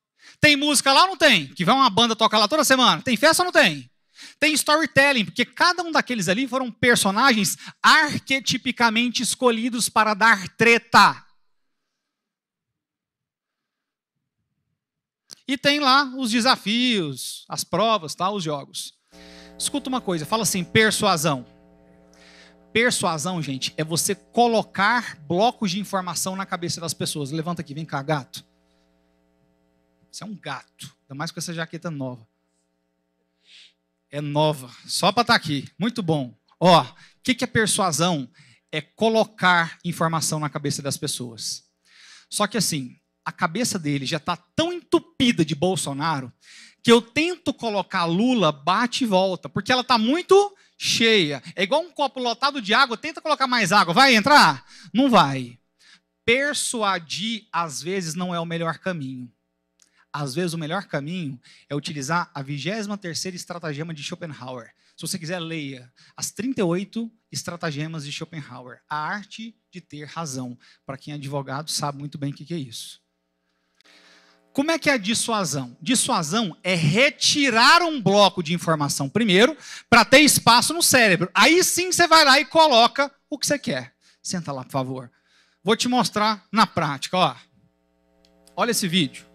Tem música lá ou não tem? Que vai uma banda tocar lá toda semana. Tem festa ou não tem? Tem storytelling, porque cada um daqueles ali foram personagens arquetipicamente escolhidos para dar treta. E tem lá os desafios, as provas, tá? os jogos. Escuta uma coisa, fala assim: persuasão. Persuasão, gente, é você colocar blocos de informação na cabeça das pessoas. Levanta aqui, vem cá, gato. Você é um gato, ainda mais com essa jaqueta nova. É nova, só para estar tá aqui. Muito bom. Ó, o que, que é persuasão? É colocar informação na cabeça das pessoas. Só que assim, a cabeça dele já está tão entupida de Bolsonaro que eu tento colocar Lula, bate e volta, porque ela está muito cheia. É igual um copo lotado de água, tenta colocar mais água, vai entrar? Não vai. Persuadir, às vezes, não é o melhor caminho. Às vezes, o melhor caminho é utilizar a 23ª estratagema de Schopenhauer. Se você quiser, leia as 38 estratagemas de Schopenhauer. A arte de ter razão. Para quem é advogado, sabe muito bem o que é isso. Como é que é a dissuasão? Dissuasão é retirar um bloco de informação primeiro, para ter espaço no cérebro. Aí sim você vai lá e coloca o que você quer. Senta lá, por favor. Vou te mostrar na prática, ó. Olha esse vídeo.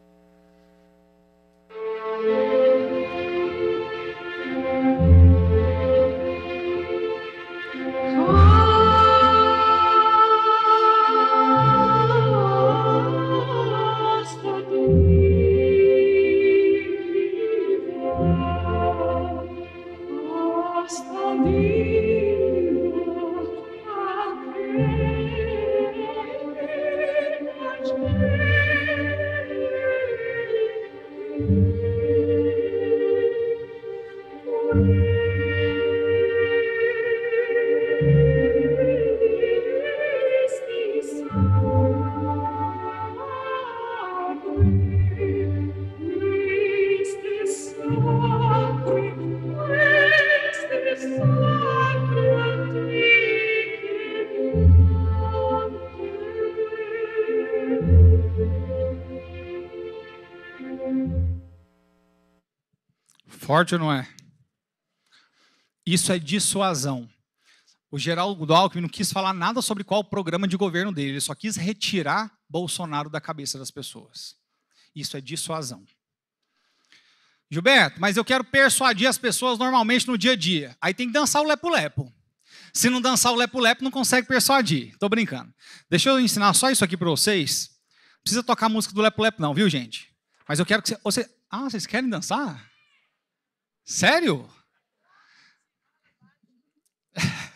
forte ou não é? Isso é dissuasão. O Geraldo Alckmin não quis falar nada sobre qual o programa de governo dele, ele só quis retirar Bolsonaro da cabeça das pessoas. Isso é dissuasão. Gilberto, mas eu quero persuadir as pessoas normalmente no dia a dia. Aí tem que dançar o lepo-lepo. Se não dançar o lepo-lepo, não consegue persuadir. Estou brincando. Deixa eu ensinar só isso aqui para vocês. Não precisa tocar a música do lepo-lepo não, viu, gente? Mas eu quero que você... Ah, vocês querem dançar? Sério?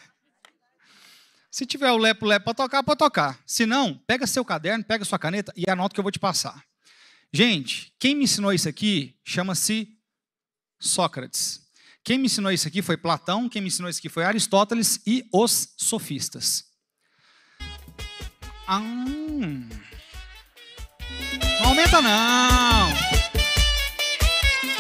Se tiver o lepo-lepo para tocar, para tocar. Se não, pega seu caderno, pega sua caneta e anota o que eu vou te passar. Gente, quem me ensinou isso aqui chama-se Sócrates. Quem me ensinou isso aqui foi Platão, quem me ensinou isso aqui foi Aristóteles e os sofistas. Ah, não aumenta não!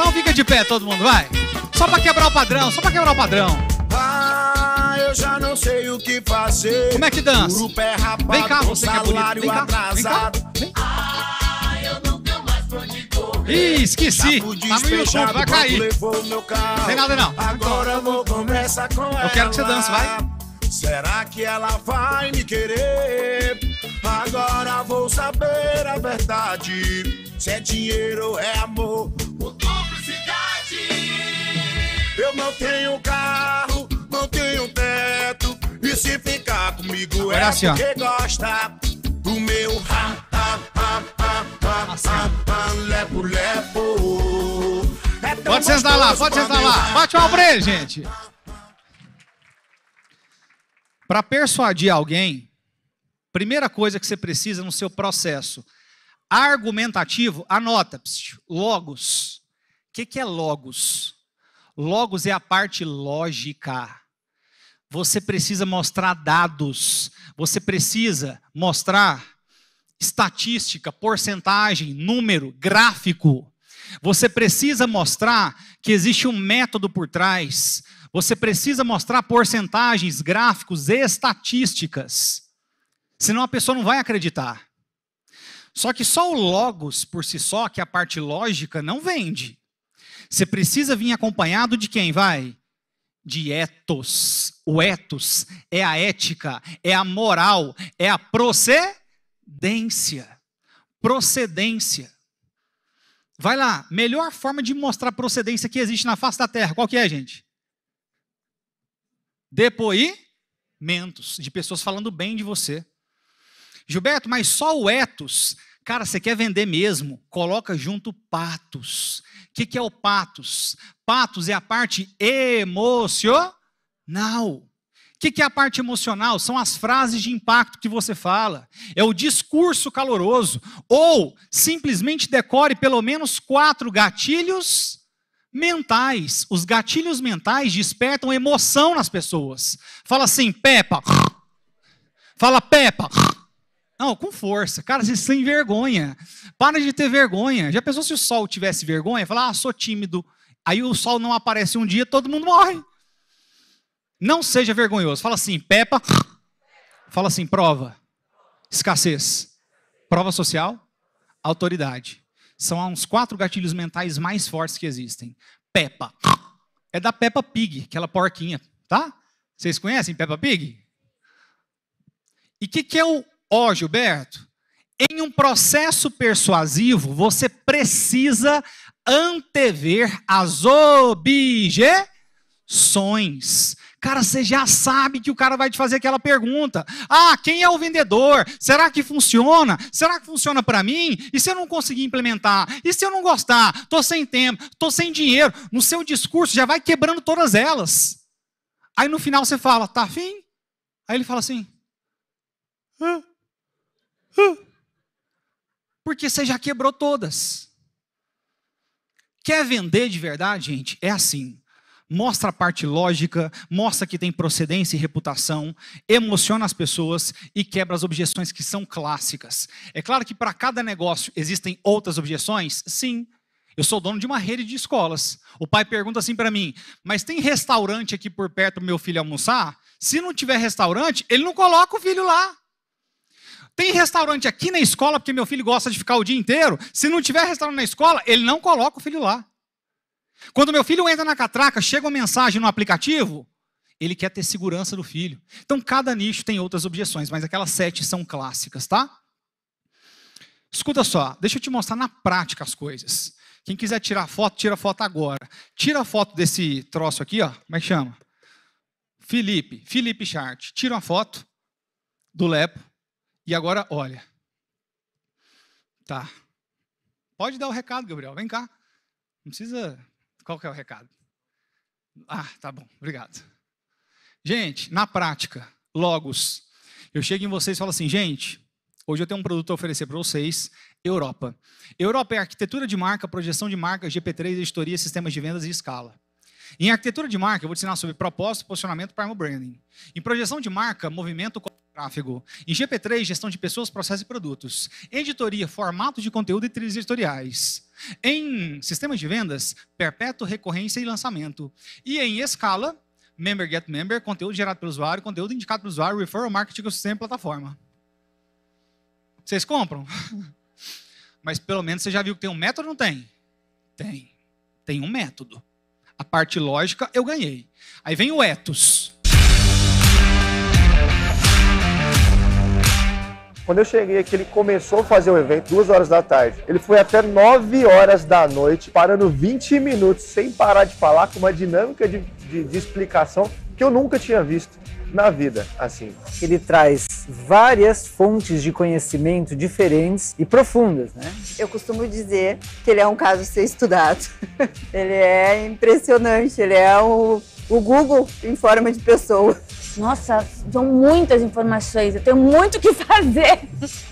Então fica de pé todo mundo, vai. Só pra quebrar o padrão, só pra quebrar o padrão. Ah, eu já não sei o que fazer. Como é que dança? pé, rapado, vem cá, você que é bonito. Vem cá, vem cá. Vem. Ah, eu mais pra onde correr. Ih, esqueci. Tá no YouTube, vai cair. Tem nada não. Agora eu vou com ela. Eu quero que você dance, vai. Será que ela vai me querer? Agora vou saber a verdade. Se é dinheiro ou é amor. O eu não tenho carro, não tenho teto. E se ficar comigo Agora é assim, porque ó. gosta do meu ha, ha, ha, ha, ha, assim. ha, ha, lepo, lepo. É pode sentar lá, pode sentar lá. Bate uma pra ele, gente. Para persuadir alguém, primeira coisa que você precisa no seu processo argumentativo, anota, logos. O que, que é logos? Logos é a parte lógica. Você precisa mostrar dados, você precisa mostrar estatística, porcentagem, número, gráfico. Você precisa mostrar que existe um método por trás. Você precisa mostrar porcentagens, gráficos, e estatísticas. Senão a pessoa não vai acreditar. Só que só o logos por si só, que é a parte lógica, não vende. Você precisa vir acompanhado de quem? Vai? De etos. O etos é a ética, é a moral, é a procedência. Procedência. Vai lá, melhor forma de mostrar procedência que existe na face da terra, qual que é, gente? Depoimentos de pessoas falando bem de você. Gilberto, mas só o etos Cara, você quer vender mesmo? Coloca junto patos. O que, que é o patos? Patos é a parte emocional. O que, que é a parte emocional? São as frases de impacto que você fala, é o discurso caloroso, ou simplesmente decore pelo menos quatro gatilhos mentais. Os gatilhos mentais despertam emoção nas pessoas. Fala assim, Peppa. Fala, Peppa. Não, com força. Cara, vocês sem vergonha. Para de ter vergonha. Já pensou se o sol tivesse vergonha? Falar, ah, sou tímido. Aí o sol não aparece um dia, todo mundo morre. Não seja vergonhoso. Fala assim, Peppa. Fala assim, prova. Escassez. Prova social. Autoridade. São uns quatro gatilhos mentais mais fortes que existem. Peppa. É da Peppa Pig, aquela porquinha, tá? Vocês conhecem Peppa Pig? E o que, que é o Ó, oh, Gilberto, em um processo persuasivo, você precisa antever as objeções. Cara, você já sabe que o cara vai te fazer aquela pergunta. Ah, quem é o vendedor? Será que funciona? Será que funciona para mim? E se eu não conseguir implementar? E se eu não gostar? Tô sem tempo, tô sem dinheiro. No seu discurso já vai quebrando todas elas. Aí no final você fala, tá afim? Aí ele fala assim: Hã? Porque você já quebrou todas. Quer vender de verdade, gente? É assim. Mostra a parte lógica, mostra que tem procedência e reputação, emociona as pessoas e quebra as objeções que são clássicas. É claro que para cada negócio existem outras objeções? Sim, eu sou dono de uma rede de escolas. O pai pergunta assim para mim: mas tem restaurante aqui por perto para meu filho almoçar? Se não tiver restaurante, ele não coloca o filho lá. Tem restaurante aqui na escola, porque meu filho gosta de ficar o dia inteiro. Se não tiver restaurante na escola, ele não coloca o filho lá. Quando meu filho entra na catraca, chega uma mensagem no aplicativo, ele quer ter segurança do filho. Então, cada nicho tem outras objeções, mas aquelas sete são clássicas, tá? Escuta só, deixa eu te mostrar na prática as coisas. Quem quiser tirar foto, tira foto agora. Tira a foto desse troço aqui, ó. Como é que chama? Felipe, Felipe Chart. Tira uma foto do Lepo. E agora, olha. Tá. Pode dar o recado, Gabriel. Vem cá. Não precisa. Qual que é o recado? Ah, tá bom. Obrigado. Gente, na prática, logos. Eu chego em vocês e falo assim, gente, hoje eu tenho um produto a oferecer para vocês, Europa. Europa é arquitetura de marca, projeção de marca, GP3, editoria, sistemas de vendas e escala. Em arquitetura de marca, eu vou te ensinar sobre propósito, posicionamento, primal branding. Em projeção de marca, movimento, tráfego. Em GP3, gestão de pessoas, processos e produtos. Editoria, formato de conteúdo e trilhas editoriais. Em sistemas de vendas, perpétuo, recorrência e lançamento. E em escala, member get member, conteúdo gerado pelo usuário, conteúdo indicado pelo usuário, referral marketing sistema e plataforma. Vocês compram? Mas pelo menos você já viu que tem um método ou não tem? Tem. Tem um método. A parte lógica eu ganhei. Aí vem o ethos. Quando eu cheguei aqui, ele começou a fazer o evento duas horas da tarde. Ele foi até 9 horas da noite, parando 20 minutos sem parar de falar, com uma dinâmica de, de, de explicação que eu nunca tinha visto na vida, assim. Ele traz várias fontes de conhecimento diferentes e profundas, né? Eu costumo dizer que ele é um caso a ser estudado. ele é impressionante, ele é o, o Google em forma de pessoa. Nossa, são muitas informações, eu tenho muito o que fazer.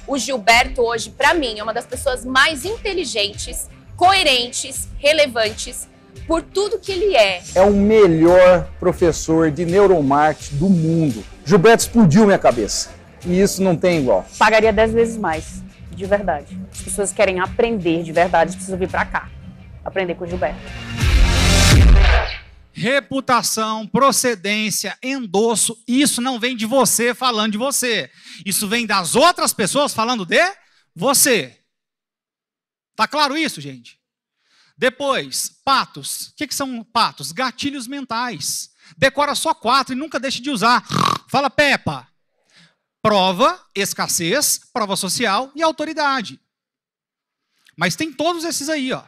O Gilberto hoje, para mim, é uma das pessoas mais inteligentes, coerentes, relevantes por tudo que ele é. É o melhor professor de neuromarketing do mundo. Gilberto explodiu minha cabeça. E isso não tem igual. Pagaria dez vezes mais, de verdade. As pessoas querem aprender de verdade, precisam vir para cá aprender com o Gilberto reputação, procedência, endosso, isso não vem de você falando de você. Isso vem das outras pessoas falando de você. Tá claro isso, gente? Depois, patos. O que, que são patos? Gatilhos mentais. Decora só quatro e nunca deixe de usar. Fala, Peppa. Prova, escassez, prova social e autoridade. Mas tem todos esses aí, ó.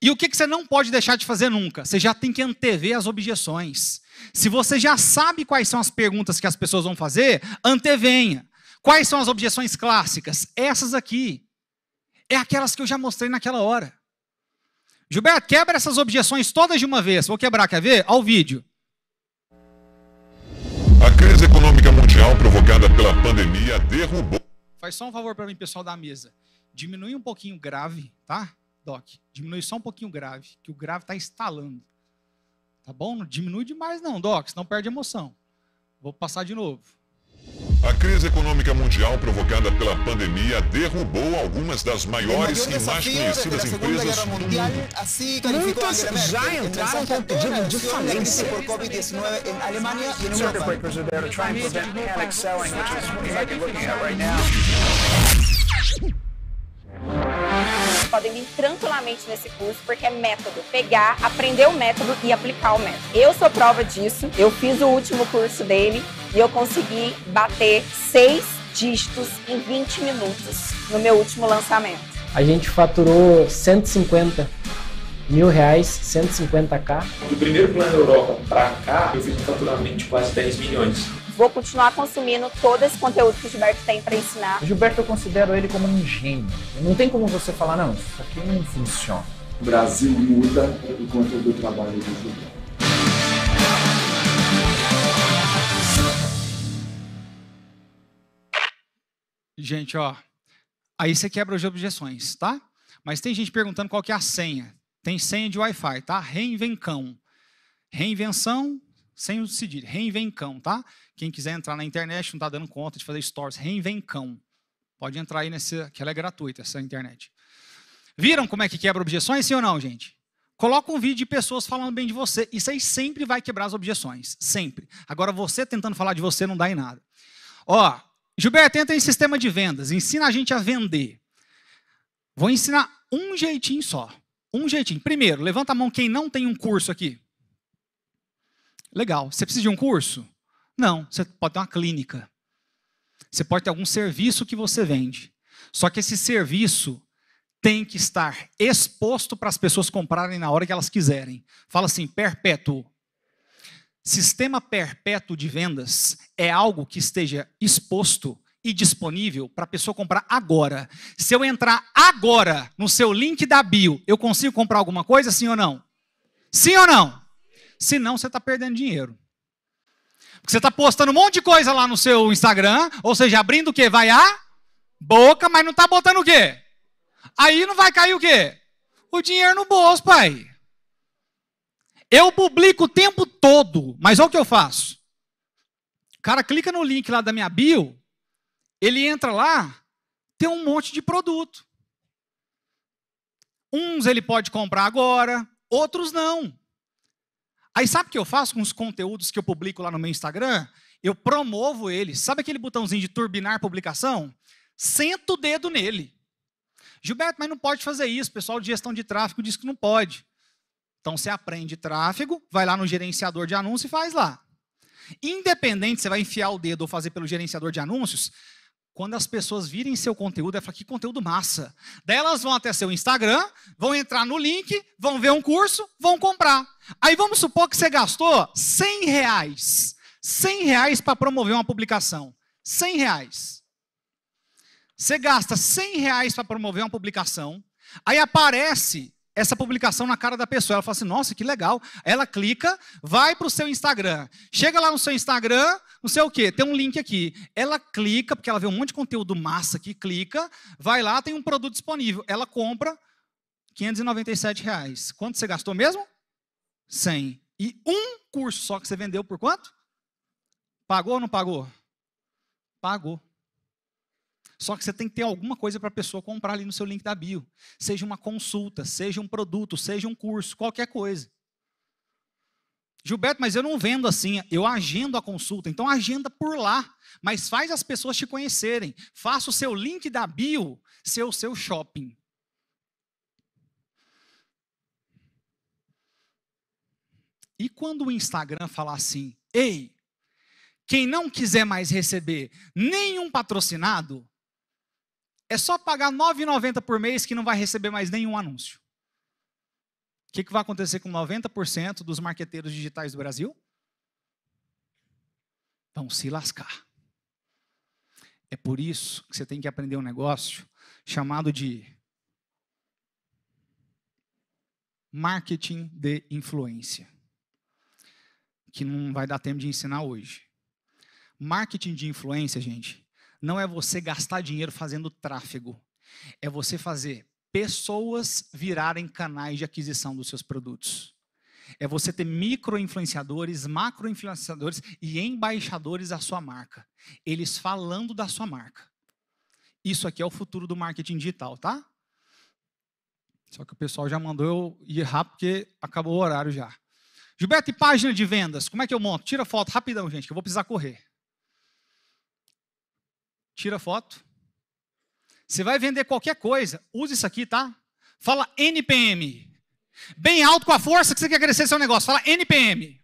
E o que, você não pode deixar de fazer nunca? Você já tem que antever as objeções. Se você já sabe quais são as perguntas que as pessoas vão fazer, antevenha. Quais são as objeções clássicas? Essas aqui. É aquelas que eu já mostrei naquela hora. Gilberto, quebra essas objeções todas de uma vez. Vou quebrar, quer ver? Ao vídeo. A crise econômica mundial provocada pela pandemia derrubou. Faz só um favor para mim, pessoal da mesa. Diminui um pouquinho o grave, tá? Doc, diminui só um pouquinho o grave, que o grave está instalando. Tá bom? Não diminui demais não, Doc, senão perde emoção. Vou passar de novo. A crise econômica mundial provocada pela pandemia derrubou algumas das maiores e mais conhecidas empresas do mundo. Muitas assim já entraram com pedido de falência podem vir tranquilamente nesse curso, porque é método. Pegar, aprender o método e aplicar o método. Eu sou prova disso, eu fiz o último curso dele e eu consegui bater seis dígitos em 20 minutos no meu último lançamento. A gente faturou 150 mil reais, 150k. Do primeiro plano Europa para cá, eu fiz um faturamento de quase 10 milhões vou continuar consumindo todo esse conteúdo que o Gilberto tem para ensinar. Gilberto eu considero ele como um gênio. Não tem como você falar, não, isso aqui não funciona. O Brasil muda enquanto eu trabalho trabalho do Gilberto. Gente, ó, aí você quebra as objeções, tá? Mas tem gente perguntando qual que é a senha. Tem senha de Wi-Fi, tá? Reinvencão. Reinvenção, sem o cedilho, reinvencão, tá? Quem quiser entrar na internet, não está dando conta de fazer stories, reinvencão. Pode entrar aí nessa, que ela é gratuita, essa internet. Viram como é que quebra objeções, sim ou não, gente? Coloca um vídeo de pessoas falando bem de você. Isso aí sempre vai quebrar as objeções. Sempre. Agora, você tentando falar de você não dá em nada. Ó, Gilberto entra em sistema de vendas. Ensina a gente a vender. Vou ensinar um jeitinho só. Um jeitinho. Primeiro, levanta a mão quem não tem um curso aqui. Legal. Você precisa de um curso? Não, você pode ter uma clínica. Você pode ter algum serviço que você vende. Só que esse serviço tem que estar exposto para as pessoas comprarem na hora que elas quiserem. Fala assim, perpétuo. Sistema perpétuo de vendas é algo que esteja exposto e disponível para a pessoa comprar agora. Se eu entrar agora no seu link da bio, eu consigo comprar alguma coisa, sim ou não? Sim ou não? Senão, você está perdendo dinheiro. Porque você está postando um monte de coisa lá no seu Instagram, ou seja, abrindo o quê? Vai a boca, mas não está botando o quê? Aí não vai cair o quê? O dinheiro no bolso, pai. Eu publico o tempo todo, mas olha o que eu faço. O cara clica no link lá da minha bio, ele entra lá, tem um monte de produto. Uns ele pode comprar agora, outros não. Aí sabe o que eu faço com os conteúdos que eu publico lá no meu Instagram? Eu promovo eles. Sabe aquele botãozinho de turbinar publicação? Senta o dedo nele. Gilberto, mas não pode fazer isso. O pessoal de gestão de tráfego diz que não pode. Então você aprende tráfego, vai lá no gerenciador de anúncios e faz lá. Independente se você vai enfiar o dedo ou fazer pelo gerenciador de anúncios, quando as pessoas virem seu conteúdo, elas falam, que conteúdo massa. Daí elas vão até seu Instagram, vão entrar no link, vão ver um curso, vão comprar. Aí vamos supor que você gastou 100 reais. 100 reais para promover uma publicação. 100 reais. Você gasta 100 reais para promover uma publicação, aí aparece essa publicação na cara da pessoa. Ela fala assim: nossa, que legal. Ela clica, vai para o seu Instagram. Chega lá no seu Instagram, não sei o quê, tem um link aqui. Ela clica, porque ela vê um monte de conteúdo massa aqui, clica, vai lá, tem um produto disponível. Ela compra 597 reais. Quanto você gastou mesmo? 100. E um curso só que você vendeu por quanto? Pagou ou não pagou? Pagou. Só que você tem que ter alguma coisa para a pessoa comprar ali no seu link da bio. Seja uma consulta, seja um produto, seja um curso, qualquer coisa. Gilberto, mas eu não vendo assim, eu agendo a consulta. Então agenda por lá, mas faz as pessoas te conhecerem. Faça o seu link da bio ser o seu shopping. E quando o Instagram falar assim: "Ei, quem não quiser mais receber nenhum patrocinado, é só pagar R$ 9,90 por mês que não vai receber mais nenhum anúncio. O que, que vai acontecer com 90% dos marqueteiros digitais do Brasil? Vão se lascar. É por isso que você tem que aprender um negócio chamado de marketing de influência, que não vai dar tempo de ensinar hoje. Marketing de influência, gente, não é você gastar dinheiro fazendo tráfego, é você fazer pessoas virarem canais de aquisição dos seus produtos. É você ter micro-influenciadores, macro-influenciadores e embaixadores da sua marca. Eles falando da sua marca. Isso aqui é o futuro do marketing digital, tá? Só que o pessoal já mandou eu ir rápido porque acabou o horário já. Gilberto, e página de vendas? Como é que eu monto? Tira foto rapidão, gente, que eu vou precisar correr tira foto. Você vai vender qualquer coisa, usa isso aqui, tá? Fala NPM. Bem alto com a força que você quer crescer seu negócio. Fala NPM.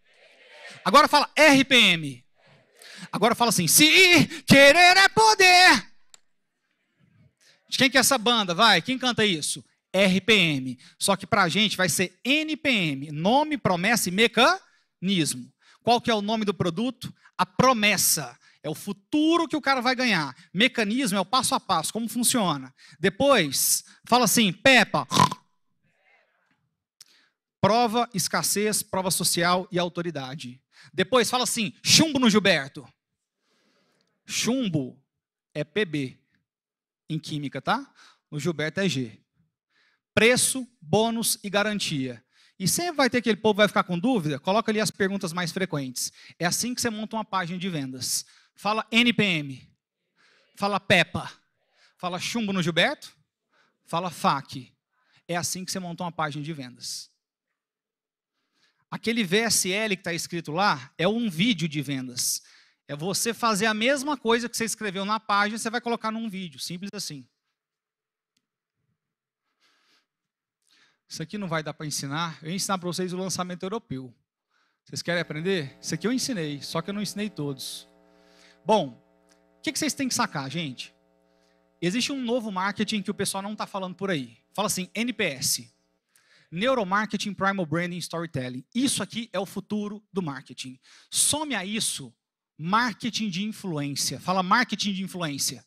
Agora fala RPM. Agora fala assim: se querer é poder. De quem que é essa banda? Vai, quem canta isso? RPM. Só que pra gente vai ser NPM, nome, promessa e mecanismo. Qual que é o nome do produto? A promessa. É o futuro que o cara vai ganhar. Mecanismo é o passo a passo, como funciona. Depois, fala assim: Peppa. Prova, escassez, prova social e autoridade. Depois fala assim: chumbo no Gilberto. Chumbo é PB em química, tá? O Gilberto é G. Preço, bônus e garantia. E sempre vai ter aquele povo que vai ficar com dúvida, coloca ali as perguntas mais frequentes. É assim que você monta uma página de vendas. Fala NPM. Fala Peppa. Fala chumbo no Gilberto. Fala FAC. É assim que você monta uma página de vendas. Aquele VSL que está escrito lá é um vídeo de vendas. É você fazer a mesma coisa que você escreveu na página, você vai colocar num vídeo, simples assim. Isso aqui não vai dar para ensinar. Eu ia ensinar para vocês o lançamento europeu. Vocês querem aprender? Isso aqui eu ensinei, só que eu não ensinei todos. Bom, o que, que vocês têm que sacar, gente? Existe um novo marketing que o pessoal não está falando por aí. Fala assim, NPS. Neuromarketing, Primal Branding, Storytelling. Isso aqui é o futuro do marketing. Some a isso marketing de influência. Fala marketing de influência.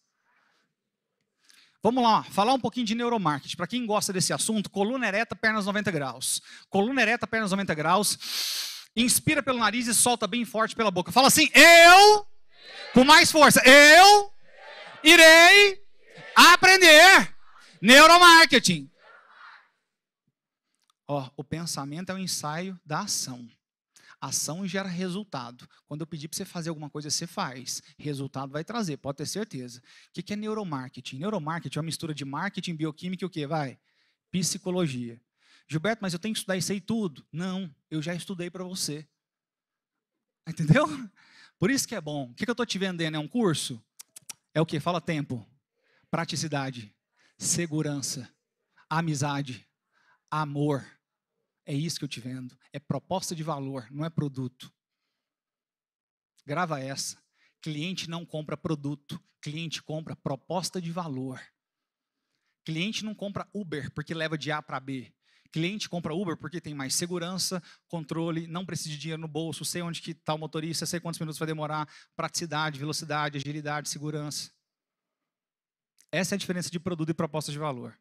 Vamos lá, falar um pouquinho de neuromarketing. Para quem gosta desse assunto, coluna ereta, pernas 90 graus. Coluna ereta, pernas 90 graus. Inspira pelo nariz e solta bem forte pela boca. Fala assim: Eu com mais força. Eu irei aprender neuromarketing. Ó, o pensamento é o ensaio da ação. Ação gera resultado. Quando eu pedir para você fazer alguma coisa, você faz. Resultado vai trazer, pode ter certeza. O que é neuromarketing? Neuromarketing é uma mistura de marketing, bioquímica e o que? Vai? Psicologia. Gilberto, mas eu tenho que estudar isso aí tudo. Não, eu já estudei para você. Entendeu? Por isso que é bom. O que eu estou te vendendo? É um curso? É o que? Fala tempo, praticidade, segurança, amizade, amor. É isso que eu te vendo. É proposta de valor, não é produto. Grava essa. Cliente não compra produto, cliente compra proposta de valor. Cliente não compra Uber porque leva de A para B. Cliente compra Uber porque tem mais segurança, controle, não precisa de dinheiro no bolso, sei onde que está o motorista, sei quantos minutos vai demorar, praticidade, velocidade, agilidade, segurança. Essa é a diferença de produto e proposta de valor.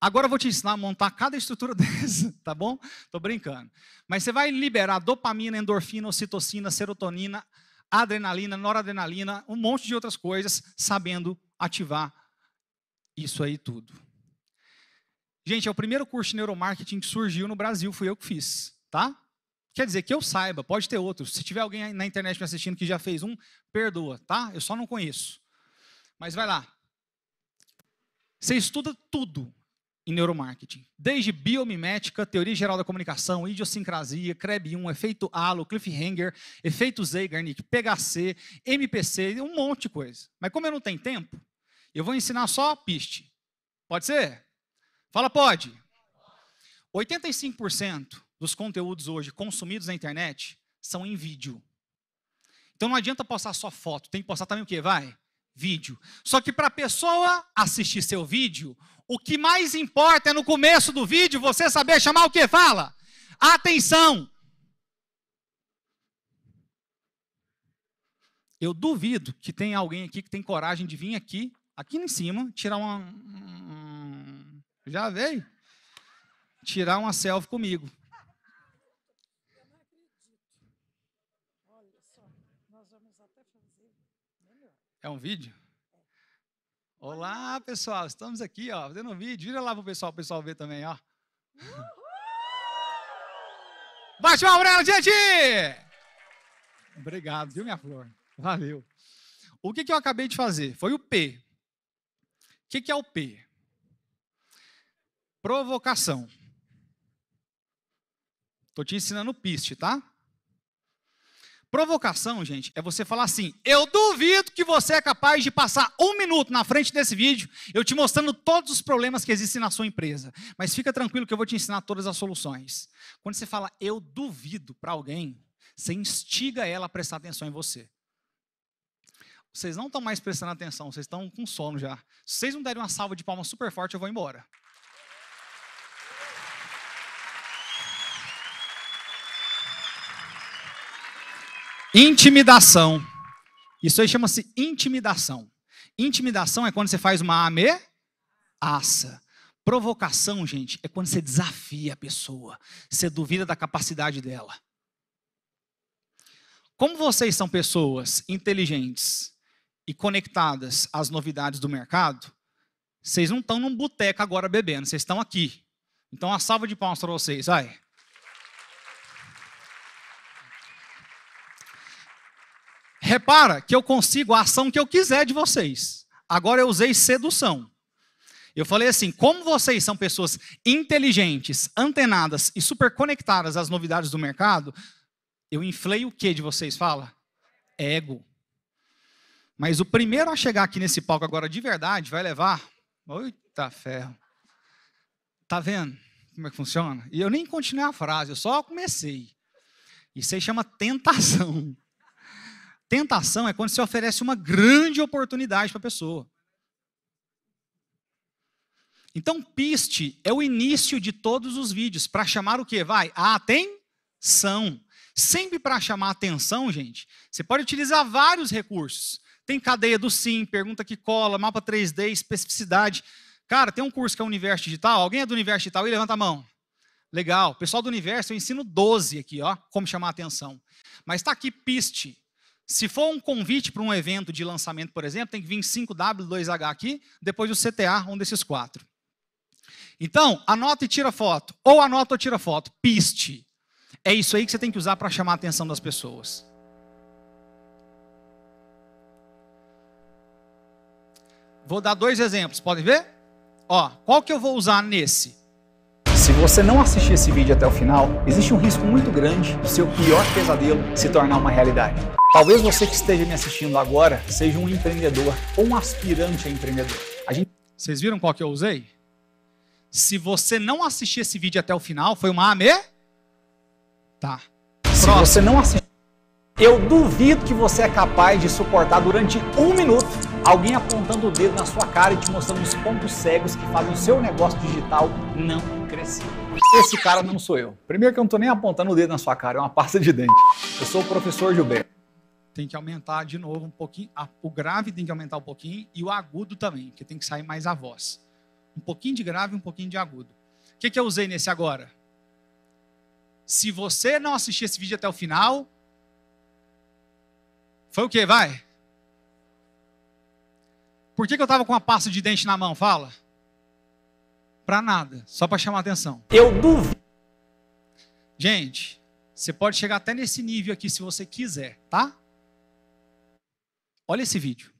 Agora eu vou te ensinar a montar cada estrutura dessa, tá bom? Tô brincando. Mas você vai liberar dopamina, endorfina, ocitocina, serotonina, adrenalina, noradrenalina, um monte de outras coisas, sabendo ativar isso aí tudo. Gente, é o primeiro curso de neuromarketing que surgiu no Brasil, fui eu que fiz, tá? Quer dizer, que eu saiba, pode ter outros. Se tiver alguém na internet me assistindo que já fez um, perdoa, tá? Eu só não conheço. Mas vai lá. Você estuda tudo em neuromarketing. Desde biomimética, teoria geral da comunicação, idiosincrasia, CREB1, efeito halo, cliffhanger, efeito Zeigarnik, PHC, MPC, um monte de coisa. Mas como eu não tenho tempo, eu vou ensinar só a piste. Pode ser? Fala, pode. 85% dos conteúdos hoje consumidos na internet são em vídeo. Então não adianta postar só foto, tem que postar também o que? Vai? Vídeo. Só que para a pessoa assistir seu vídeo, o que mais importa é no começo do vídeo você saber chamar o que? Fala! Atenção! Eu duvido que tenha alguém aqui que tem coragem de vir aqui, aqui em cima, tirar uma, já veio tirar uma selfie comigo. É um vídeo? Olá, pessoal. Estamos aqui, ó, fazendo um vídeo. Vira lá pro pessoal, o pessoal ver também, ó. Bate uma pra gente! Obrigado, viu, minha flor? Valeu. O que, que eu acabei de fazer? Foi o P. O que, que é o P? Provocação. Estou te ensinando o piste, tá? Provocação, gente, é você falar assim: eu duvido que você é capaz de passar um minuto na frente desse vídeo, eu te mostrando todos os problemas que existem na sua empresa. Mas fica tranquilo que eu vou te ensinar todas as soluções. Quando você fala eu duvido para alguém, você instiga ela a prestar atenção em você. Vocês não estão mais prestando atenção, vocês estão com sono já. Se vocês não derem uma salva de palmas super forte, eu vou embora. Intimidação. Isso aí chama-se intimidação. Intimidação é quando você faz uma ameaça. Provocação, gente, é quando você desafia a pessoa, você duvida da capacidade dela. Como vocês são pessoas inteligentes e conectadas às novidades do mercado, vocês não estão num boteco agora bebendo, vocês estão aqui. Então, a salva de palmas para vocês, vai. Repara que eu consigo a ação que eu quiser de vocês. Agora eu usei sedução. Eu falei assim: como vocês são pessoas inteligentes, antenadas e super conectadas às novidades do mercado, eu inflei o que de vocês? Fala? Ego. Mas o primeiro a chegar aqui nesse palco agora de verdade vai levar. Eita ferro. Tá vendo como é que funciona? E eu nem continuei a frase, eu só comecei. Isso aí chama tentação. Tentação é quando você oferece uma grande oportunidade para a pessoa. Então, piste é o início de todos os vídeos, para chamar o que? Vai, a atenção. Sempre para chamar atenção, gente, você pode utilizar vários recursos. Tem cadeia do sim, pergunta que cola, mapa 3D, especificidade. Cara, tem um curso que é Universo Digital, alguém é do Universo Digital? E levanta a mão. Legal. Pessoal do Universo, eu ensino 12 aqui, ó, como chamar atenção. Mas está aqui PIST, se for um convite para um evento de lançamento, por exemplo, tem que vir 5W2H aqui, depois o CTA, um desses quatro. Então, anota e tira foto. Ou anota ou tira foto. Piste. É isso aí que você tem que usar para chamar a atenção das pessoas. Vou dar dois exemplos, podem ver? Ó, qual que eu vou usar nesse? Se você não assistir esse vídeo até o final, existe um risco muito grande do seu pior pesadelo se tornar uma realidade. Talvez você que esteja me assistindo agora seja um empreendedor ou um aspirante a empreendedor. A gente... Vocês viram qual que eu usei? Se você não assistir esse vídeo até o final, foi uma AME? Tá. Próximo. Se você não assistir, eu duvido que você é capaz de suportar durante um minuto alguém apontando o dedo na sua cara e te mostrando os pontos cegos que fazem o seu negócio digital não crescer. Esse cara não sou eu. Primeiro que eu não estou nem apontando o dedo na sua cara, é uma pasta de dente. Eu sou o professor Gilberto tem que aumentar de novo um pouquinho. O grave tem que aumentar um pouquinho e o agudo também, porque tem que sair mais a voz. Um pouquinho de grave e um pouquinho de agudo. O que, que eu usei nesse agora? Se você não assistir esse vídeo até o final, foi o que? Vai? Por que, que eu estava com uma pasta de dente na mão? Fala. Para nada, só para chamar atenção. Eu duvido. Gente, você pode chegar até nesse nível aqui se você quiser, tá? Olha esse vídeo.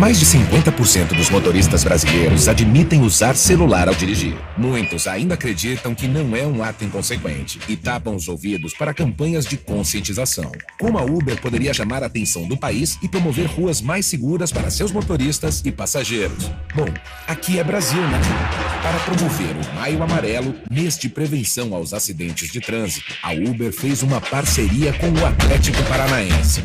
Mais de 50% dos motoristas brasileiros admitem usar celular ao dirigir. Muitos ainda acreditam que não é um ato inconsequente e tapam os ouvidos para campanhas de conscientização. Como a Uber poderia chamar a atenção do país e promover ruas mais seguras para seus motoristas e passageiros? Bom, aqui é Brasil, né? Para promover o Maio Amarelo, mês de prevenção aos acidentes de trânsito, a Uber fez uma parceria com o Atlético Paranaense.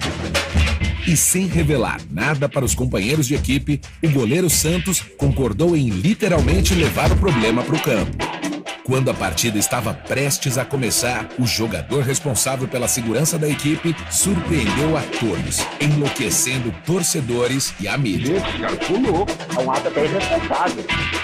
E sem revelar nada para os companheiros de equipe, o goleiro Santos concordou em literalmente levar o problema para o campo. Quando a partida estava prestes a começar, o jogador responsável pela segurança da equipe surpreendeu a todos, enlouquecendo torcedores e amigos. mídia. Esse cara pulou, é um ato até irresponsável.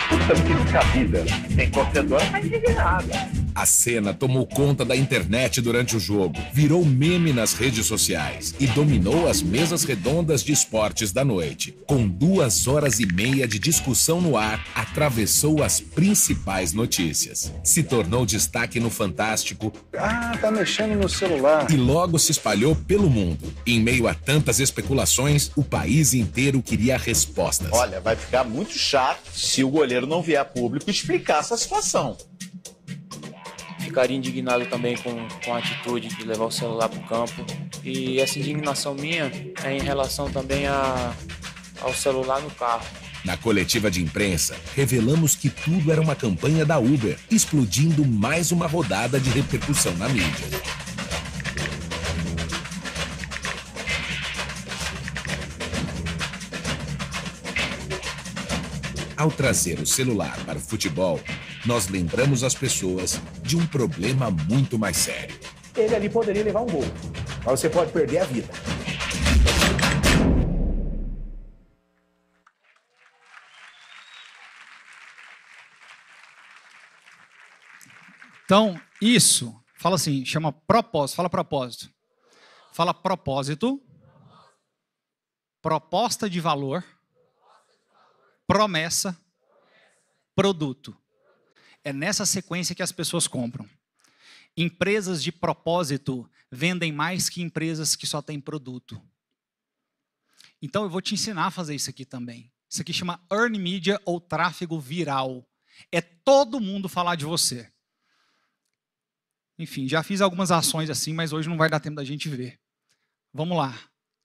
Puta que vida. Tem torcedor, mas indignada. A cena tomou conta da internet durante o jogo, virou meme nas redes sociais e dominou as mesas redondas de esportes da noite. Com duas horas e meia de discussão no ar, atravessou as principais notícias se tornou destaque no Fantástico. Ah, tá mexendo no celular. E logo se espalhou pelo mundo. Em meio a tantas especulações, o país inteiro queria respostas. Olha, vai ficar muito chato se o goleiro não vier a público explicar essa situação. Ficaria indignado também com, com a atitude de levar o celular pro campo. E essa indignação minha é em relação também a, ao celular no carro na coletiva de imprensa, revelamos que tudo era uma campanha da Uber, explodindo mais uma rodada de repercussão na mídia. Ao trazer o celular para o futebol, nós lembramos as pessoas de um problema muito mais sério. Ele ali poderia levar um gol, mas você pode perder a vida. Então, isso, fala assim, chama propósito, fala propósito. Fala propósito, proposta de valor, promessa, produto. É nessa sequência que as pessoas compram. Empresas de propósito vendem mais que empresas que só têm produto. Então eu vou te ensinar a fazer isso aqui também. Isso aqui chama earn media ou tráfego viral. É todo mundo falar de você. Enfim, já fiz algumas ações assim, mas hoje não vai dar tempo da gente ver. Vamos lá. O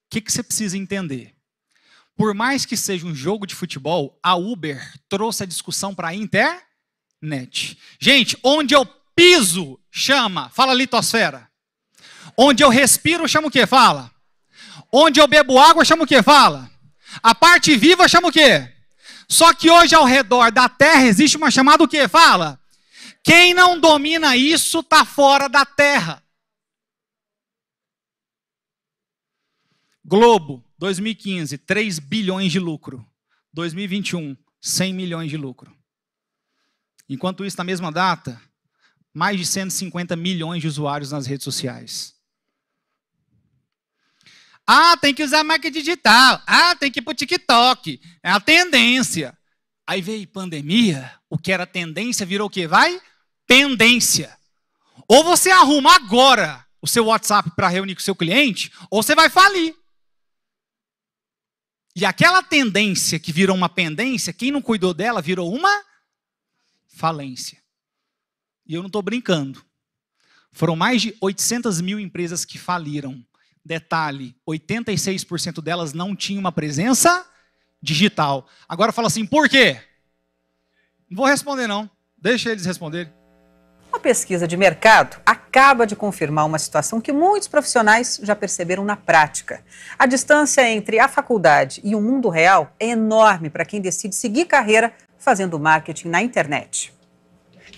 que, que você precisa entender? Por mais que seja um jogo de futebol, a Uber trouxe a discussão para a internet. Gente, onde eu piso, chama. Fala litosfera. Onde eu respiro, chama o quê? Fala. Onde eu bebo água, chama o quê? Fala. A parte viva chama o quê? Só que hoje ao redor da terra existe uma chamada o quê? Fala. Quem não domina isso está fora da terra. Globo, 2015, 3 bilhões de lucro. 2021, 100 milhões de lucro. Enquanto isso, na mesma data, mais de 150 milhões de usuários nas redes sociais. Ah, tem que usar marca digital. Ah, tem que ir para o TikTok. É a tendência. Aí veio pandemia, o que era tendência virou o quê? Vai pendência. Ou você arruma agora o seu WhatsApp para reunir com o seu cliente, ou você vai falir. E aquela tendência que virou uma pendência, quem não cuidou dela virou uma falência. E eu não estou brincando. Foram mais de 800 mil empresas que faliram. Detalhe: 86% delas não tinham uma presença digital. Agora fala assim, por quê? Não vou responder, não. Deixa eles responderem. Uma pesquisa de mercado acaba de confirmar uma situação que muitos profissionais já perceberam na prática. A distância entre a faculdade e o mundo real é enorme para quem decide seguir carreira fazendo marketing na internet.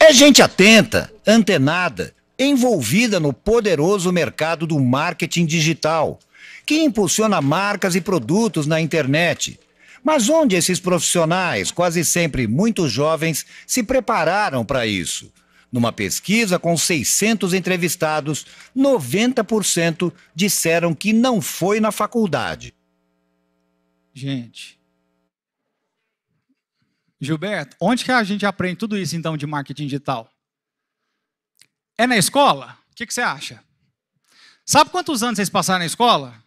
É gente atenta, antenada, envolvida no poderoso mercado do marketing digital, que impulsiona marcas e produtos na internet. Mas onde esses profissionais, quase sempre muito jovens, se prepararam para isso? Numa pesquisa com 600 entrevistados, 90% disseram que não foi na faculdade. Gente. Gilberto, onde que a gente aprende tudo isso então de marketing digital? É na escola? O que, que você acha? Sabe quantos anos vocês passaram na escola?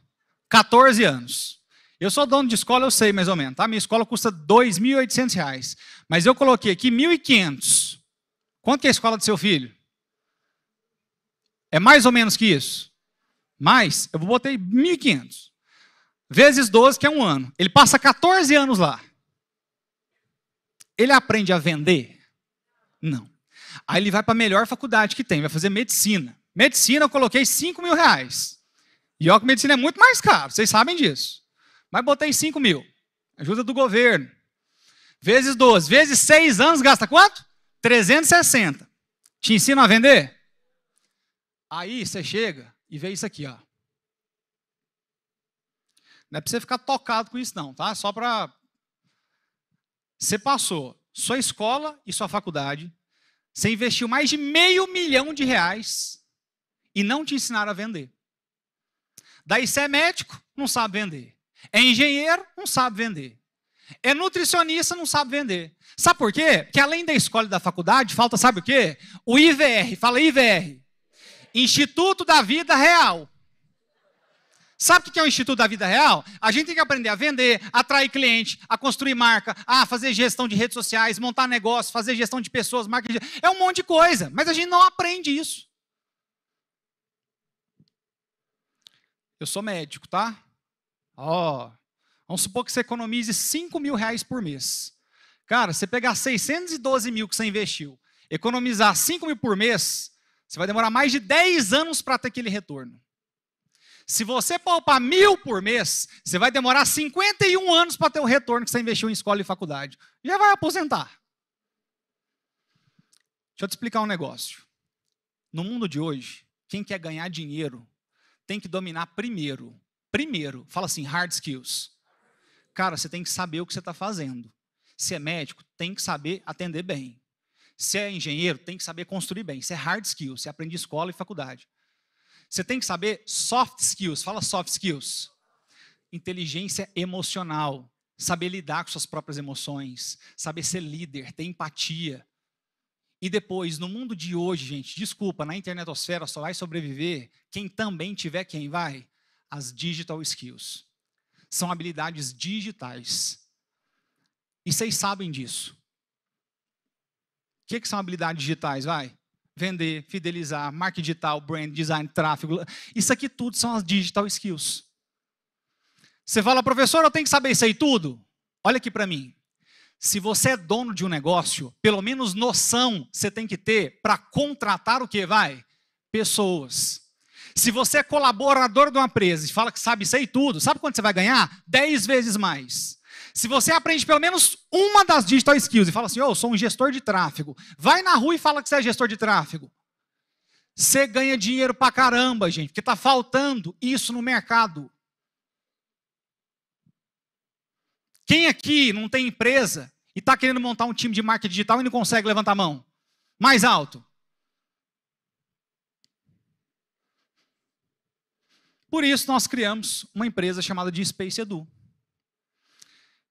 14 anos. Eu sou dono de escola, eu sei mais ou menos, tá? Minha escola custa R$ 2.800, mas eu coloquei aqui 1.500 Quanto que é a escola do seu filho? É mais ou menos que isso? Mais? Eu botei 1.500. Vezes 12, que é um ano. Ele passa 14 anos lá. Ele aprende a vender? Não. Aí ele vai para a melhor faculdade que tem, vai fazer medicina. Medicina eu coloquei 5 mil reais. E ó, que medicina é muito mais caro, vocês sabem disso. Mas botei 5 mil. Ajuda do governo. Vezes 12. Vezes 6 anos gasta quanto? 360. Te ensina a vender? Aí você chega e vê isso aqui, ó. Não é para você ficar tocado com isso, não, tá? Só para. Você passou sua escola e sua faculdade, você investiu mais de meio milhão de reais e não te ensinaram a vender. Daí você é médico, não sabe vender. É engenheiro, não sabe vender. É nutricionista, não sabe vender. Sabe por quê? Porque além da escola e da faculdade, falta, sabe o quê? O IVR. Fala IVR. Instituto da Vida Real. Sabe o que é o Instituto da Vida Real? A gente tem que aprender a vender, atrair cliente, a construir marca, a fazer gestão de redes sociais, montar negócio, fazer gestão de pessoas, marketing. É um monte de coisa, mas a gente não aprende isso. Eu sou médico, tá? Ó, oh, Vamos supor que você economize 5 mil reais por mês. Cara, você pegar 612 mil que você investiu, economizar 5 mil por mês, você vai demorar mais de 10 anos para ter aquele retorno. Se você poupar mil por mês, você vai demorar 51 anos para ter o retorno que você investiu em escola e faculdade. Já vai aposentar. Deixa eu te explicar um negócio. No mundo de hoje, quem quer ganhar dinheiro tem que dominar primeiro. Primeiro, fala assim, hard skills. Cara, você tem que saber o que você está fazendo. Se é médico, tem que saber atender bem. Se é engenheiro, tem que saber construir bem. Se é hard skills, você aprende escola e faculdade. Você tem que saber soft skills, fala soft skills. Inteligência emocional, saber lidar com suas próprias emoções, saber ser líder, ter empatia. E depois, no mundo de hoje, gente, desculpa, na internetosfera só vai sobreviver quem também tiver quem vai? As digital skills são habilidades digitais. E vocês sabem disso. O que, é que são habilidades digitais? Vai. Vender, fidelizar, marketing digital, brand, design, tráfego. Isso aqui tudo são as digital skills. Você fala, professor, eu tenho que saber isso aí tudo? Olha aqui para mim. Se você é dono de um negócio, pelo menos noção você tem que ter para contratar o que vai? Pessoas. Se você é colaborador de uma empresa e fala que sabe isso aí tudo, sabe quanto você vai ganhar? Dez vezes mais. Se você aprende pelo menos uma das digital skills e fala assim, oh, eu sou um gestor de tráfego, vai na rua e fala que você é gestor de tráfego. Você ganha dinheiro pra caramba, gente, porque está faltando isso no mercado. Quem aqui não tem empresa e está querendo montar um time de marketing digital e não consegue levantar a mão? Mais alto. Por isso, nós criamos uma empresa chamada de Space Edu.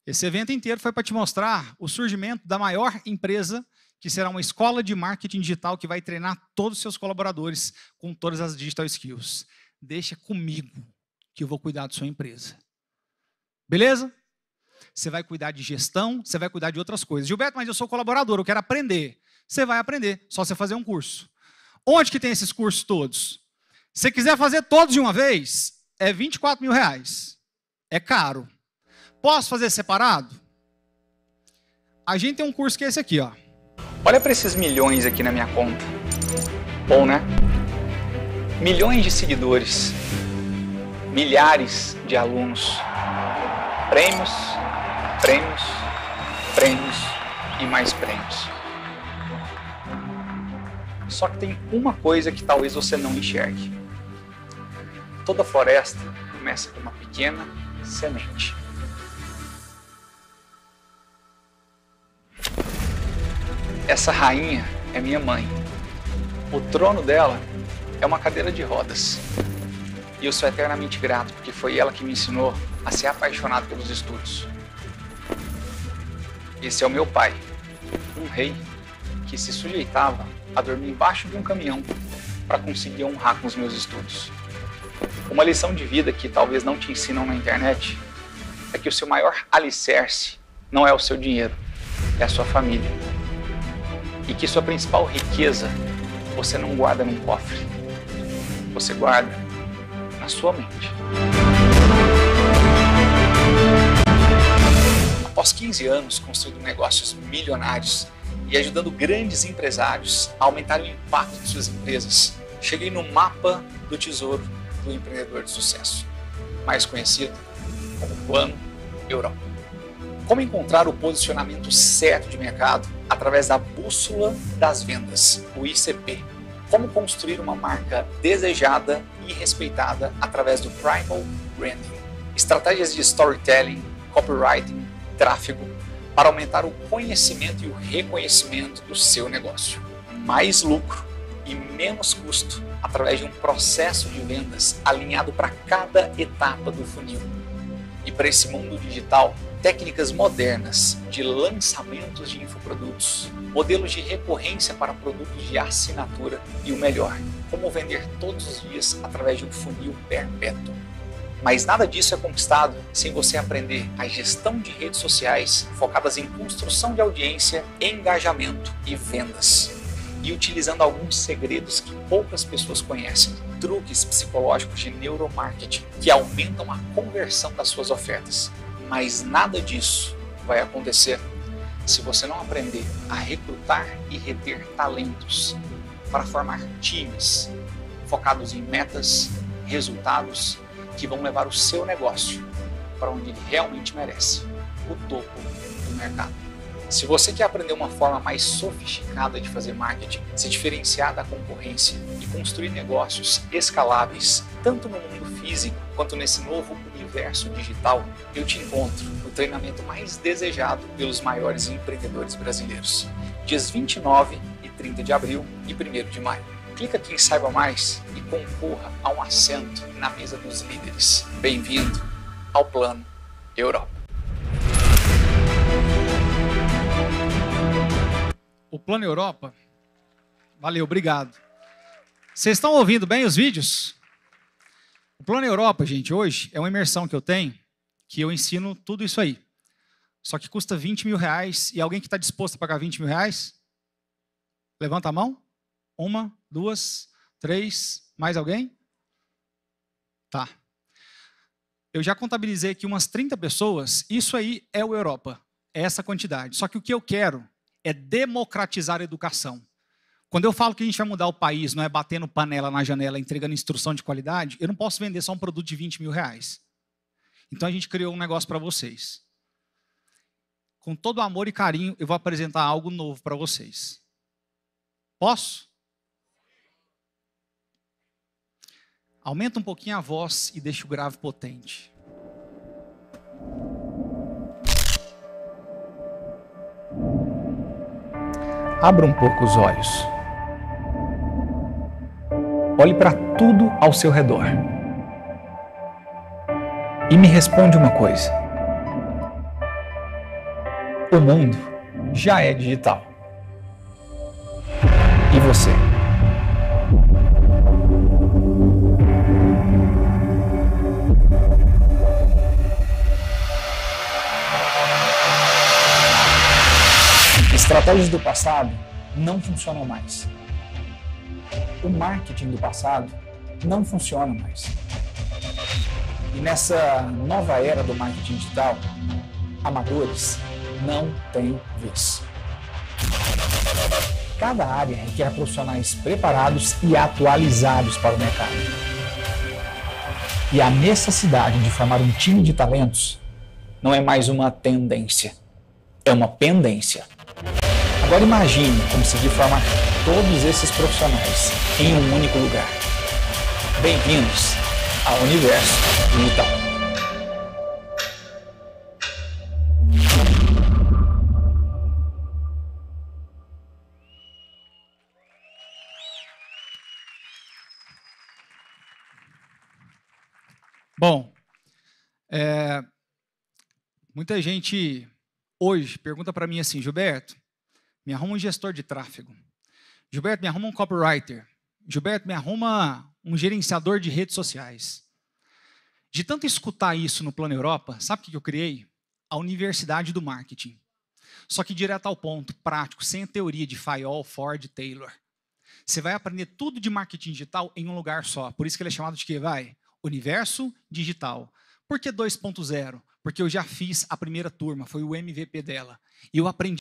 Esse evento inteiro foi para te mostrar o surgimento da maior empresa, que será uma escola de marketing digital que vai treinar todos os seus colaboradores com todas as digital skills. Deixa comigo, que eu vou cuidar da sua empresa. Beleza? Você vai cuidar de gestão, você vai cuidar de outras coisas. Gilberto, mas eu sou colaborador, eu quero aprender. Você vai aprender, só você fazer um curso. Onde que tem esses cursos todos? Se quiser fazer todos de uma vez, é 24 mil reais. É caro. Posso fazer separado? A gente tem um curso que é esse aqui, ó. Olha para esses milhões aqui na minha conta. Bom, né? Milhões de seguidores, milhares de alunos, prêmios, prêmios, prêmios e mais prêmios. Só que tem uma coisa que talvez você não enxergue Toda floresta começa com uma pequena semente. Essa rainha é minha mãe. O trono dela é uma cadeira de rodas. E eu sou eternamente grato porque foi ela que me ensinou a ser apaixonado pelos estudos. Esse é o meu pai, um rei que se sujeitava a dormir embaixo de um caminhão para conseguir honrar com os meus estudos. Uma lição de vida que talvez não te ensinam na internet é que o seu maior alicerce não é o seu dinheiro, é a sua família. E que sua principal riqueza você não guarda num cofre, você guarda na sua mente. Após 15 anos construindo negócios milionários e ajudando grandes empresários a aumentar o impacto de suas empresas, cheguei no mapa do tesouro do empreendedor de sucesso, mais conhecido como Plano Europa. Como encontrar o posicionamento certo de mercado através da bússola das vendas, o ICP? Como construir uma marca desejada e respeitada através do Primal Branding? Estratégias de storytelling, copywriting, tráfego para aumentar o conhecimento e o reconhecimento do seu negócio. Mais lucro e menos custo através de um processo de vendas alinhado para cada etapa do funil. E para esse mundo digital, técnicas modernas de lançamentos de infoprodutos, modelos de recorrência para produtos de assinatura e o melhor, como vender todos os dias através de um funil perpétuo. Mas nada disso é conquistado sem você aprender a gestão de redes sociais focadas em construção de audiência, engajamento e vendas e utilizando alguns segredos que poucas pessoas conhecem, truques psicológicos de neuromarketing que aumentam a conversão das suas ofertas. Mas nada disso vai acontecer se você não aprender a recrutar e reter talentos para formar times focados em metas, resultados que vão levar o seu negócio para onde ele realmente merece, o topo do mercado. Se você quer aprender uma forma mais sofisticada de fazer marketing, se diferenciar da concorrência e construir negócios escaláveis, tanto no mundo físico quanto nesse novo universo digital, eu te encontro no treinamento mais desejado pelos maiores empreendedores brasileiros. Dias 29 e 30 de abril e 1 de maio. Clica aqui em Saiba Mais e concorra a um assento na mesa dos líderes. Bem-vindo ao Plano Europa o Plano Europa. Valeu, obrigado. Vocês estão ouvindo bem os vídeos? O Plano Europa, gente, hoje é uma imersão que eu tenho, que eu ensino tudo isso aí. Só que custa 20 mil reais e alguém que está disposto a pagar 20 mil reais? Levanta a mão. Uma, duas, três, mais alguém? Tá. Eu já contabilizei aqui umas 30 pessoas, isso aí é o Europa, é essa quantidade. Só que o que eu quero é democratizar a educação. Quando eu falo que a gente vai mudar o país, não é batendo panela na janela, entregando instrução de qualidade, eu não posso vender só um produto de 20 mil reais. Então a gente criou um negócio para vocês. Com todo amor e carinho, eu vou apresentar algo novo para vocês. Posso? Aumenta um pouquinho a voz e deixa o grave potente. Abra um pouco os olhos. Olhe para tudo ao seu redor. E me responde uma coisa: o mundo já é digital. E você? Estratégias do passado não funcionam mais. O marketing do passado não funciona mais. E nessa nova era do marketing digital, amadores não têm vez. Cada área requer profissionais preparados e atualizados para o mercado. E a necessidade de formar um time de talentos não é mais uma tendência, é uma pendência. Agora imagine conseguir formar todos esses profissionais em um único lugar. Bem-vindos ao Universo Digital. Bom, é, muita gente hoje pergunta para mim assim, Gilberto, me arruma um gestor de tráfego. Gilberto, me arruma um copywriter. Gilberto, me arruma um gerenciador de redes sociais. De tanto escutar isso no Plano Europa, sabe o que eu criei? A Universidade do Marketing. Só que direto ao ponto, prático, sem a teoria de Fayol, Ford, Taylor. Você vai aprender tudo de marketing digital em um lugar só. Por isso que ele é chamado de que vai? Universo Digital. Por que 2.0? porque eu já fiz a primeira turma, foi o MVP dela. E eu aprendi